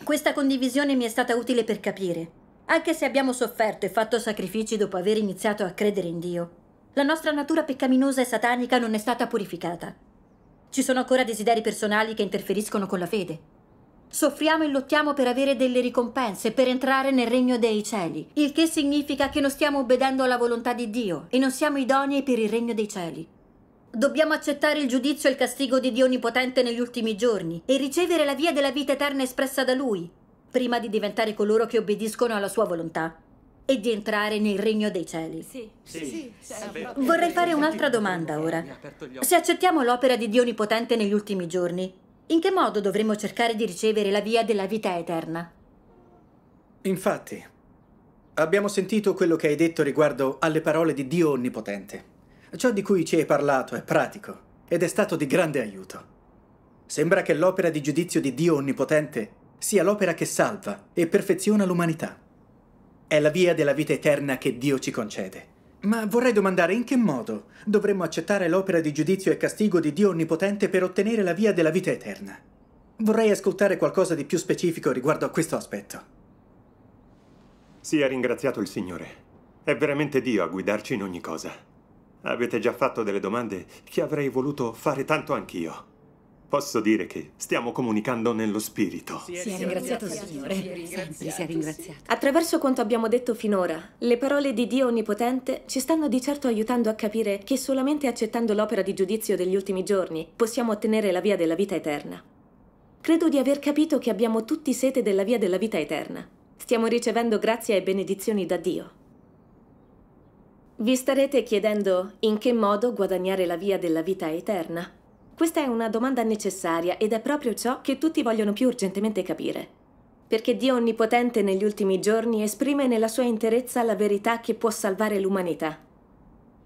Questa condivisione mi è stata utile per capire anche se abbiamo sofferto e fatto sacrifici dopo aver iniziato a credere in Dio, la nostra natura peccaminosa e satanica non è stata purificata. Ci sono ancora desideri personali che interferiscono con la fede. Soffriamo e lottiamo per avere delle ricompense, per entrare nel regno dei cieli, il che significa che non stiamo obbedendo alla volontà di Dio e non siamo idonei per il regno dei cieli. Dobbiamo accettare il giudizio e il castigo di Dio Onnipotente negli ultimi giorni e ricevere la via della vita eterna espressa da Lui, prima di diventare coloro che obbediscono alla sua volontà e di entrare nel regno dei cieli. Sì, sì, sì, sì certo. Vorrei fare un'altra domanda ora. Se accettiamo l'opera di Dio Onnipotente negli ultimi giorni, in che modo dovremmo cercare di ricevere la via della vita eterna? Infatti, abbiamo sentito quello che hai detto riguardo alle parole di Dio Onnipotente. Ciò di cui ci hai parlato è pratico ed è stato di grande aiuto. Sembra che l'opera di giudizio di Dio Onnipotente sia l'opera che salva e perfeziona l'umanità. È la via della vita eterna che Dio ci concede. Ma vorrei domandare in che modo dovremmo accettare l'opera di giudizio e castigo di Dio Onnipotente per ottenere la via della vita eterna. Vorrei ascoltare qualcosa di più specifico riguardo a questo aspetto. Sia ringraziato il Signore. È veramente Dio a guidarci in ogni cosa. Avete già fatto delle domande che avrei voluto fare tanto anch'io. Posso dire che stiamo comunicando nello spirito. Si è ringraziato, si Signore. Sempre si è ringraziato. Attraverso quanto abbiamo detto finora, le parole di Dio Onnipotente ci stanno di certo aiutando a capire che solamente accettando l'opera di giudizio degli ultimi giorni possiamo ottenere la via della vita eterna. Credo di aver capito che abbiamo tutti sete della via della vita eterna. Stiamo ricevendo grazie e benedizioni da Dio. Vi starete chiedendo in che modo guadagnare la via della vita eterna? Questa è una domanda necessaria ed è proprio ciò che tutti vogliono più urgentemente capire. Perché Dio Onnipotente negli ultimi giorni esprime nella sua interezza la verità che può salvare l'umanità.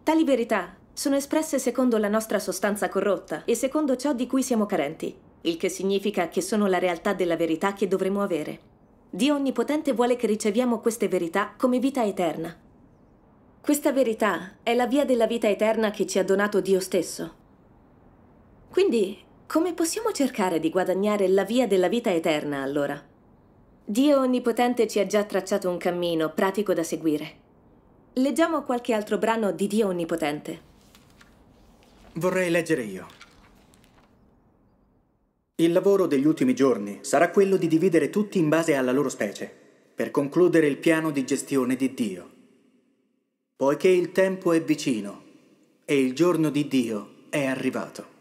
Tali verità sono espresse secondo la nostra sostanza corrotta e secondo ciò di cui siamo carenti, il che significa che sono la realtà della verità che dovremmo avere. Dio Onnipotente vuole che riceviamo queste verità come vita eterna. Questa verità è la via della vita eterna che ci ha donato Dio stesso. Quindi, come possiamo cercare di guadagnare la via della vita eterna allora? Dio Onnipotente ci ha già tracciato un cammino pratico da seguire. Leggiamo qualche altro brano di Dio Onnipotente. Vorrei leggere io. Il lavoro degli ultimi giorni sarà quello di dividere tutti in base alla loro specie, per concludere il piano di gestione di Dio. Poiché il tempo è vicino e il giorno di Dio è arrivato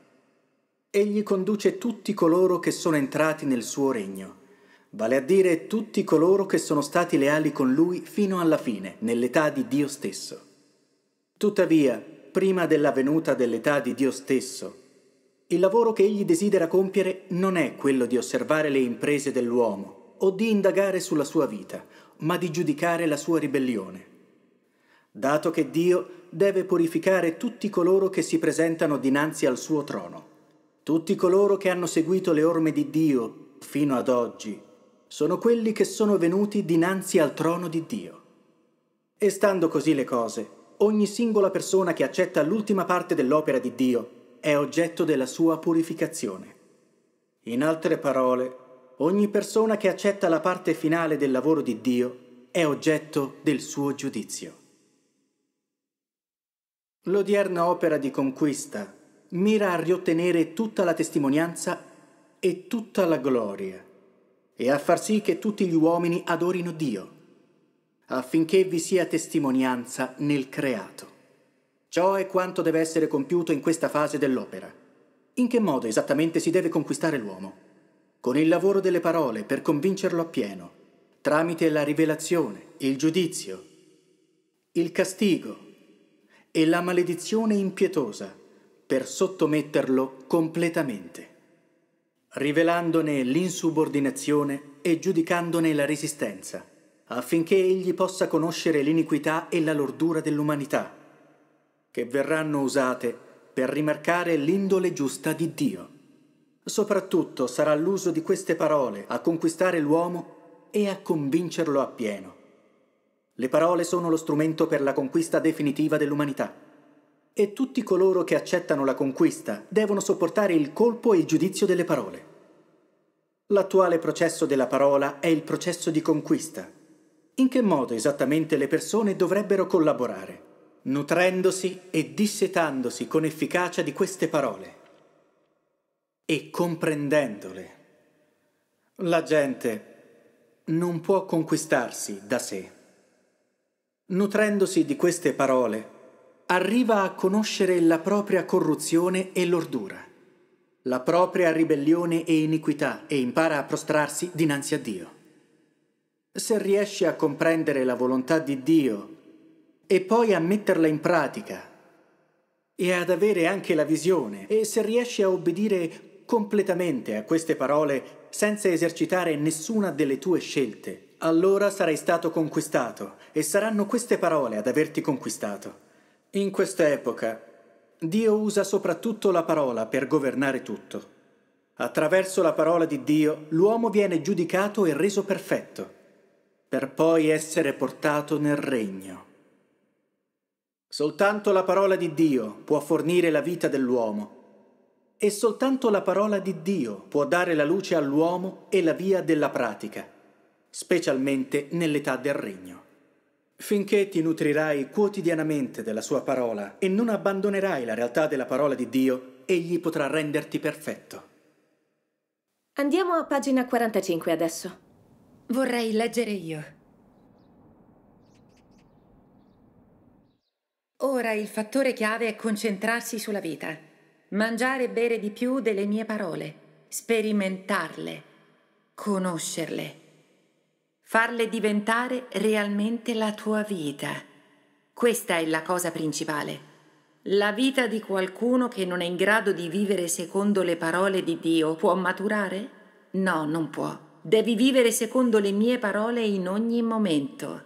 egli conduce tutti coloro che sono entrati nel suo regno, vale a dire tutti coloro che sono stati leali con lui fino alla fine, nell'età di Dio stesso. Tuttavia, prima della venuta dell'età di Dio stesso, il lavoro che egli desidera compiere non è quello di osservare le imprese dell'uomo o di indagare sulla sua vita, ma di giudicare la sua ribellione. Dato che Dio deve purificare tutti coloro che si presentano dinanzi al suo trono tutti coloro che hanno seguito le orme di Dio fino ad oggi sono quelli che sono venuti dinanzi al trono di Dio. E stando così le cose, ogni singola persona che accetta l'ultima parte dell'opera di Dio è oggetto della sua purificazione. In altre parole, ogni persona che accetta la parte finale del lavoro di Dio è oggetto del suo giudizio. L'odierna opera di conquista mira a riottenere tutta la testimonianza e tutta la gloria e a far sì che tutti gli uomini adorino Dio, affinché vi sia testimonianza nel creato. Ciò è quanto deve essere compiuto in questa fase dell'opera. In che modo esattamente si deve conquistare l'uomo? Con il lavoro delle parole per convincerlo appieno, tramite la rivelazione, il giudizio, il castigo e la maledizione impietosa per sottometterlo completamente, rivelandone l'insubordinazione e giudicandone la resistenza, affinché egli possa conoscere l'iniquità e la lordura dell'umanità, che verranno usate per rimarcare l'indole giusta di Dio. Soprattutto sarà l'uso di queste parole a conquistare l'uomo e a convincerlo appieno. Le parole sono lo strumento per la conquista definitiva dell'umanità e tutti coloro che accettano la conquista devono sopportare il colpo e il giudizio delle parole. L'attuale processo della parola è il processo di conquista. In che modo esattamente le persone dovrebbero collaborare? Nutrendosi e dissetandosi con efficacia di queste parole e comprendendole. La gente non può conquistarsi da sé. Nutrendosi di queste parole, arriva a conoscere la propria corruzione e lordura, la propria ribellione e iniquità e impara a prostrarsi dinanzi a Dio. Se riesci a comprendere la volontà di Dio e poi a metterla in pratica e ad avere anche la visione e se riesci a obbedire completamente a queste parole senza esercitare nessuna delle tue scelte, allora sarai stato conquistato e saranno queste parole ad averti conquistato. In questa epoca, Dio usa soprattutto la parola per governare tutto. Attraverso la parola di Dio, l'uomo viene giudicato e reso perfetto, per poi essere portato nel regno. Soltanto la parola di Dio può fornire la vita dell'uomo e soltanto la parola di Dio può dare la luce all'uomo e la via della pratica, specialmente nell'età del regno. Finché ti nutrirai quotidianamente della sua parola e non abbandonerai la realtà della parola di Dio, egli potrà renderti perfetto. Andiamo a pagina 45 adesso. Vorrei leggere io. Ora il fattore chiave è concentrarsi sulla vita, mangiare e bere di più delle mie parole, sperimentarle, conoscerle farle diventare realmente la tua vita. Questa è la cosa principale. La vita di qualcuno che non è in grado di vivere secondo le parole di Dio può maturare? No, non può. Devi vivere secondo le mie parole in ogni momento.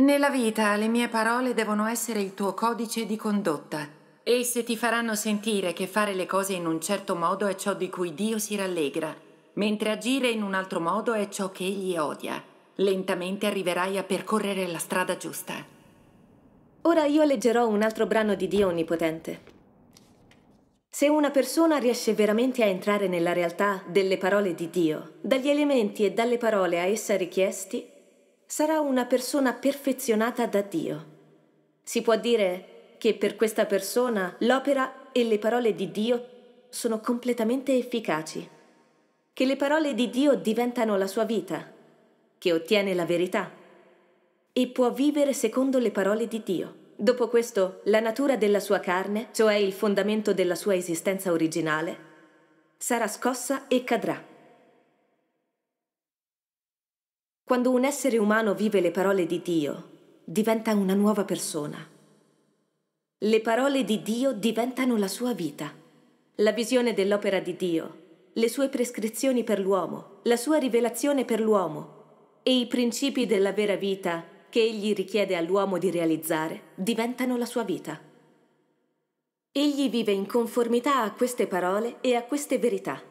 Nella vita le mie parole devono essere il tuo codice di condotta. Esse ti faranno sentire che fare le cose in un certo modo è ciò di cui Dio si rallegra mentre agire in un altro modo è ciò che egli odia. Lentamente arriverai a percorrere la strada giusta. Ora io leggerò un altro brano di Dio Onnipotente. Se una persona riesce veramente a entrare nella realtà delle parole di Dio, dagli elementi e dalle parole a essa richiesti, sarà una persona perfezionata da Dio. Si può dire che per questa persona l'opera e le parole di Dio sono completamente efficaci che le parole di Dio diventano la sua vita, che ottiene la verità e può vivere secondo le parole di Dio. Dopo questo, la natura della sua carne, cioè il fondamento della sua esistenza originale, sarà scossa e cadrà. Quando un essere umano vive le parole di Dio, diventa una nuova persona. Le parole di Dio diventano la sua vita. La visione dell'opera di Dio le sue prescrizioni per l'uomo, la sua rivelazione per l'uomo e i principi della vera vita che egli richiede all'uomo di realizzare diventano la sua vita. Egli vive in conformità a queste parole e a queste verità.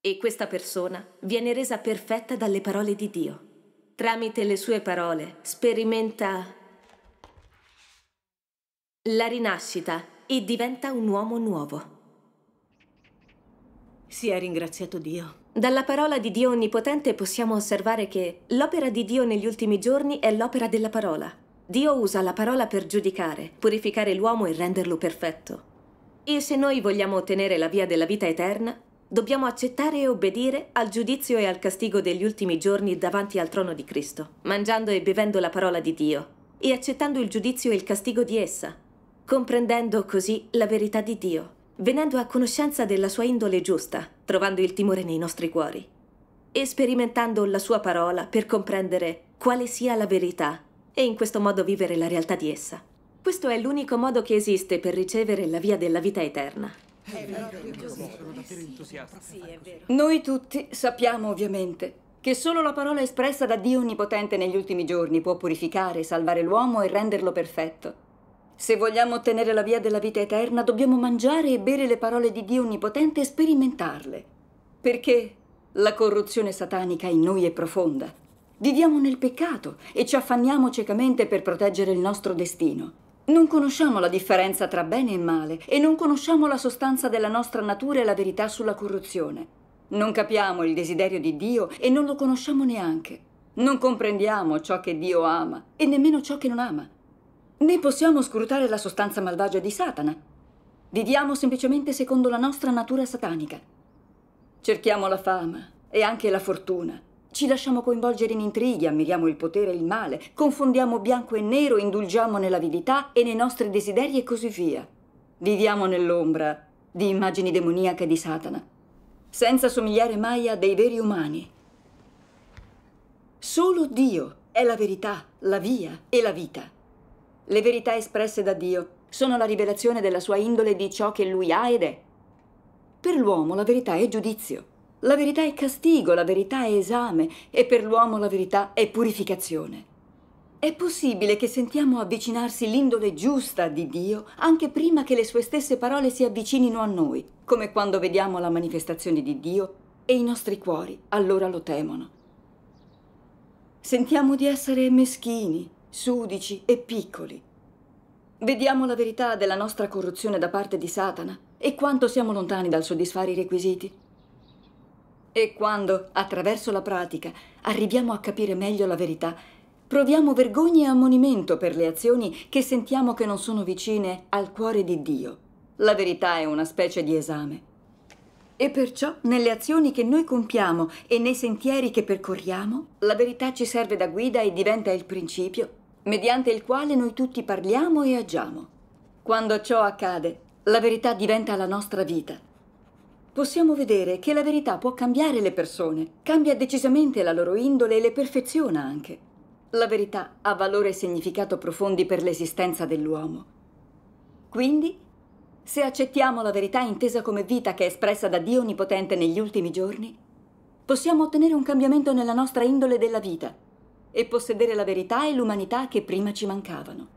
E questa persona viene resa perfetta dalle parole di Dio. Tramite le sue parole sperimenta la rinascita e diventa un uomo nuovo. Si è ringraziato Dio. Dalla parola di Dio Onnipotente possiamo osservare che l'opera di Dio negli ultimi giorni è l'opera della parola. Dio usa la parola per giudicare, purificare l'uomo e renderlo perfetto. E se noi vogliamo ottenere la via della vita eterna, dobbiamo accettare e obbedire al giudizio e al castigo degli ultimi giorni davanti al trono di Cristo, mangiando e bevendo la parola di Dio e accettando il giudizio e il castigo di essa, comprendendo così la verità di Dio venendo a conoscenza della sua indole giusta, trovando il timore nei nostri cuori e sperimentando la sua parola per comprendere quale sia la verità e in questo modo vivere la realtà di essa. Questo è l'unico modo che esiste per ricevere la via della vita eterna. Noi tutti sappiamo ovviamente che solo la parola espressa da Dio Onnipotente negli ultimi giorni può purificare, salvare l'uomo e renderlo perfetto. Se vogliamo ottenere la via della vita eterna, dobbiamo mangiare e bere le parole di Dio Onnipotente e sperimentarle. Perché la corruzione satanica in noi è profonda. Viviamo nel peccato e ci affanniamo ciecamente per proteggere il nostro destino. Non conosciamo la differenza tra bene e male e non conosciamo la sostanza della nostra natura e la verità sulla corruzione. Non capiamo il desiderio di Dio e non lo conosciamo neanche. Non comprendiamo ciò che Dio ama e nemmeno ciò che non ama. Né possiamo scrutare la sostanza malvagia di Satana. Viviamo semplicemente secondo la nostra natura satanica. Cerchiamo la fama e anche la fortuna. Ci lasciamo coinvolgere in intrighi, ammiriamo il potere e il male, confondiamo bianco e nero, indulgiamo nell'avidità e nei nostri desideri e così via. Viviamo nell'ombra di immagini demoniache di Satana, senza somigliare mai a dei veri umani. Solo Dio è la verità, la via e la vita. Le verità espresse da Dio sono la rivelazione della sua indole di ciò che lui ha ed è. Per l'uomo la verità è giudizio, la verità è castigo, la verità è esame e per l'uomo la verità è purificazione. È possibile che sentiamo avvicinarsi l'indole giusta di Dio anche prima che le sue stesse parole si avvicinino a noi, come quando vediamo la manifestazione di Dio e i nostri cuori allora lo temono. Sentiamo di essere meschini, sudici e piccoli. Vediamo la verità della nostra corruzione da parte di Satana e quanto siamo lontani dal soddisfare i requisiti. E quando, attraverso la pratica, arriviamo a capire meglio la verità, proviamo vergogna e ammonimento per le azioni che sentiamo che non sono vicine al cuore di Dio. La verità è una specie di esame. E perciò, nelle azioni che noi compiamo e nei sentieri che percorriamo, la verità ci serve da guida e diventa il principio mediante il quale noi tutti parliamo e agiamo. Quando ciò accade, la verità diventa la nostra vita. Possiamo vedere che la verità può cambiare le persone, cambia decisamente la loro indole e le perfeziona anche. La verità ha valore e significato profondi per l'esistenza dell'uomo. Quindi, se accettiamo la verità intesa come vita che è espressa da Dio Onnipotente negli ultimi giorni, possiamo ottenere un cambiamento nella nostra indole della vita e possedere la verità e l'umanità che prima ci mancavano.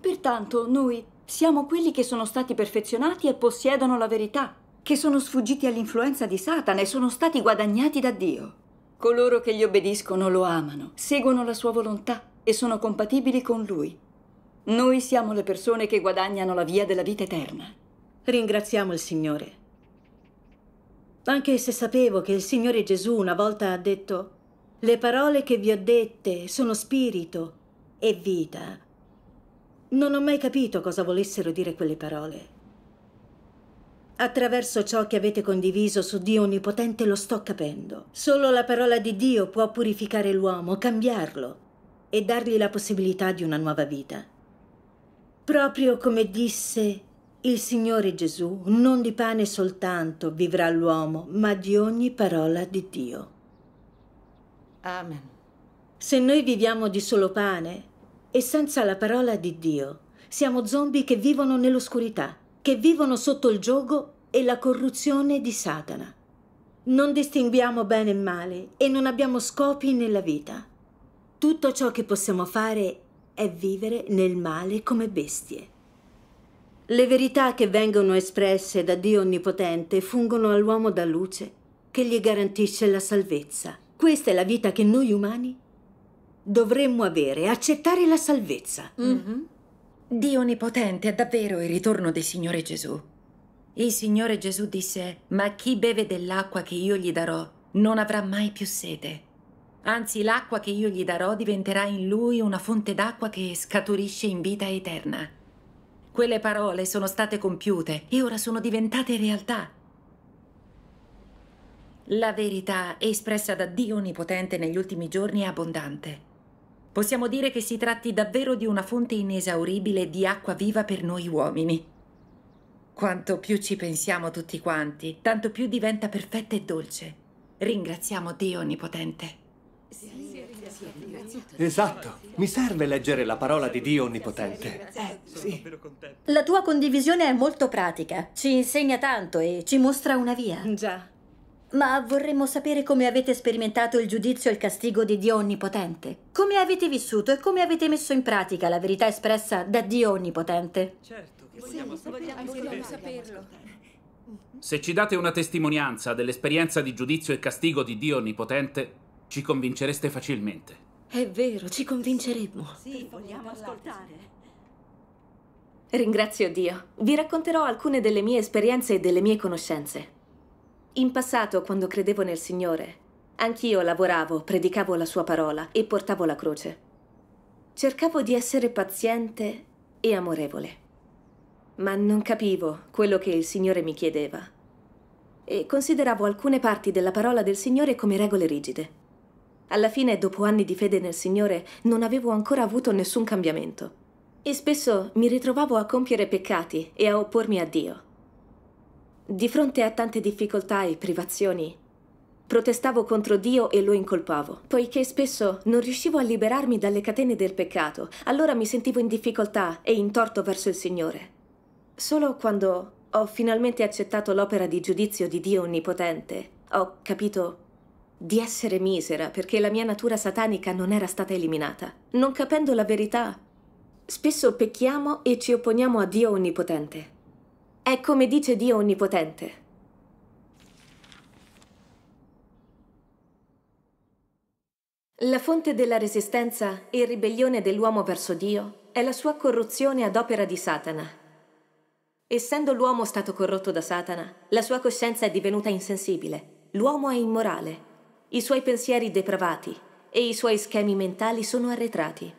Pertanto noi siamo quelli che sono stati perfezionati e possiedono la verità, che sono sfuggiti all'influenza di Satana e sono stati guadagnati da Dio. Coloro che gli obbediscono lo amano, seguono la sua volontà e sono compatibili con lui. Noi siamo le persone che guadagnano la via della vita eterna. Ringraziamo il Signore. Anche se sapevo che il Signore Gesù una volta ha detto le parole che vi ho dette sono spirito e vita. Non ho mai capito cosa volessero dire quelle parole. Attraverso ciò che avete condiviso su Dio Onnipotente lo sto capendo. Solo la parola di Dio può purificare l'uomo, cambiarlo e dargli la possibilità di una nuova vita. Proprio come disse il Signore Gesù, non di pane soltanto vivrà l'uomo, ma di ogni parola di Dio. Amen. Se noi viviamo di solo pane e senza la parola di Dio, siamo zombie che vivono nell'oscurità, che vivono sotto il gioco e la corruzione di Satana. Non distinguiamo bene e male e non abbiamo scopi nella vita. Tutto ciò che possiamo fare è vivere nel male come bestie. Le verità che vengono espresse da Dio Onnipotente fungono all'uomo da luce che gli garantisce la salvezza. Questa è la vita che noi umani dovremmo avere, accettare la salvezza. Mm-hmm. Dio Onnipotente è davvero il ritorno del Signore Gesù. Il Signore Gesù disse, ma chi beve dell'acqua che io gli darò non avrà mai più sete. Anzi, l'acqua che io gli darò diventerà in lui una fonte d'acqua che scaturisce in vita eterna. Quelle parole sono state compiute e ora sono diventate realtà. La verità espressa da Dio Onnipotente negli ultimi giorni è abbondante. Possiamo dire che si tratti davvero di una fonte inesauribile di acqua viva per noi uomini. Quanto più ci pensiamo tutti quanti, tanto più diventa perfetta e dolce. Ringraziamo Dio Onnipotente. Esatto, mi serve leggere la parola di Dio Onnipotente. Eh, sì. La tua condivisione è molto pratica, ci insegna tanto e ci mostra una via. Già. Ma vorremmo sapere come avete sperimentato il giudizio e il castigo di Dio Onnipotente. Come avete vissuto e come avete messo in pratica la verità espressa da Dio Onnipotente. Certo, vogliamo, sì, vogliamo, vogliamo, vogliamo saperlo. saperlo. Se ci date una testimonianza dell'esperienza di giudizio e castigo di Dio Onnipotente, ci convincereste facilmente. È vero, ci convinceremmo. Sì, vogliamo ascoltare. Ringrazio Dio. Vi racconterò alcune delle mie esperienze e delle mie conoscenze. In passato, quando credevo nel Signore, anch'io lavoravo, predicavo la sua parola e portavo la croce. Cercavo di essere paziente e amorevole, ma non capivo quello che il Signore mi chiedeva e consideravo alcune parti della parola del Signore come regole rigide. Alla fine, dopo anni di fede nel Signore, non avevo ancora avuto nessun cambiamento. E spesso mi ritrovavo a compiere peccati e a oppormi a Dio. Di fronte a tante difficoltà e privazioni, protestavo contro Dio e lo incolpavo, poiché spesso non riuscivo a liberarmi dalle catene del peccato, allora mi sentivo in difficoltà e in torto verso il Signore. Solo quando ho finalmente accettato l'opera di giudizio di Dio Onnipotente, ho capito di essere misera perché la mia natura satanica non era stata eliminata. Non capendo la verità, spesso pecchiamo e ci opponiamo a Dio Onnipotente. È come dice Dio Onnipotente. La fonte della resistenza e ribellione dell'uomo verso Dio è la sua corruzione ad opera di Satana. Essendo l'uomo stato corrotto da Satana, la sua coscienza è divenuta insensibile. L'uomo è immorale, i suoi pensieri depravati e i suoi schemi mentali sono arretrati.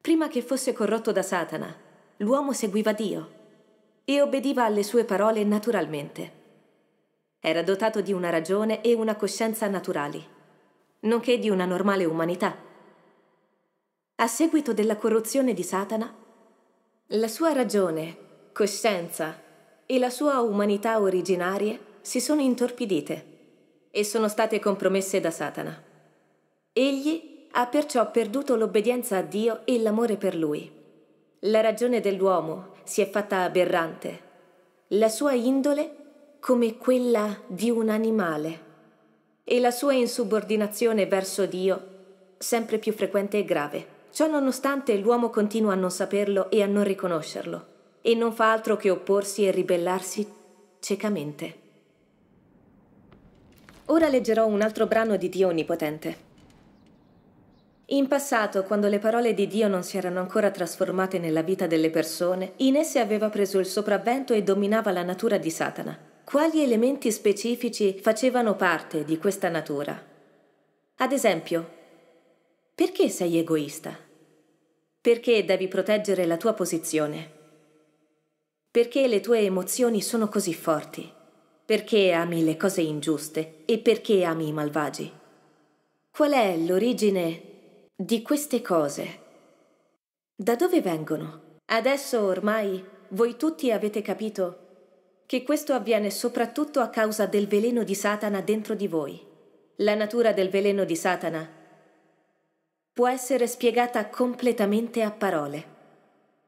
Prima che fosse corrotto da Satana, l'uomo seguiva Dio e obbediva alle sue parole naturalmente. Era dotato di una ragione e una coscienza naturali, nonché di una normale umanità. A seguito della corruzione di Satana, la sua ragione, coscienza e la sua umanità originarie si sono intorpidite e sono state compromesse da Satana. Egli ha perciò perduto l'obbedienza a Dio e l'amore per Lui. La ragione dell'uomo si è fatta aberrante. La sua indole come quella di un animale e la sua insubordinazione verso Dio sempre più frequente e grave. Ciò nonostante l'uomo continua a non saperlo e a non riconoscerlo e non fa altro che opporsi e ribellarsi ciecamente. Ora leggerò un altro brano di Dio Onnipotente. In passato, quando le parole di Dio non si erano ancora trasformate nella vita delle persone, in esse aveva preso il sopravvento e dominava la natura di Satana. Quali elementi specifici facevano parte di questa natura? Ad esempio, perché sei egoista? Perché devi proteggere la tua posizione? Perché le tue emozioni sono così forti? Perché ami le cose ingiuste e perché ami i malvagi? Qual è l'origine di queste cose. Da dove vengono? Adesso ormai voi tutti avete capito che questo avviene soprattutto a causa del veleno di Satana dentro di voi. La natura del veleno di Satana può essere spiegata completamente a parole.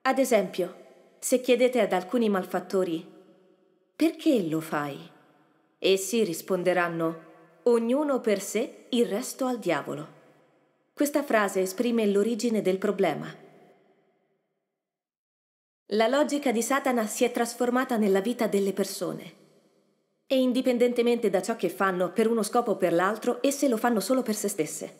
Ad esempio, se chiedete ad alcuni malfattori perché lo fai? Essi risponderanno ognuno per sé, il resto al diavolo. Questa frase esprime l'origine del problema. La logica di Satana si è trasformata nella vita delle persone. E indipendentemente da ciò che fanno per uno scopo o per l'altro, esse lo fanno solo per se stesse.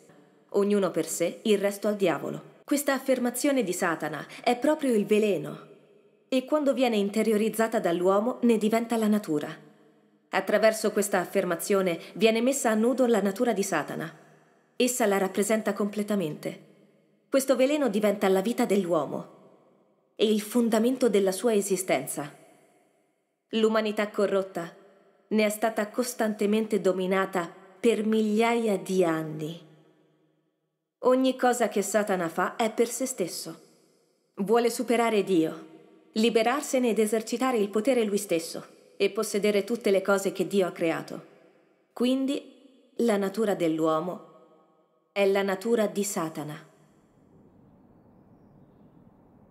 Ognuno per sé, il resto al diavolo. Questa affermazione di Satana è proprio il veleno. E quando viene interiorizzata dall'uomo ne diventa la natura. Attraverso questa affermazione viene messa a nudo la natura di Satana, Essa la rappresenta completamente. Questo veleno diventa la vita dell'uomo e il fondamento della sua esistenza. L'umanità corrotta ne è stata costantemente dominata per migliaia di anni. Ogni cosa che Satana fa è per se stesso. Vuole superare Dio, liberarsene ed esercitare il potere lui stesso e possedere tutte le cose che Dio ha creato. Quindi la natura dell'uomo è la natura di Satana.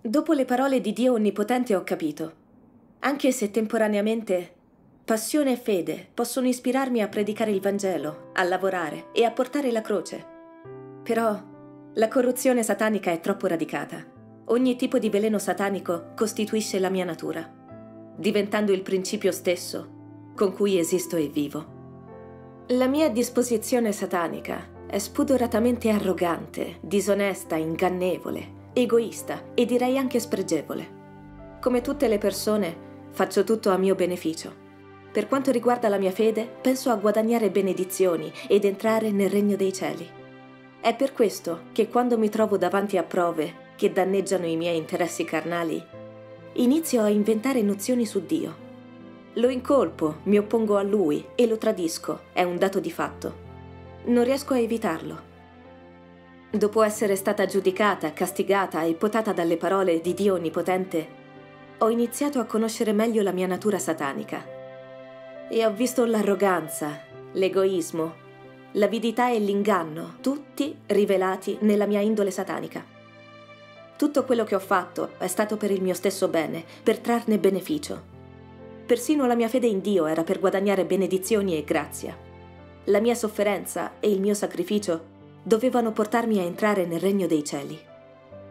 Dopo le parole di Dio Onnipotente ho capito, anche se temporaneamente, passione e fede possono ispirarmi a predicare il Vangelo, a lavorare e a portare la croce. Però la corruzione satanica è troppo radicata. Ogni tipo di veleno satanico costituisce la mia natura, diventando il principio stesso con cui esisto e vivo. La mia disposizione satanica è spudoratamente arrogante, disonesta, ingannevole, egoista e direi anche spregevole. Come tutte le persone, faccio tutto a mio beneficio. Per quanto riguarda la mia fede, penso a guadagnare benedizioni ed entrare nel regno dei cieli. È per questo che quando mi trovo davanti a prove che danneggiano i miei interessi carnali, inizio a inventare nozioni su Dio. Lo incolpo, mi oppongo a Lui e lo tradisco, è un dato di fatto non riesco a evitarlo. Dopo essere stata giudicata, castigata e potata dalle parole di Dio Onnipotente, ho iniziato a conoscere meglio la mia natura satanica. E ho visto l'arroganza, l'egoismo, l'avidità e l'inganno, tutti rivelati nella mia indole satanica. Tutto quello che ho fatto è stato per il mio stesso bene, per trarne beneficio. Persino la mia fede in Dio era per guadagnare benedizioni e grazia la mia sofferenza e il mio sacrificio dovevano portarmi a entrare nel regno dei cieli.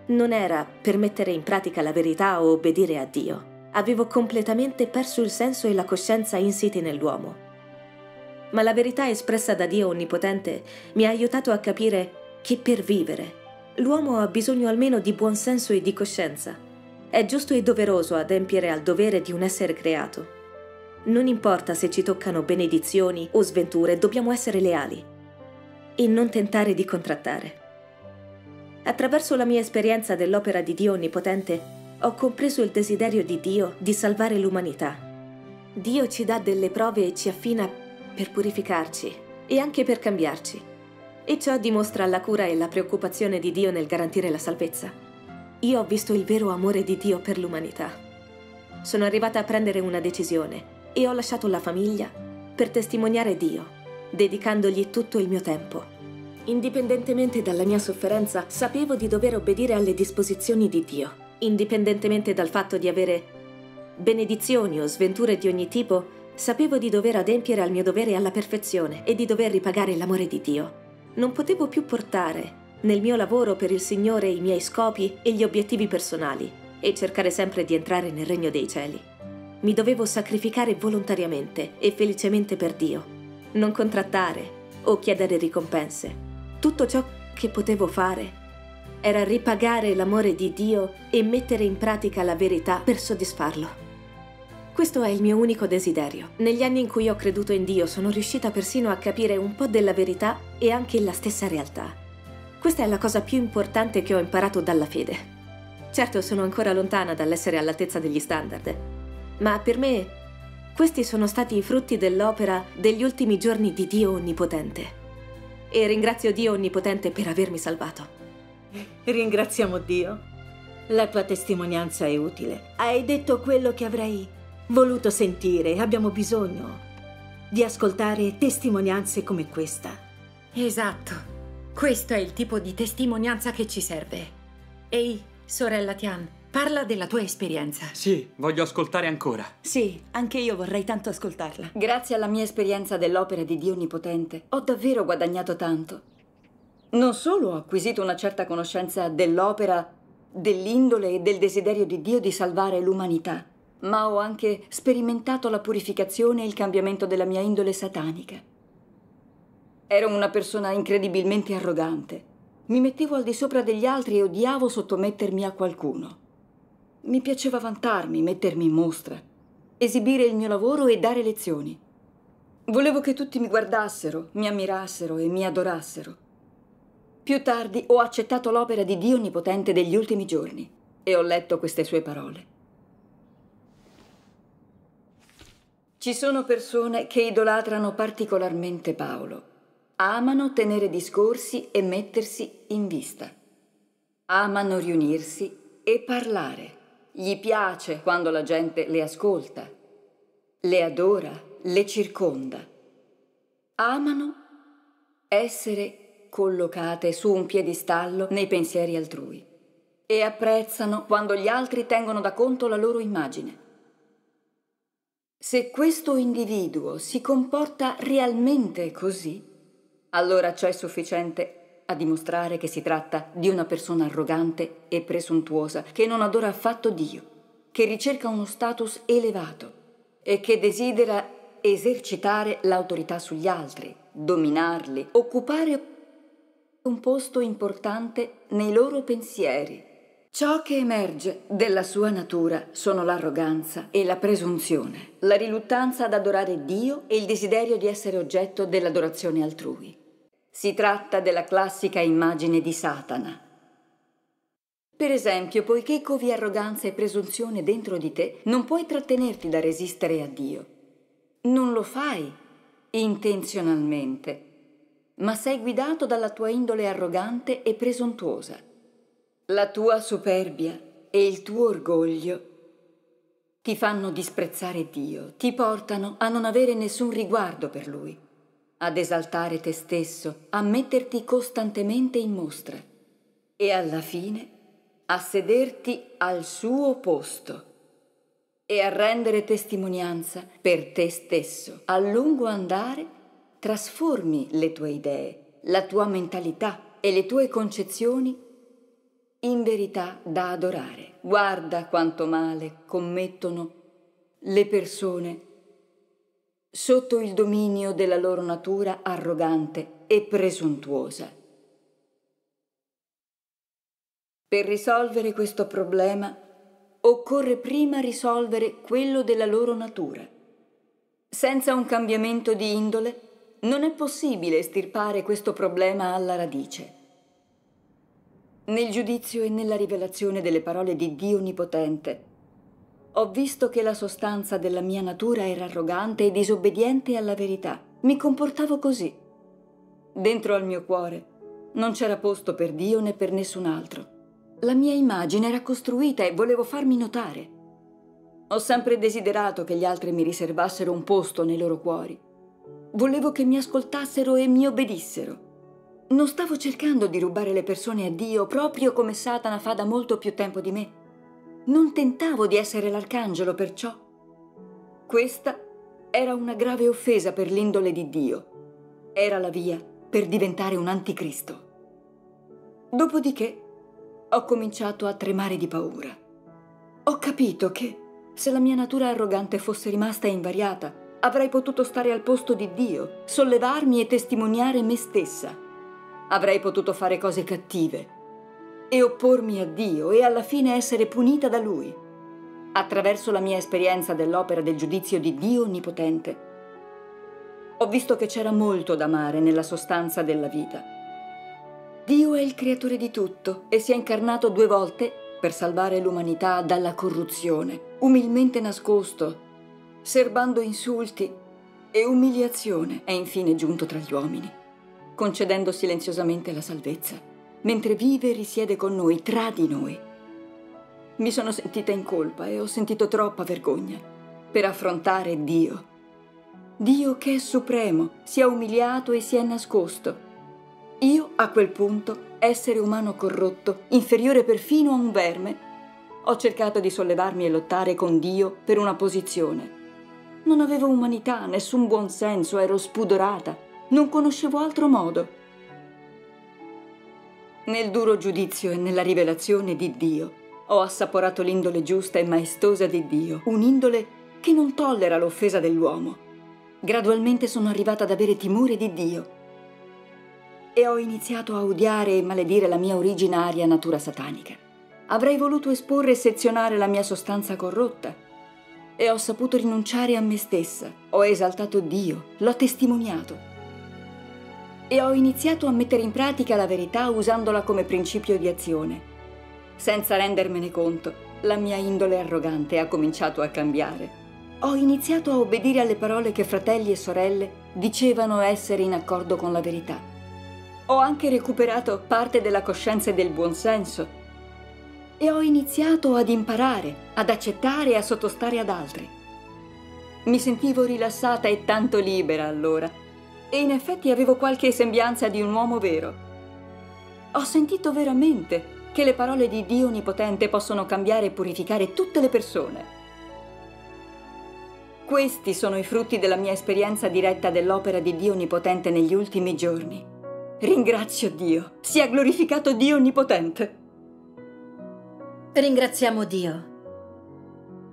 Non era per mettere in pratica la verità o obbedire a Dio. Avevo completamente perso il senso e la coscienza insiti nell'uomo. Ma la verità espressa da Dio Onnipotente mi ha aiutato a capire che per vivere l'uomo ha bisogno almeno di buon senso e di coscienza. È giusto e doveroso adempiere al dovere di un essere creato non importa se ci toccano benedizioni o sventure, dobbiamo essere leali e non tentare di contrattare. Attraverso la mia esperienza dell'opera di Dio Onnipotente, ho compreso il desiderio di Dio di salvare l'umanità. Dio ci dà delle prove e ci affina per purificarci e anche per cambiarci. E ciò dimostra la cura e la preoccupazione di Dio nel garantire la salvezza. Io ho visto il vero amore di Dio per l'umanità. Sono arrivata a prendere una decisione e ho lasciato la famiglia per testimoniare Dio, dedicandogli tutto il mio tempo. Indipendentemente dalla mia sofferenza, sapevo di dover obbedire alle disposizioni di Dio, indipendentemente dal fatto di avere benedizioni o sventure di ogni tipo, sapevo di dover adempiere al mio dovere alla perfezione e di dover ripagare l'amore di Dio. Non potevo più portare nel mio lavoro per il Signore i miei scopi e gli obiettivi personali e cercare sempre di entrare nel regno dei cieli. Mi dovevo sacrificare volontariamente e felicemente per Dio. Non contrattare o chiedere ricompense. Tutto ciò che potevo fare era ripagare l'amore di Dio e mettere in pratica la verità per soddisfarlo. Questo è il mio unico desiderio. Negli anni in cui ho creduto in Dio sono riuscita persino a capire un po' della verità e anche la stessa realtà. Questa è la cosa più importante che ho imparato dalla fede. Certo sono ancora lontana dall'essere all'altezza degli standard, ma per me questi sono stati i frutti dell'opera degli ultimi giorni di Dio Onnipotente. E ringrazio Dio Onnipotente per avermi salvato. Ringraziamo Dio. La tua testimonianza è utile. Hai detto quello che avrei voluto sentire. Abbiamo bisogno di ascoltare testimonianze come questa. Esatto. Questo è il tipo di testimonianza che ci serve. Ehi, sorella Tian, Parla della tua esperienza. Sì, voglio ascoltare ancora. Sì, anche io vorrei tanto ascoltarla. Grazie alla mia esperienza dell'opera di Dio Onnipotente, ho davvero guadagnato tanto. Non solo ho acquisito una certa conoscenza dell'opera, dell'indole e del desiderio di Dio di salvare l'umanità, ma ho anche sperimentato la purificazione e il cambiamento della mia indole satanica. Ero una persona incredibilmente arrogante. Mi mettevo al di sopra degli altri e odiavo sottomettermi a qualcuno. Mi piaceva vantarmi, mettermi in mostra, esibire il mio lavoro e dare lezioni. Volevo che tutti mi guardassero, mi ammirassero e mi adorassero. Più tardi ho accettato l'opera di Dio Onnipotente degli ultimi giorni e ho letto queste sue parole. Ci sono persone che idolatrano particolarmente Paolo. Amano tenere discorsi e mettersi in vista. Amano riunirsi e parlare. Gli piace quando la gente le ascolta, le adora, le circonda. Amano essere collocate su un piedistallo nei pensieri altrui e apprezzano quando gli altri tengono da conto la loro immagine. Se questo individuo si comporta realmente così, allora c'è sufficiente a dimostrare che si tratta di una persona arrogante e presuntuosa che non adora affatto Dio, che ricerca uno status elevato e che desidera esercitare l'autorità sugli altri, dominarli, occupare un posto importante nei loro pensieri. Ciò che emerge della sua natura sono l'arroganza e la presunzione, la riluttanza ad adorare Dio e il desiderio di essere oggetto dell'adorazione altrui. Si tratta della classica immagine di Satana. Per esempio, poiché covi arroganza e presunzione dentro di te, non puoi trattenerti da resistere a Dio. Non lo fai intenzionalmente, ma sei guidato dalla tua indole arrogante e presuntuosa. La tua superbia e il tuo orgoglio ti fanno disprezzare Dio, ti portano a non avere nessun riguardo per Lui ad esaltare te stesso, a metterti costantemente in mostra e alla fine a sederti al suo posto e a rendere testimonianza per te stesso. A lungo andare trasformi le tue idee, la tua mentalità e le tue concezioni in verità da adorare. Guarda quanto male commettono le persone sotto il dominio della loro natura arrogante e presuntuosa. Per risolvere questo problema occorre prima risolvere quello della loro natura. Senza un cambiamento di indole non è possibile estirpare questo problema alla radice. Nel giudizio e nella rivelazione delle parole di Dio Onnipotente, ho visto che la sostanza della mia natura era arrogante e disobbediente alla verità. Mi comportavo così. Dentro al mio cuore non c'era posto per Dio né per nessun altro. La mia immagine era costruita e volevo farmi notare. Ho sempre desiderato che gli altri mi riservassero un posto nei loro cuori. Volevo che mi ascoltassero e mi obbedissero. Non stavo cercando di rubare le persone a Dio proprio come Satana fa da molto più tempo di me. Non tentavo di essere l'arcangelo, perciò. Questa era una grave offesa per l'indole di Dio. Era la via per diventare un anticristo. Dopodiché ho cominciato a tremare di paura. Ho capito che, se la mia natura arrogante fosse rimasta invariata, avrei potuto stare al posto di Dio, sollevarmi e testimoniare me stessa. Avrei potuto fare cose cattive, e oppormi a Dio e alla fine essere punita da Lui. Attraverso la mia esperienza dell'opera del giudizio di Dio Onnipotente, ho visto che c'era molto da amare nella sostanza della vita. Dio è il creatore di tutto e si è incarnato due volte per salvare l'umanità dalla corruzione, umilmente nascosto, serbando insulti e umiliazione, è infine giunto tra gli uomini, concedendo silenziosamente la salvezza mentre vive e risiede con noi, tra di noi. Mi sono sentita in colpa e ho sentito troppa vergogna per affrontare Dio. Dio che è supremo, si è umiliato e si è nascosto. Io, a quel punto, essere umano corrotto, inferiore perfino a un verme, ho cercato di sollevarmi e lottare con Dio per una posizione. Non avevo umanità, nessun buon senso, ero spudorata, non conoscevo altro modo. Nel duro giudizio e nella rivelazione di Dio ho assaporato l'indole giusta e maestosa di Dio, un'indole che non tollera l'offesa dell'uomo. Gradualmente sono arrivata ad avere timore di Dio e ho iniziato a odiare e maledire la mia originaria natura satanica. Avrei voluto esporre e sezionare la mia sostanza corrotta e ho saputo rinunciare a me stessa. Ho esaltato Dio, l'ho testimoniato e ho iniziato a mettere in pratica la verità usandola come principio di azione. Senza rendermene conto, la mia indole arrogante ha cominciato a cambiare. Ho iniziato a obbedire alle parole che fratelli e sorelle dicevano essere in accordo con la verità. Ho anche recuperato parte della coscienza e del buonsenso e ho iniziato ad imparare, ad accettare e a sottostare ad altri. Mi sentivo rilassata e tanto libera allora e in effetti avevo qualche sembianza di un uomo vero. Ho sentito veramente che le parole di Dio Onnipotente possono cambiare e purificare tutte le persone. Questi sono i frutti della mia esperienza diretta dell'opera di Dio Onnipotente negli ultimi giorni. Ringrazio Dio. Sia glorificato Dio Onnipotente. Ringraziamo Dio.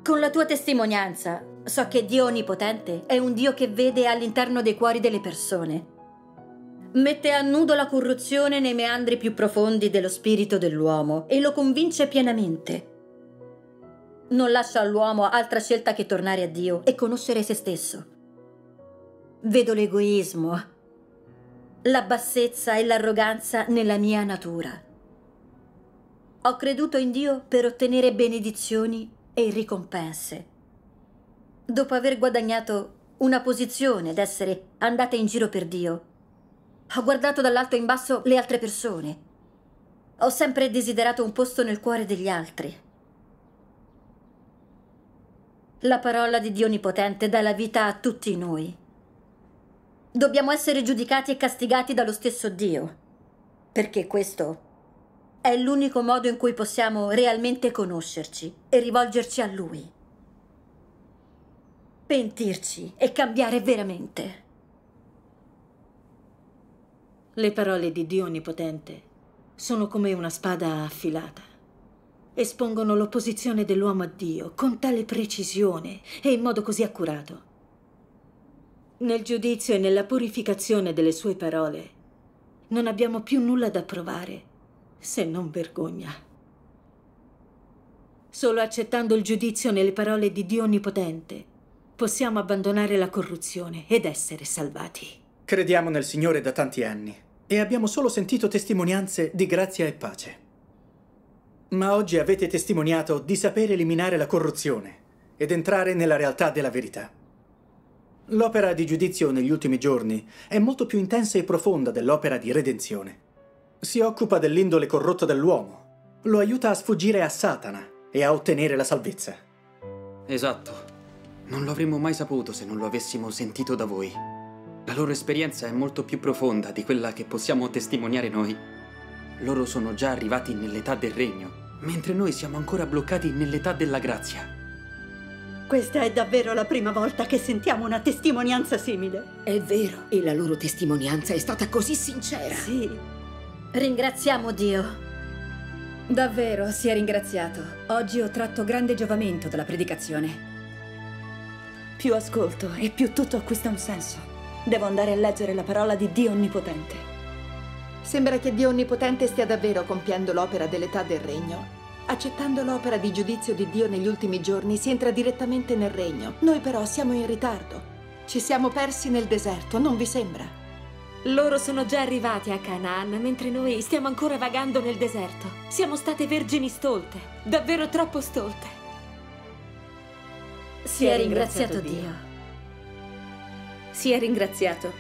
Con la tua testimonianza So che Dio Onnipotente è un Dio che vede all'interno dei cuori delle persone. Mette a nudo la corruzione nei meandri più profondi dello spirito dell'uomo e lo convince pienamente. Non lascia all'uomo altra scelta che tornare a Dio e conoscere se stesso. Vedo l'egoismo, la bassezza e l'arroganza nella mia natura. Ho creduto in Dio per ottenere benedizioni e ricompense dopo aver guadagnato una posizione ed essere andata in giro per Dio, ho guardato dall'alto in basso le altre persone. Ho sempre desiderato un posto nel cuore degli altri. La parola di Dio Onnipotente dà la vita a tutti noi. Dobbiamo essere giudicati e castigati dallo stesso Dio, perché questo è l'unico modo in cui possiamo realmente conoscerci e rivolgerci a Lui pentirci e cambiare veramente. Le parole di Dio Onnipotente sono come una spada affilata. Espongono l'opposizione dell'uomo a Dio con tale precisione e in modo così accurato. Nel giudizio e nella purificazione delle sue parole non abbiamo più nulla da provare se non vergogna. Solo accettando il giudizio nelle parole di Dio Onnipotente possiamo abbandonare la corruzione ed essere salvati. Crediamo nel Signore da tanti anni e abbiamo solo sentito testimonianze di grazia e pace. Ma oggi avete testimoniato di saper eliminare la corruzione ed entrare nella realtà della verità. L'opera di giudizio negli ultimi giorni è molto più intensa e profonda dell'opera di redenzione. Si occupa dell'indole corrotta dell'uomo, lo aiuta a sfuggire a Satana e a ottenere la salvezza. Esatto. Non lo avremmo mai saputo se non lo avessimo sentito da voi. La loro esperienza è molto più profonda di quella che possiamo testimoniare noi. Loro sono già arrivati nell'età del regno, mentre noi siamo ancora bloccati nell'età della grazia. Questa è davvero la prima volta che sentiamo una testimonianza simile. È vero, e la loro testimonianza è stata così sincera. Sì. Ringraziamo Dio. Davvero, si è ringraziato. Oggi ho tratto grande giovamento dalla predicazione. Più ascolto e più tutto acquista un senso. Devo andare a leggere la parola di Dio Onnipotente. Sembra che Dio Onnipotente stia davvero compiendo l'opera dell'età del regno. Accettando l'opera di giudizio di Dio negli ultimi giorni si entra direttamente nel regno. Noi però siamo in ritardo. Ci siamo persi nel deserto, non vi sembra? Loro sono già arrivati a Canaan, mentre noi stiamo ancora vagando nel deserto. Siamo state vergini stolte, davvero troppo stolte. Si è ringraziato Dio. Si è ringraziato.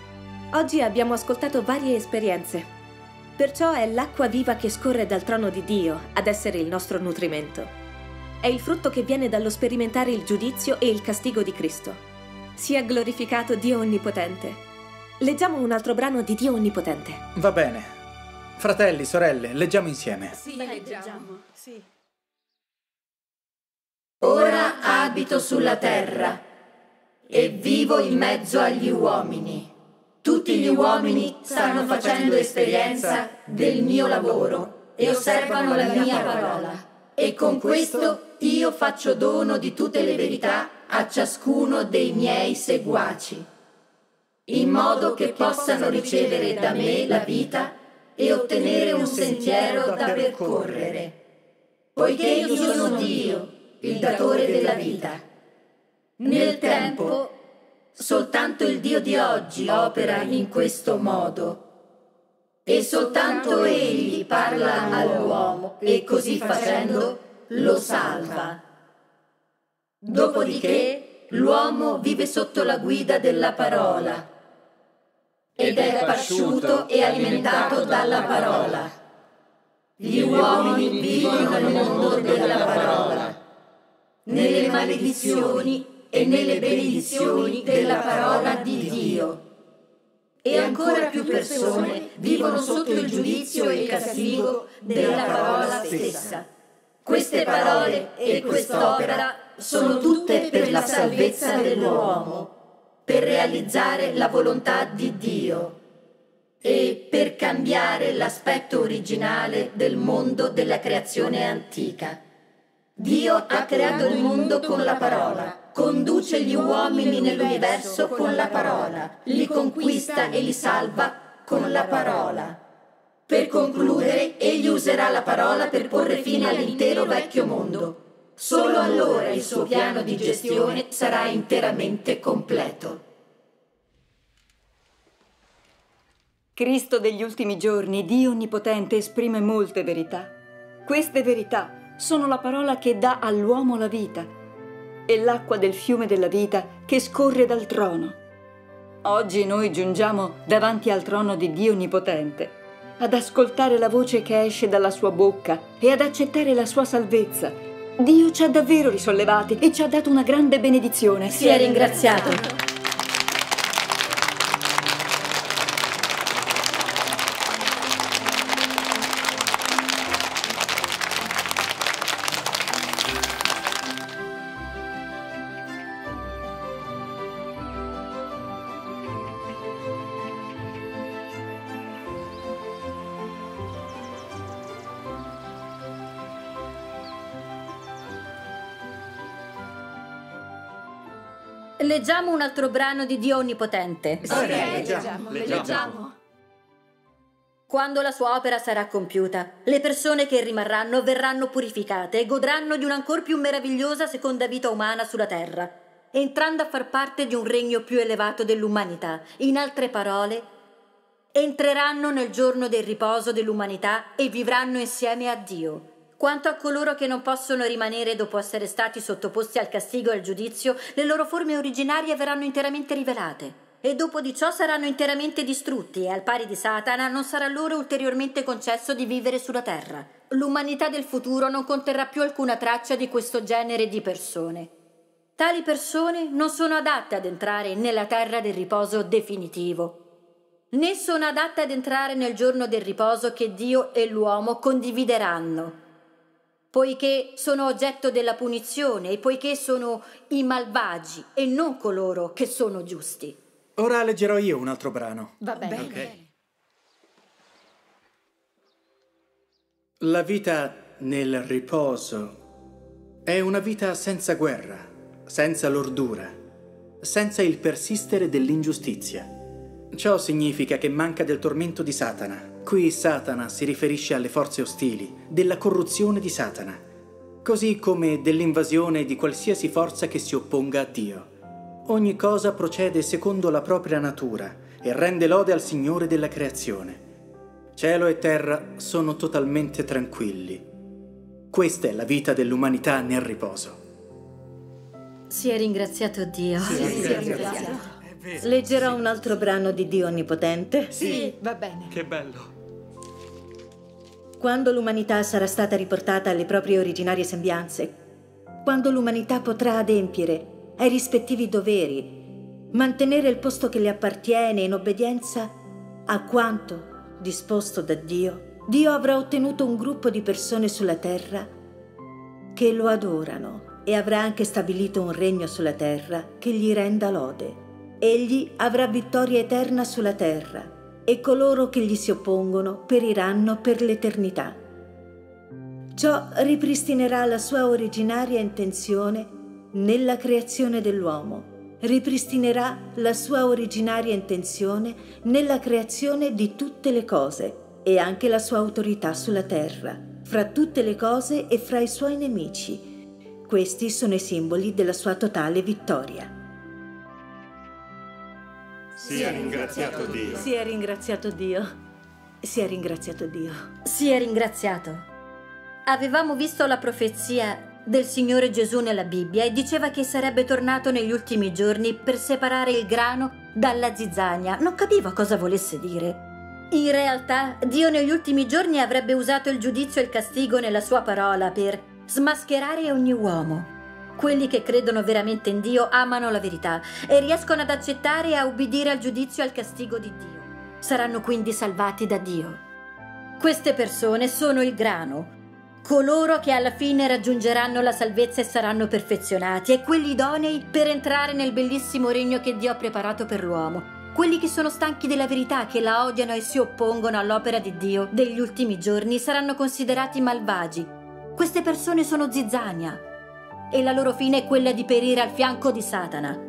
Oggi abbiamo ascoltato varie esperienze. Perciò è l'acqua viva che scorre dal trono di Dio ad essere il nostro nutrimento. È il frutto che viene dallo sperimentare il giudizio e il castigo di Cristo. Sia glorificato Dio Onnipotente. Leggiamo un altro brano di Dio Onnipotente. Va bene. Fratelli, sorelle, leggiamo insieme. Sì, leggiamo. Sì. Ora abito sulla terra e vivo in mezzo agli uomini. Tutti gli uomini stanno facendo esperienza del mio lavoro e osservano la mia parola. E con questo io faccio dono di tutte le verità a ciascuno dei miei seguaci, in modo che possano ricevere da me la vita e ottenere un sentiero da percorrere. Poiché io sono Dio, il datore della vita. Nel tempo, soltanto il Dio di oggi opera in questo modo. E soltanto Egli parla all'uomo e così facendo lo salva. Dopodiché l'uomo vive sotto la guida della parola ed è pasciuto e alimentato dalla parola. Gli uomini vivono nel mondo della parola nelle maledizioni e nelle benedizioni della parola di Dio. E ancora più persone vivono sotto il giudizio e il castigo della parola stessa. Queste parole e quest'opera sono tutte per la salvezza dell'uomo, per realizzare la volontà di Dio e per cambiare l'aspetto originale del mondo della creazione antica. Dio ha creato il mondo con la parola, conduce gli uomini nell'universo con la parola, li conquista e li salva con la parola. Per concludere, egli userà la parola per porre fine all'intero vecchio mondo. Solo allora il suo piano di gestione sarà interamente completo. Cristo degli ultimi giorni, Dio Onnipotente, esprime molte verità. Queste verità sono la parola che dà all'uomo la vita e l'acqua del fiume della vita che scorre dal trono. Oggi noi giungiamo davanti al trono di Dio Onnipotente, ad ascoltare la voce che esce dalla sua bocca e ad accettare la sua salvezza. Dio ci ha davvero risollevati e ci ha dato una grande benedizione. Sia ringraziato. leggiamo un altro brano di Dio Onnipotente. Sì, okay, leggiamo, leggiamo. leggiamo. Quando la sua opera sarà compiuta, le persone che rimarranno verranno purificate e godranno di un'ancor più meravigliosa seconda vita umana sulla terra, entrando a far parte di un regno più elevato dell'umanità. In altre parole, entreranno nel giorno del riposo dell'umanità e vivranno insieme a Dio. Quanto a coloro che non possono rimanere dopo essere stati sottoposti al castigo e al giudizio, le loro forme originarie verranno interamente rivelate e dopo di ciò saranno interamente distrutti e al pari di Satana non sarà loro ulteriormente concesso di vivere sulla terra. L'umanità del futuro non conterrà più alcuna traccia di questo genere di persone. Tali persone non sono adatte ad entrare nella terra del riposo definitivo, né sono adatte ad entrare nel giorno del riposo che Dio e l'uomo condivideranno poiché sono oggetto della punizione e poiché sono i malvagi e non coloro che sono giusti. Ora leggerò io un altro brano. Va bene. Okay. La vita nel riposo è una vita senza guerra, senza lordura, senza il persistere dell'ingiustizia. Ciò significa che manca del tormento di Satana Qui Satana si riferisce alle forze ostili, della corruzione di Satana, così come dell'invasione di qualsiasi forza che si opponga a Dio. Ogni cosa procede secondo la propria natura e rende lode al Signore della creazione. Cielo e terra sono totalmente tranquilli. Questa è la vita dell'umanità nel riposo. Si è ringraziato Dio. Sì, sì, si è ringraziato. Leggerò un altro brano di Dio Onnipotente. Sì, va bene. Che bello. Quando l'umanità sarà stata riportata alle proprie originarie sembianze, quando l'umanità potrà adempiere ai rispettivi doveri, mantenere il posto che le appartiene in obbedienza a quanto disposto da Dio, Dio avrà ottenuto un gruppo di persone sulla terra che lo adorano e avrà anche stabilito un regno sulla terra che gli renda lode. Egli avrà vittoria eterna sulla terra e coloro che gli si oppongono periranno per l'eternità. Ciò ripristinerà la sua originaria intenzione nella creazione dell'uomo, ripristinerà la sua originaria intenzione nella creazione di tutte le cose e anche la sua autorità sulla terra, fra tutte le cose e fra i suoi nemici. Questi sono i simboli della sua totale vittoria. Si è ringraziato Dio. Si è ringraziato Dio. Sia ringraziato Dio. Sia ringraziato. Avevamo visto la profezia del Signore Gesù nella Bibbia e diceva che sarebbe tornato negli ultimi giorni per separare il grano dalla zizzania. Non capiva cosa volesse dire. In realtà, Dio negli ultimi giorni avrebbe usato il giudizio e il castigo nella sua parola per smascherare ogni uomo. Quelli che credono veramente in Dio amano la verità e riescono ad accettare e a ubbidire al giudizio e al castigo di Dio. Saranno quindi salvati da Dio. Queste persone sono il grano, coloro che alla fine raggiungeranno la salvezza e saranno perfezionati, e quelli idonei per entrare nel bellissimo regno che Dio ha preparato per l'uomo. Quelli che sono stanchi della verità, che la odiano e si oppongono all'opera di Dio degli ultimi giorni, saranno considerati malvagi. Queste persone sono zizzania, e la loro fine è quella di perire al fianco di Satana.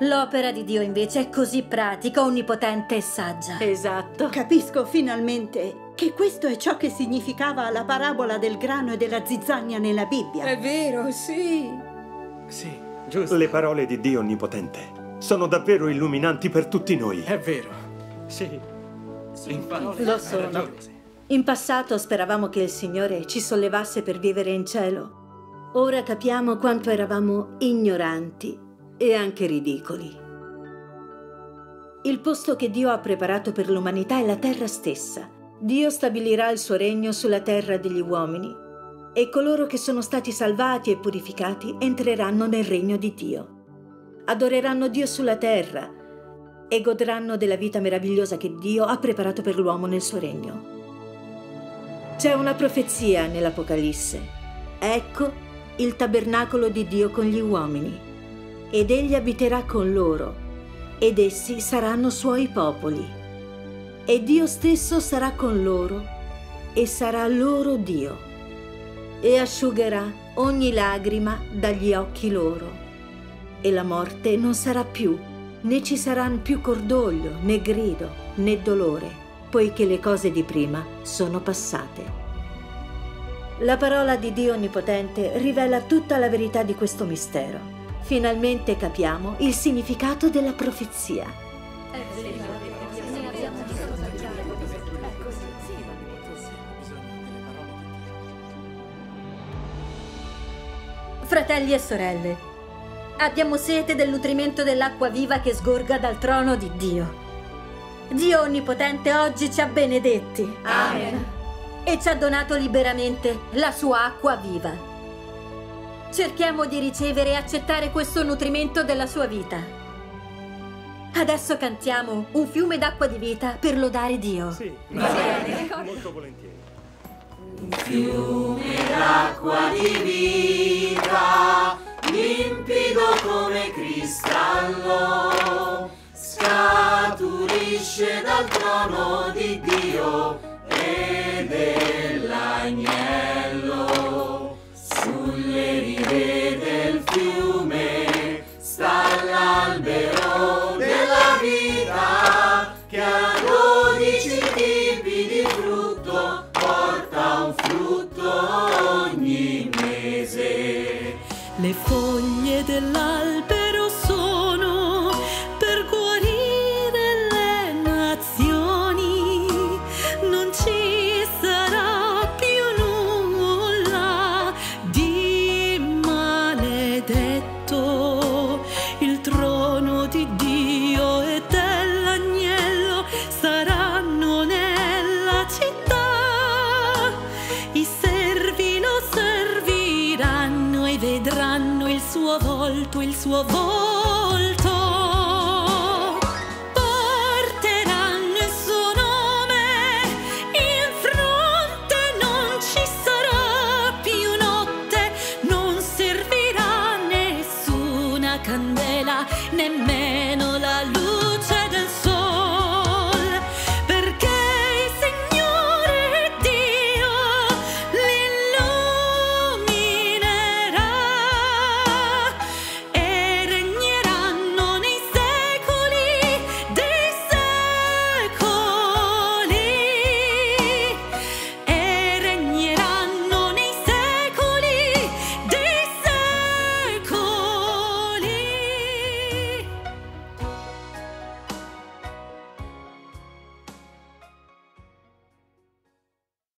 L'opera di Dio invece è così pratica, onnipotente e saggia. Esatto. Capisco finalmente che questo è ciò che significava la parabola del grano e della zizzagna nella Bibbia. È vero, sì. Sì, giusto. Le parole di Dio onnipotente sono davvero illuminanti per tutti noi. È vero. Sì. Sì, parole... Lo sono. In passato speravamo che il Signore ci sollevasse per vivere in cielo. Ora capiamo quanto eravamo ignoranti e anche ridicoli. Il posto che Dio ha preparato per l'umanità è la terra stessa. Dio stabilirà il suo regno sulla terra degli uomini e coloro che sono stati salvati e purificati entreranno nel regno di Dio. Adoreranno Dio sulla terra e godranno della vita meravigliosa che Dio ha preparato per l'uomo nel suo regno. C'è una profezia nell'Apocalisse. Ecco il tabernacolo di Dio con gli uomini, ed egli abiterà con loro, ed essi saranno suoi popoli. E Dio stesso sarà con loro, e sarà loro Dio, e asciugherà ogni lagrima dagli occhi loro. E la morte non sarà più, né ci saranno più cordoglio, né grido, né dolore, poiché le cose di prima sono passate. La parola di Dio Onnipotente rivela tutta la verità di questo mistero. Finalmente capiamo il significato della profezia. Fratelli e sorelle, abbiamo sete del nutrimento dell'acqua viva che sgorga dal trono di Dio. Dio Onnipotente oggi ci ha benedetti. Amen e ci ha donato liberamente la sua acqua viva. Cerchiamo di ricevere e accettare questo nutrimento della sua vita. Adesso cantiamo un fiume d'acqua di vita per lodare Dio. Sì, va bene, molto volentieri. Un fiume d'acqua di vita, limpido come cristallo, scaturisce dal trono di Dio e dell'agnello sulle rive sua voz.